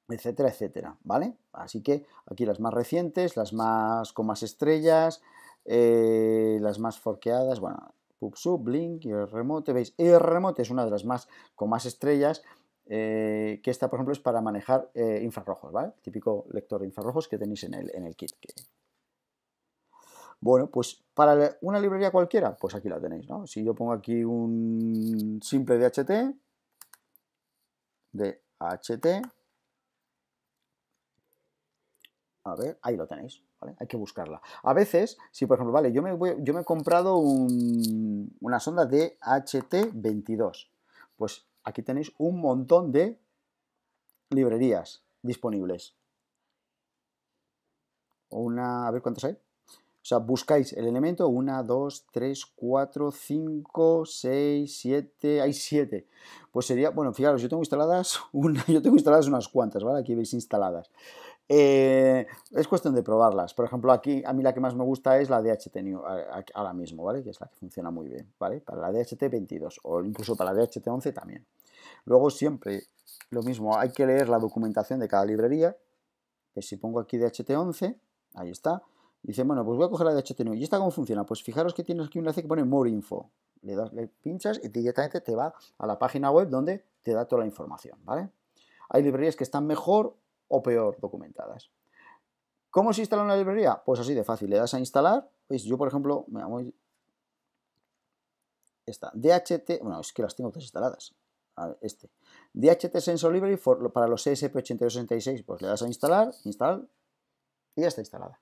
S1: etcétera, etcétera, ¿vale? Así que aquí las más recientes, las más con más estrellas, eh, las más forqueadas, bueno, PubSub, Blink y el remote. ¿Veis? El remote es una de las más con más estrellas. Eh, que esta, por ejemplo, es para manejar eh, infrarrojos, ¿vale? típico lector de infrarrojos que tenéis en el, en el kit. Bueno, pues para una librería cualquiera, pues aquí la tenéis, ¿no? Si yo pongo aquí un simple DHT, DHT, a ver, ahí lo tenéis, ¿vale? Hay que buscarla. A veces, si por ejemplo, vale, yo me, he comprado una sonda de HT22, pues aquí tenéis un montón de librerías disponibles. Una, a ver cuántas hay. O sea, buscáis el elemento 1, 2, 3, 4, 5, 6, 7, hay 7. Pues sería, bueno, fijaros, yo tengo instaladas *laughs* una, yo tengo instaladas unas cuantas, ¿vale? Aquí veis instaladas. Eh, es cuestión de probarlas. Por ejemplo, aquí a mí la que más me gusta es la DHT New, ahora mismo, ¿vale? Que es la que funciona muy bien, ¿vale? Para la DHT 22 o incluso para la DHT 11 también. Luego siempre lo mismo, hay que leer la documentación de cada librería, que si pongo aquí DHT 11, ahí está, dice, bueno, pues voy a coger la DHT New. ¿Y esta cómo funciona? Pues fijaros que tienes aquí un enlace que pone More Info. Le, das, le pinchas y directamente te va a la página web donde te da toda la información, ¿vale? Hay librerías que están mejor o peor documentadas. ¿Cómo se instala una librería? Pues así de fácil, le das a instalar, ¿veis? Yo, por ejemplo, me voy... Esta, DHT, bueno, es que las tengo todas instaladas, este. DHT Sensor Library para los ESP8266, pues le das a instalar, instalar, y ya está instalada.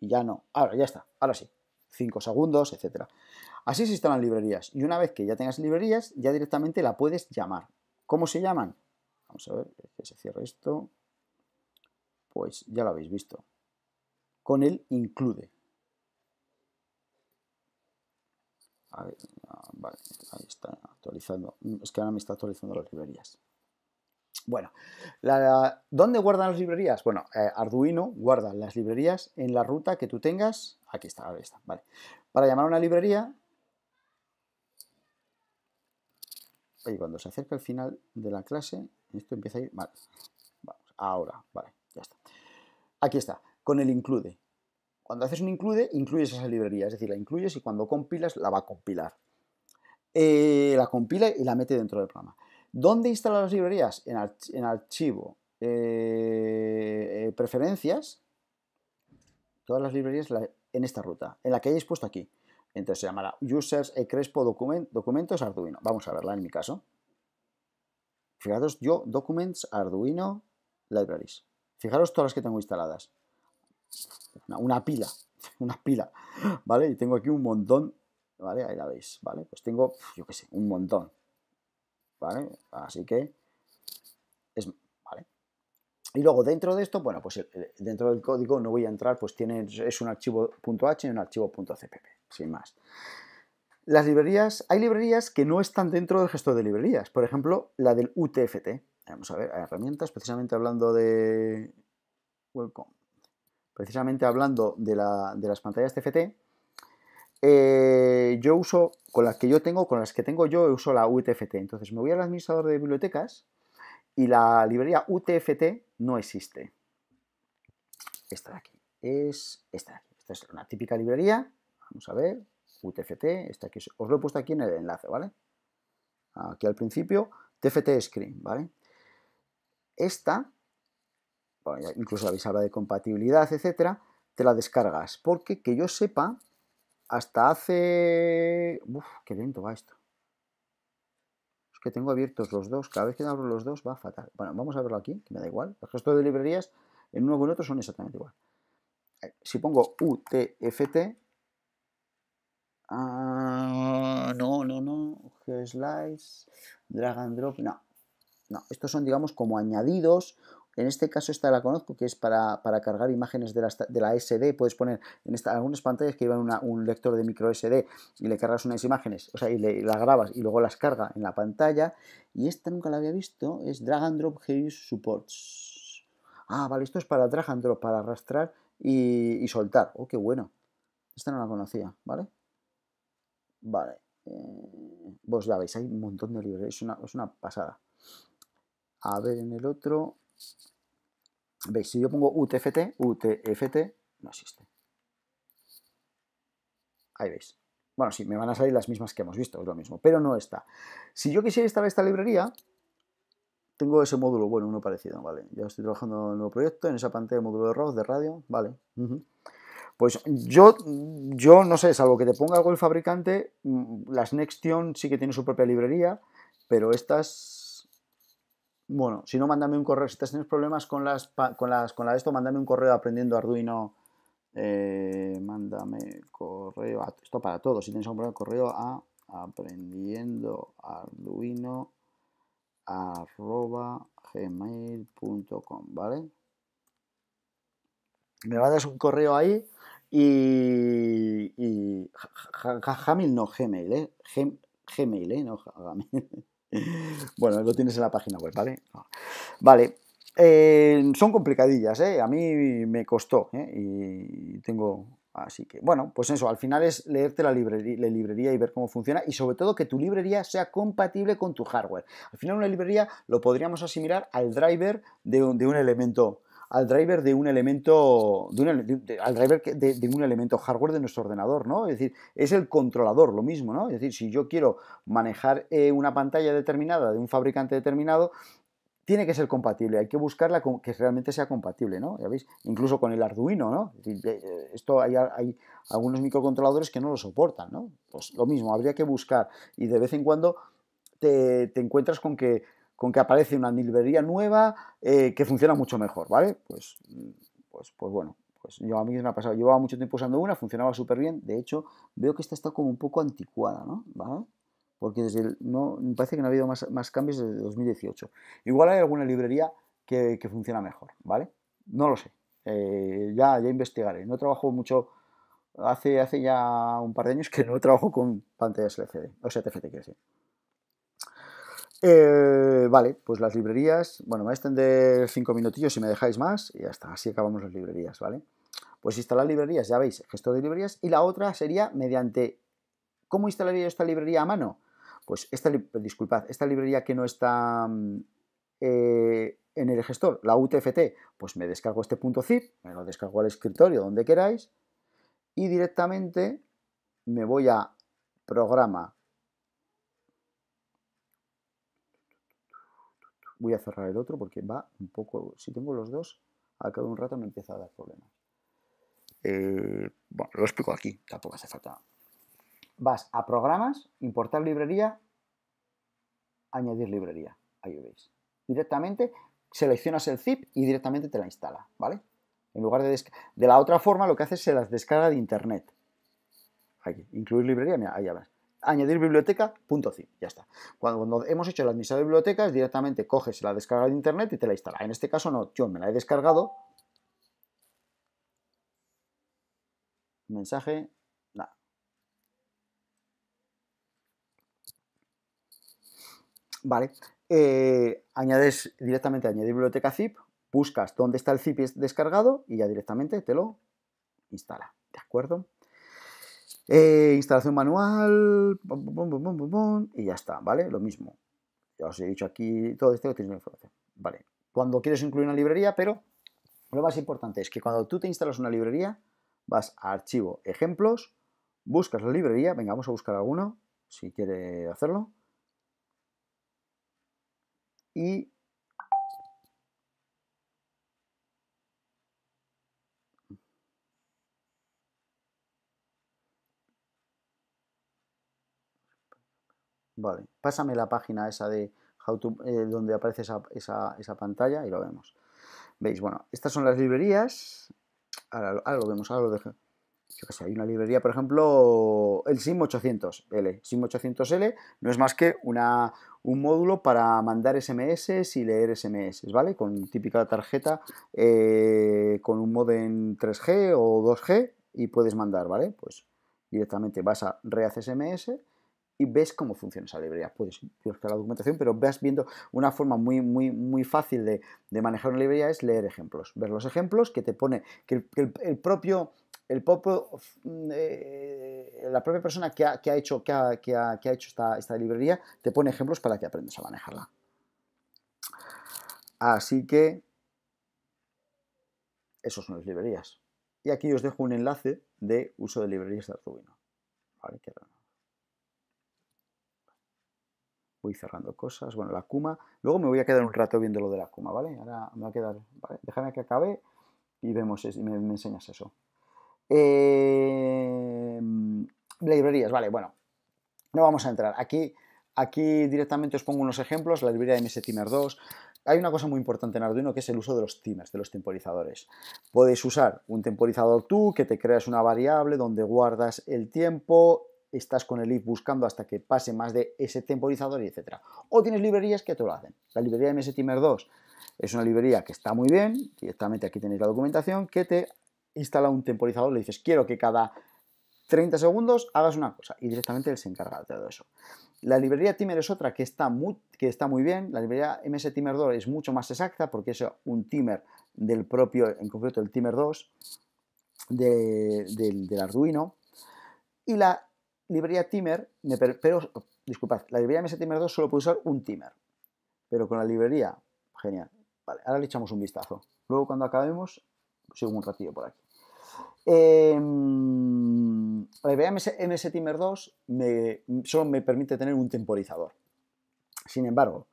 S1: y ya no, ahora ya está, ahora sí, 5 segundos, etcétera. Así se instalan librerías, y una vez que ya tengas librerías, ya directamente la puedes llamar. ¿Cómo se llaman? Vamos a ver que se cierra esto. Pues ya lo habéis visto. Con el include. Ah, vale, ahí está actualizando. Es que ahora me está actualizando las librerías. Bueno, ¿dónde guardan las librerías? Bueno, eh, Arduino guarda las librerías en la ruta que tú tengas. Aquí está, ahí está, vale. Para llamar a una librería... y cuando se acerca el final de la clase, esto empieza a ir mal. Vamos, ahora, vale, ya está. Aquí está, con el include. Cuando haces un include, incluyes esa librería, es decir, la incluyes y cuando compilas, la va a compilar. Eh, la compila y la mete dentro del programa. ¿Dónde instala las librerías? En, archivo, eh, eh, preferencias, todas las librerías en esta ruta, en la que hayáis puesto aquí. Entonces se llamará users, crespo, documentos, arduino. Vamos a verla en mi caso. Fijaros yo, Documents, Arduino, Libraries. Fijaros todas las que tengo instaladas. Una, pila, *laughs* una pila, ¿vale? Y tengo aquí un montón, ¿vale? Ahí la veis, ¿vale? Pues tengo, yo qué sé, un montón, ¿vale? Así que es, ¿vale? Y luego dentro de esto, bueno, pues eh, dentro del código no voy a entrar, pues tiene, es un archivo .h y un archivo .cpp, sin más. Las librerías, hay librerías que no están dentro del gestor de librerías, por ejemplo, la del UTFT. Vamos a ver, herramientas, precisamente hablando de Welcome, precisamente hablando de, las pantallas TFT, eh, yo uso, con las que yo tengo, con las que tengo yo, uso la UTFT. Entonces me voy al administrador de bibliotecas y la librería UTFT no existe. Esta de aquí. Es esta Esta es una típica librería. Vamos a ver. UTFT, esta que os lo he puesto aquí en el enlace, ¿vale? Aquí al principio, TFT Screen, ¿vale? Esta, bueno, incluso la habéis de compatibilidad, etcétera, te la descargas, porque que yo sepa, hasta hace... Uf, qué lento va esto. Es que tengo abiertos los dos, cada vez que abro los dos va fatal. Bueno, vamos a verlo aquí, que me da igual. Los gestos de librerías en uno con otro son exactamente igual. Si pongo UTFT, Ah, no, no, no. drag and drop. No, no. Estos son, digamos, como añadidos. En este caso esta la conozco, que es para, cargar imágenes de la, SD. Puedes poner en esta, algunas pantallas que llevan un lector de micro SD y le cargas unas imágenes, o sea, y, le, grabas y luego las carga en la pantalla. Y esta nunca la había visto, es Drag and Drop Heavy Supports. Ah, vale, esto es para Drag and Drop, para arrastrar y, y soltar. Oh, qué bueno. Esta no la conocía, ¿vale? Vale. Eh, vos pues ya veis, hay un montón de librerías, Es una, pasada. A ver, en el otro. Veis, si yo pongo UTFT, UTFT, no existe. Ahí veis. Bueno, sí, me van a salir las mismas que hemos visto, es lo mismo, pero no está. Si yo quisiera instalar esta librería, tengo ese módulo, bueno, uno parecido, vale. Ya estoy trabajando en un nuevo proyecto, en esa pantalla de módulo de ROS, de radio, vale. Pues yo, yo no sé, salvo que te ponga algo el fabricante, mm, las Nextion sí que tiene su propia librería, pero estas. Bueno, si no, mándame un correo. Si tienes problemas con las, con las con la de esto, mándame un correo aprendiendo Arduino. Eh, mándame correo. esto para todos, Si tienes algún problema, correo a aprendiendo arduino arroba gmail.com, ¿vale? Me dar un correo ahí y, y Jamil no, Gmail, ¿eh? Gmail, ¿eh? No, *laughs* bueno, lo tienes en la página web, ¿vale? Vale. Eh, son complicadillas, ¿eh? A mí me costó, ¿eh? Y tengo... Así que, bueno, pues eso, al final es leerte la librería, y ver cómo funciona y sobre todo que tu librería sea compatible con tu hardware. Al final una librería lo podríamos asimilar al driver de un elemento al driver de un elemento, al driver de, un elemento hardware de nuestro ordenador, ¿no? Es decir, es el controlador, lo mismo, ¿no? Es decir, si yo quiero manejar eh, una pantalla determinada de un fabricante determinado, tiene que ser compatible, hay que buscarla que realmente sea compatible, ¿no? Ya veis, incluso con el Arduino, ¿no? Eh, eh, esto hay, hay, algunos microcontroladores que no lo soportan, ¿no? Pues lo mismo, habría que buscar y de vez en cuando te, te encuentras con que con que aparece una librería nueva eh, que funciona mucho mejor, ¿vale? Pues, mm, pues, pues bueno, pues yo a mí me ha pasado, llevaba mucho tiempo usando una, funcionaba súper bien, de hecho veo que esta está como un poco anticuada, ¿no? ¿Vale? Porque desde no, me parece que no ha habido más, cambios desde 2018. Igual hay alguna librería que, funciona mejor, ¿vale? No lo sé, eh, ya, ya investigaré. No trabajo mucho, hace, hace ya un par de años que no trabajo con pantallas LCD, o sea, TFT, quiero decir. Eh, vale, pues las librerías, bueno, me voy a extender cinco minutillos si me dejáis más y ya está, así acabamos las librerías, ¿vale? Pues instalar librerías, ya veis, gestor de librerías y la otra sería mediante, ¿cómo instalaría esta librería a mano? Pues esta, disculpad, esta librería que no está mm, eh, en el gestor, la UTFT, pues me descargo este punto zip, me lo descargo al escritorio, donde queráis, y directamente me voy a programa Voy a cerrar el otro porque va un poco, si tengo los dos, a cada un rato me empieza a dar problemas. Eh, bueno, lo explico aquí, tampoco hace falta. Vas a programas, importar librería, añadir librería. Ahí veis. Directamente seleccionas el zip y directamente te la instala, ¿vale? En lugar de de la otra forma, lo que haces es se las descarga de internet. Aquí, incluir librería, ahí ya añadir biblioteca, ya está. Cuando hemos hecho la administrador de bibliotecas, directamente coges la descarga de internet y te la instala. En este caso no, yo me la he descargado. Mensaje, nada. Vale, eh, añades directamente añadir biblioteca zip, buscas dónde está el zip descargado y ya directamente te lo instala, ¿de acuerdo? Eh, instalación manual, y ya está, ¿vale? Lo mismo. Ya os he dicho aquí todo esto que tenéis la información. Vale. Cuando quieres incluir una librería, pero lo más importante es que cuando tú te instalas una librería, vas a archivo, ejemplos, buscas la librería, venga, vamos a buscar alguno, si quiere hacerlo, y Vale, pásame la página esa de how to, eh, donde aparece esa, esa, pantalla y lo vemos. Veis, bueno, estas son las librerías. Ahora, lo vemos, ahora lo dejo. hay una librería, por ejemplo, el SIM800L. SIM800L no es más que una, un módulo para mandar SMS y leer SMS, ¿vale? Con típica tarjeta eh, con un modem 3G o 2G y puedes mandar, ¿vale? Pues directamente vas a rehacer SMS y ves cómo funciona esa librería. Puedes buscar la documentación, pero vas viendo una forma muy, muy, muy fácil de, manejar una librería es leer ejemplos. Ver los ejemplos que te pone, que el, propio... El propio mm, eh, la propia persona que ha, hecho, ha, hecho esta, librería te pone ejemplos para que aprendas a manejarla. Así que esos son las librerías. Y aquí os dejo un enlace de uso de librerías de Arduino voy cerrando cosas. Bueno, la Kuma. Luego me voy a quedar un rato viendo lo de la Kuma, ¿vale? Ahora me va a quedar. Déjame que acabe y vemos, y me, enseñas eso. Eh, librerías, vale, bueno. No vamos a entrar. Aquí, aquí directamente os pongo unos ejemplos. La librería MS Timer 2. Hay una cosa muy importante en Arduino que es el uso de los timers, de los temporizadores. Podéis usar un temporizador tú, que te creas una variable donde guardas el tiempo estás con el if buscando hasta que pase más de ese temporizador, y etcétera O tienes librerías que te lo hacen. La librería MS Timer 2 es una librería que está muy bien, directamente aquí tenéis la documentación, que te instala un temporizador, le dices quiero que cada 30 segundos hagas una cosa y directamente él se encarga de todo eso. La librería Timer es otra que está muy, que está muy bien, la librería MS Timer 2 es mucho más exacta porque es un timer del propio, en concreto el Timer 2 del Arduino. Y la librería Timer, pero, disculpad, la librería MS Timer 2 solo puede usar un timer, pero con la librería, genial. Vale, ahora le echamos un vistazo. Luego cuando acabemos, sigo un ratillo por aquí. Em, la librería MS, Timer 2 solo me permite tener un temporizador. Sin embargo,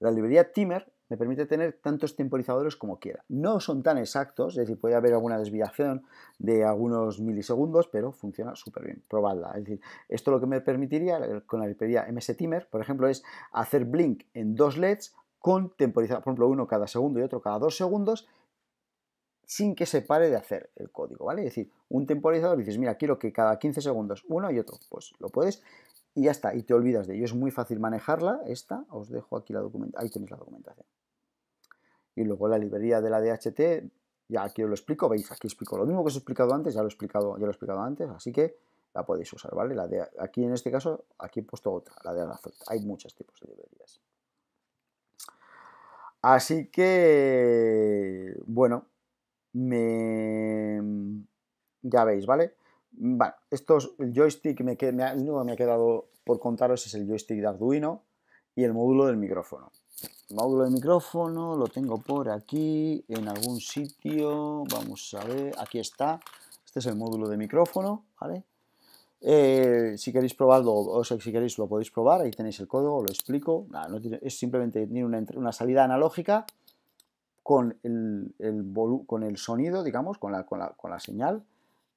S1: la librería Timer me permite tener tantos temporizadores como quiera. No son tan exactos, es decir, puede haber alguna desviación de algunos milisegundos, pero funciona súper bien. Probadla. Es decir, esto lo que me permitiría con la librería Timer, por ejemplo, es hacer blink en dos LEDs con temporizador, por ejemplo, uno cada segundo y otro cada dos segundos, sin que se pare de hacer el código, ¿vale? Es decir, un temporizador, dices, mira, quiero que cada 15 segundos uno y otro, pues lo puedes y ya está, y te olvidas de ello. Es muy fácil manejarla, esta, os dejo aquí la documentación, ahí tenéis la documentación. Y luego la librería de la DHT, ya aquí os lo explico, veis, aquí explico lo mismo que os he explicado antes, ya lo he explicado, ya lo explicado antes, así que la podéis usar, ¿vale? La de, aquí en este caso, aquí he puesto otra, la de Anazot. Hay muchos tipos de librerías. Así que, bueno, me... ya veis, ¿vale? Bueno, estos, el joystick, me, que, me, me ha quedado por contaros es el joystick de Arduino y el módulo del micrófono. El módulo del micrófono lo tengo por aquí, en algún sitio, vamos a ver, aquí está. Este es el módulo de micrófono, ¿vale? Eh, si queréis probarlo, o si queréis lo podéis probar, ahí tenéis el código, lo explico. es simplemente tiene una, salida analógica con el, el con el sonido, digamos, con con la señal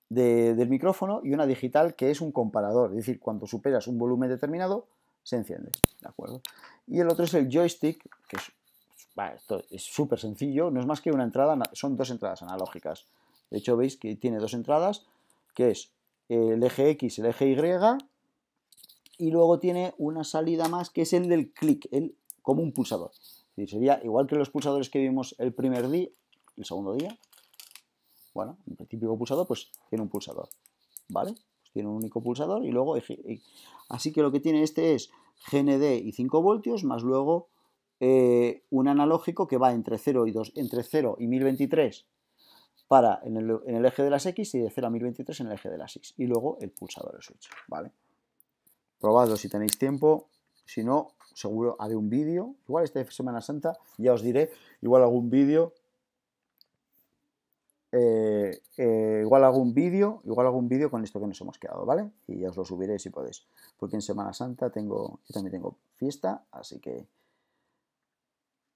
S1: del micrófono y una digital que es un comparador, es decir, cuando superas un volumen determinado, se enciende, ¿de acuerdo? Y el otro es el joystick, que es es súper sencillo, no es más que una entrada, son dos entradas analógicas. De hecho, veis que tiene dos entradas, que es el eje X, el eje Y, y luego tiene una salida más que es el del clic, como un pulsador. sería igual que los pulsadores que vimos el primer día, el segundo día, bueno, el típico pulsador pues tiene un pulsador, ¿vale? Pues tiene un único pulsador y luego... Así que lo que tiene este es GND y 5 voltios, más luego eh, un analógico que va entre 0 y 2, entre 0 y 1023 para en el, eje de las X y de 0 a 1023 en el eje de las X Y luego el pulsador de switch, ¿vale? Probadlo si tenéis tiempo, si no, seguro haré un vídeo. Igual esta Semana Santa ya os diré, igual algún vídeo eh, eh, igual hago un vídeo, igual hago un vídeo con esto que nos hemos quedado, ¿vale? Y ya os lo subiréis si podéis. Porque en Semana Santa tengo, yo también tengo fiesta, así que...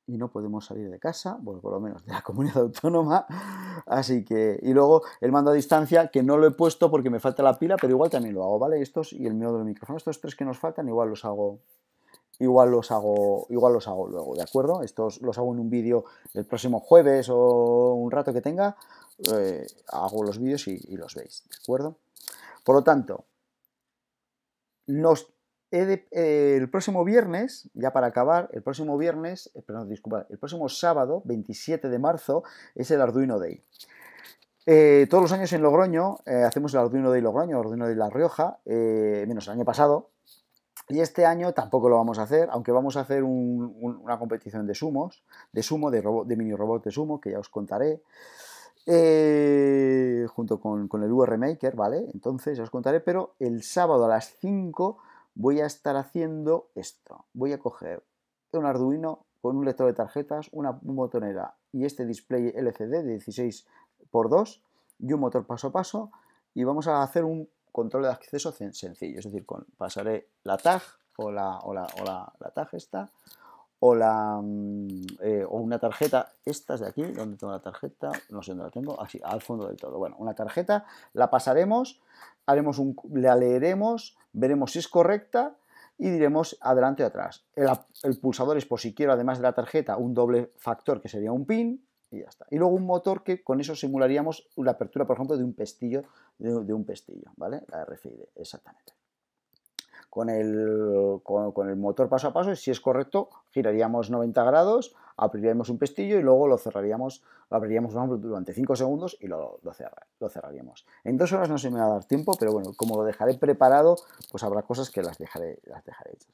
S1: Y no podemos salir de casa, bueno por lo menos de la *laughs* comunidad autónoma. Así que... Y luego el mando a distancia, que no lo he puesto porque me falta la pila, pero igual también lo hago, ¿vale? Estos y el mío del micrófono. Estos tres que nos faltan, igual los hago igual los hago, igual los hago luego, ¿de acuerdo? Estos los hago en un vídeo el próximo jueves o un rato que tenga, eh, hago los vídeos y, los veis, ¿de acuerdo? Por lo tanto, nos eh, el próximo viernes, ya para acabar, el próximo viernes, eh, perdón, disculpa, el próximo sábado, 27 de marzo, es el Arduino Day. todos los años en Logroño hacemos el Arduino Day Logroño, Arduino Day La Rioja, menos el año pasado, y este año tampoco lo vamos a hacer, aunque vamos a hacer una competición de sumos, de sumo, de, robot, de mini robots de sumo, que ya os contaré, eh, junto con, el UR Maker, ¿vale? Entonces ya os contaré, pero el sábado a las 5 voy a estar haciendo esto. Voy a coger un Arduino con un lector de tarjetas, una botonera y este display LCD de 16x2 y un motor paso a paso y vamos a hacer un control de acceso sencillo, es decir, con, pasaré la tag o la, la, o tag esta o, la, mm, eh, o una tarjeta, estas de aquí, donde tengo la tarjeta, no sé dónde la tengo, así, al fondo del todo. Bueno, una tarjeta, la pasaremos, haremos un, la leeremos, veremos si es correcta y diremos adelante o atrás. El, el pulsador es por si quiero, además de la tarjeta, un doble factor que sería un pin, y ya está. Y luego un motor que con eso simularíamos la apertura, por ejemplo, de un pestillo, de, un pestillo, ¿vale? La RFID, exactamente. Con el, con, el motor paso a paso, si es correcto, giraríamos 90 grados, abriríamos un pestillo y luego lo cerraríamos, lo abriríamos durante 5 segundos y lo, lo, cerraríamos. En dos horas no se me va a dar tiempo, pero bueno, como lo dejaré preparado, pues habrá cosas que las dejaré, las dejaré hechas.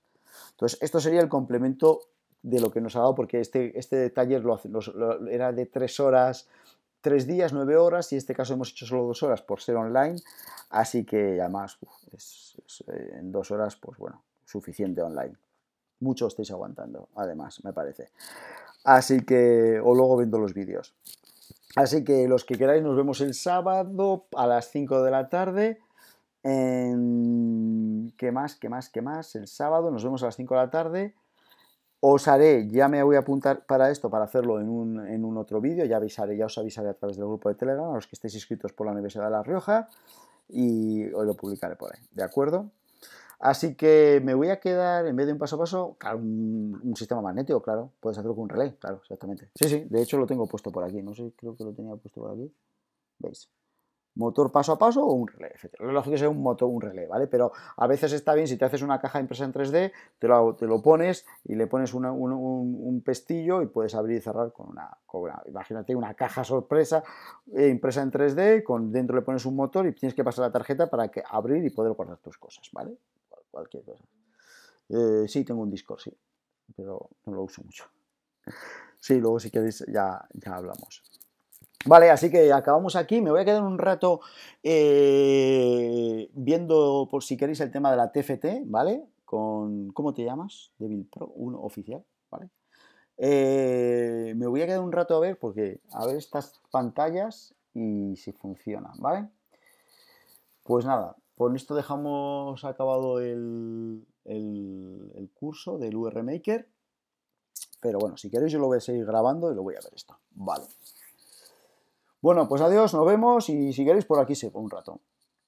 S1: Entonces, esto sería el complemento de lo que nos ha dado, porque este, este taller era de tres horas, tres días, nueve horas, y en este caso hemos hecho solo dos horas por ser online, así que además eh, en dos horas, pues bueno, suficiente online. Mucho estáis aguantando, además, me parece. Así que, o luego viendo los vídeos. Así que los que queráis, nos vemos el sábado a las 5 de la tarde. En... ¿Qué más? ¿Qué más? ¿Qué más? El sábado nos vemos a las 5 de la tarde. Os haré, ya me voy a apuntar para esto, para hacerlo en un, otro vídeo, ya avisaré, ya os avisaré a través del grupo de Telegram, a los que estéis inscritos por la Universidad de La Rioja, y os lo publicaré por ahí, ¿de acuerdo? Así que me voy a quedar, en vez de un paso a paso, claro, un, un, sistema magnético, claro. Puedes hacerlo con un relé, claro, exactamente. Sí, sí, de hecho lo tengo puesto por aquí. No sé, creo que lo tenía puesto por aquí. ¿Veis? motor paso a paso o un relé, Lo lógico es un motor, un relé, ¿vale? Pero a veces está bien si te haces una caja impresa en 3D, te lo, te lo pones y le pones un, pestillo y puedes abrir y cerrar con una, cobra imagínate, una caja sorpresa eh, impresa en 3D, con dentro le pones un motor y tienes que pasar la tarjeta para que abrir y poder guardar tus cosas, ¿vale? Cualquier cosa. Eh, sí, tengo un disco, sí, pero no lo uso mucho. Sí, luego si queréis ya, ya hablamos. Vale, así que acabamos aquí. Me voy a quedar un rato eh, viendo, por si queréis, el tema de la TFT, ¿vale? Con, ¿cómo te llamas? Devil Pro uno oficial, ¿vale? Eh, me voy a quedar un rato a ver, porque a ver estas pantallas y si funcionan, ¿vale? Pues nada, con esto dejamos acabado el, el, el curso del UR Maker. Pero bueno, si queréis yo lo voy a seguir grabando y lo voy a ver esto. Vale. Bueno, pues adiós, nos vemos y si queréis por aquí se un rato.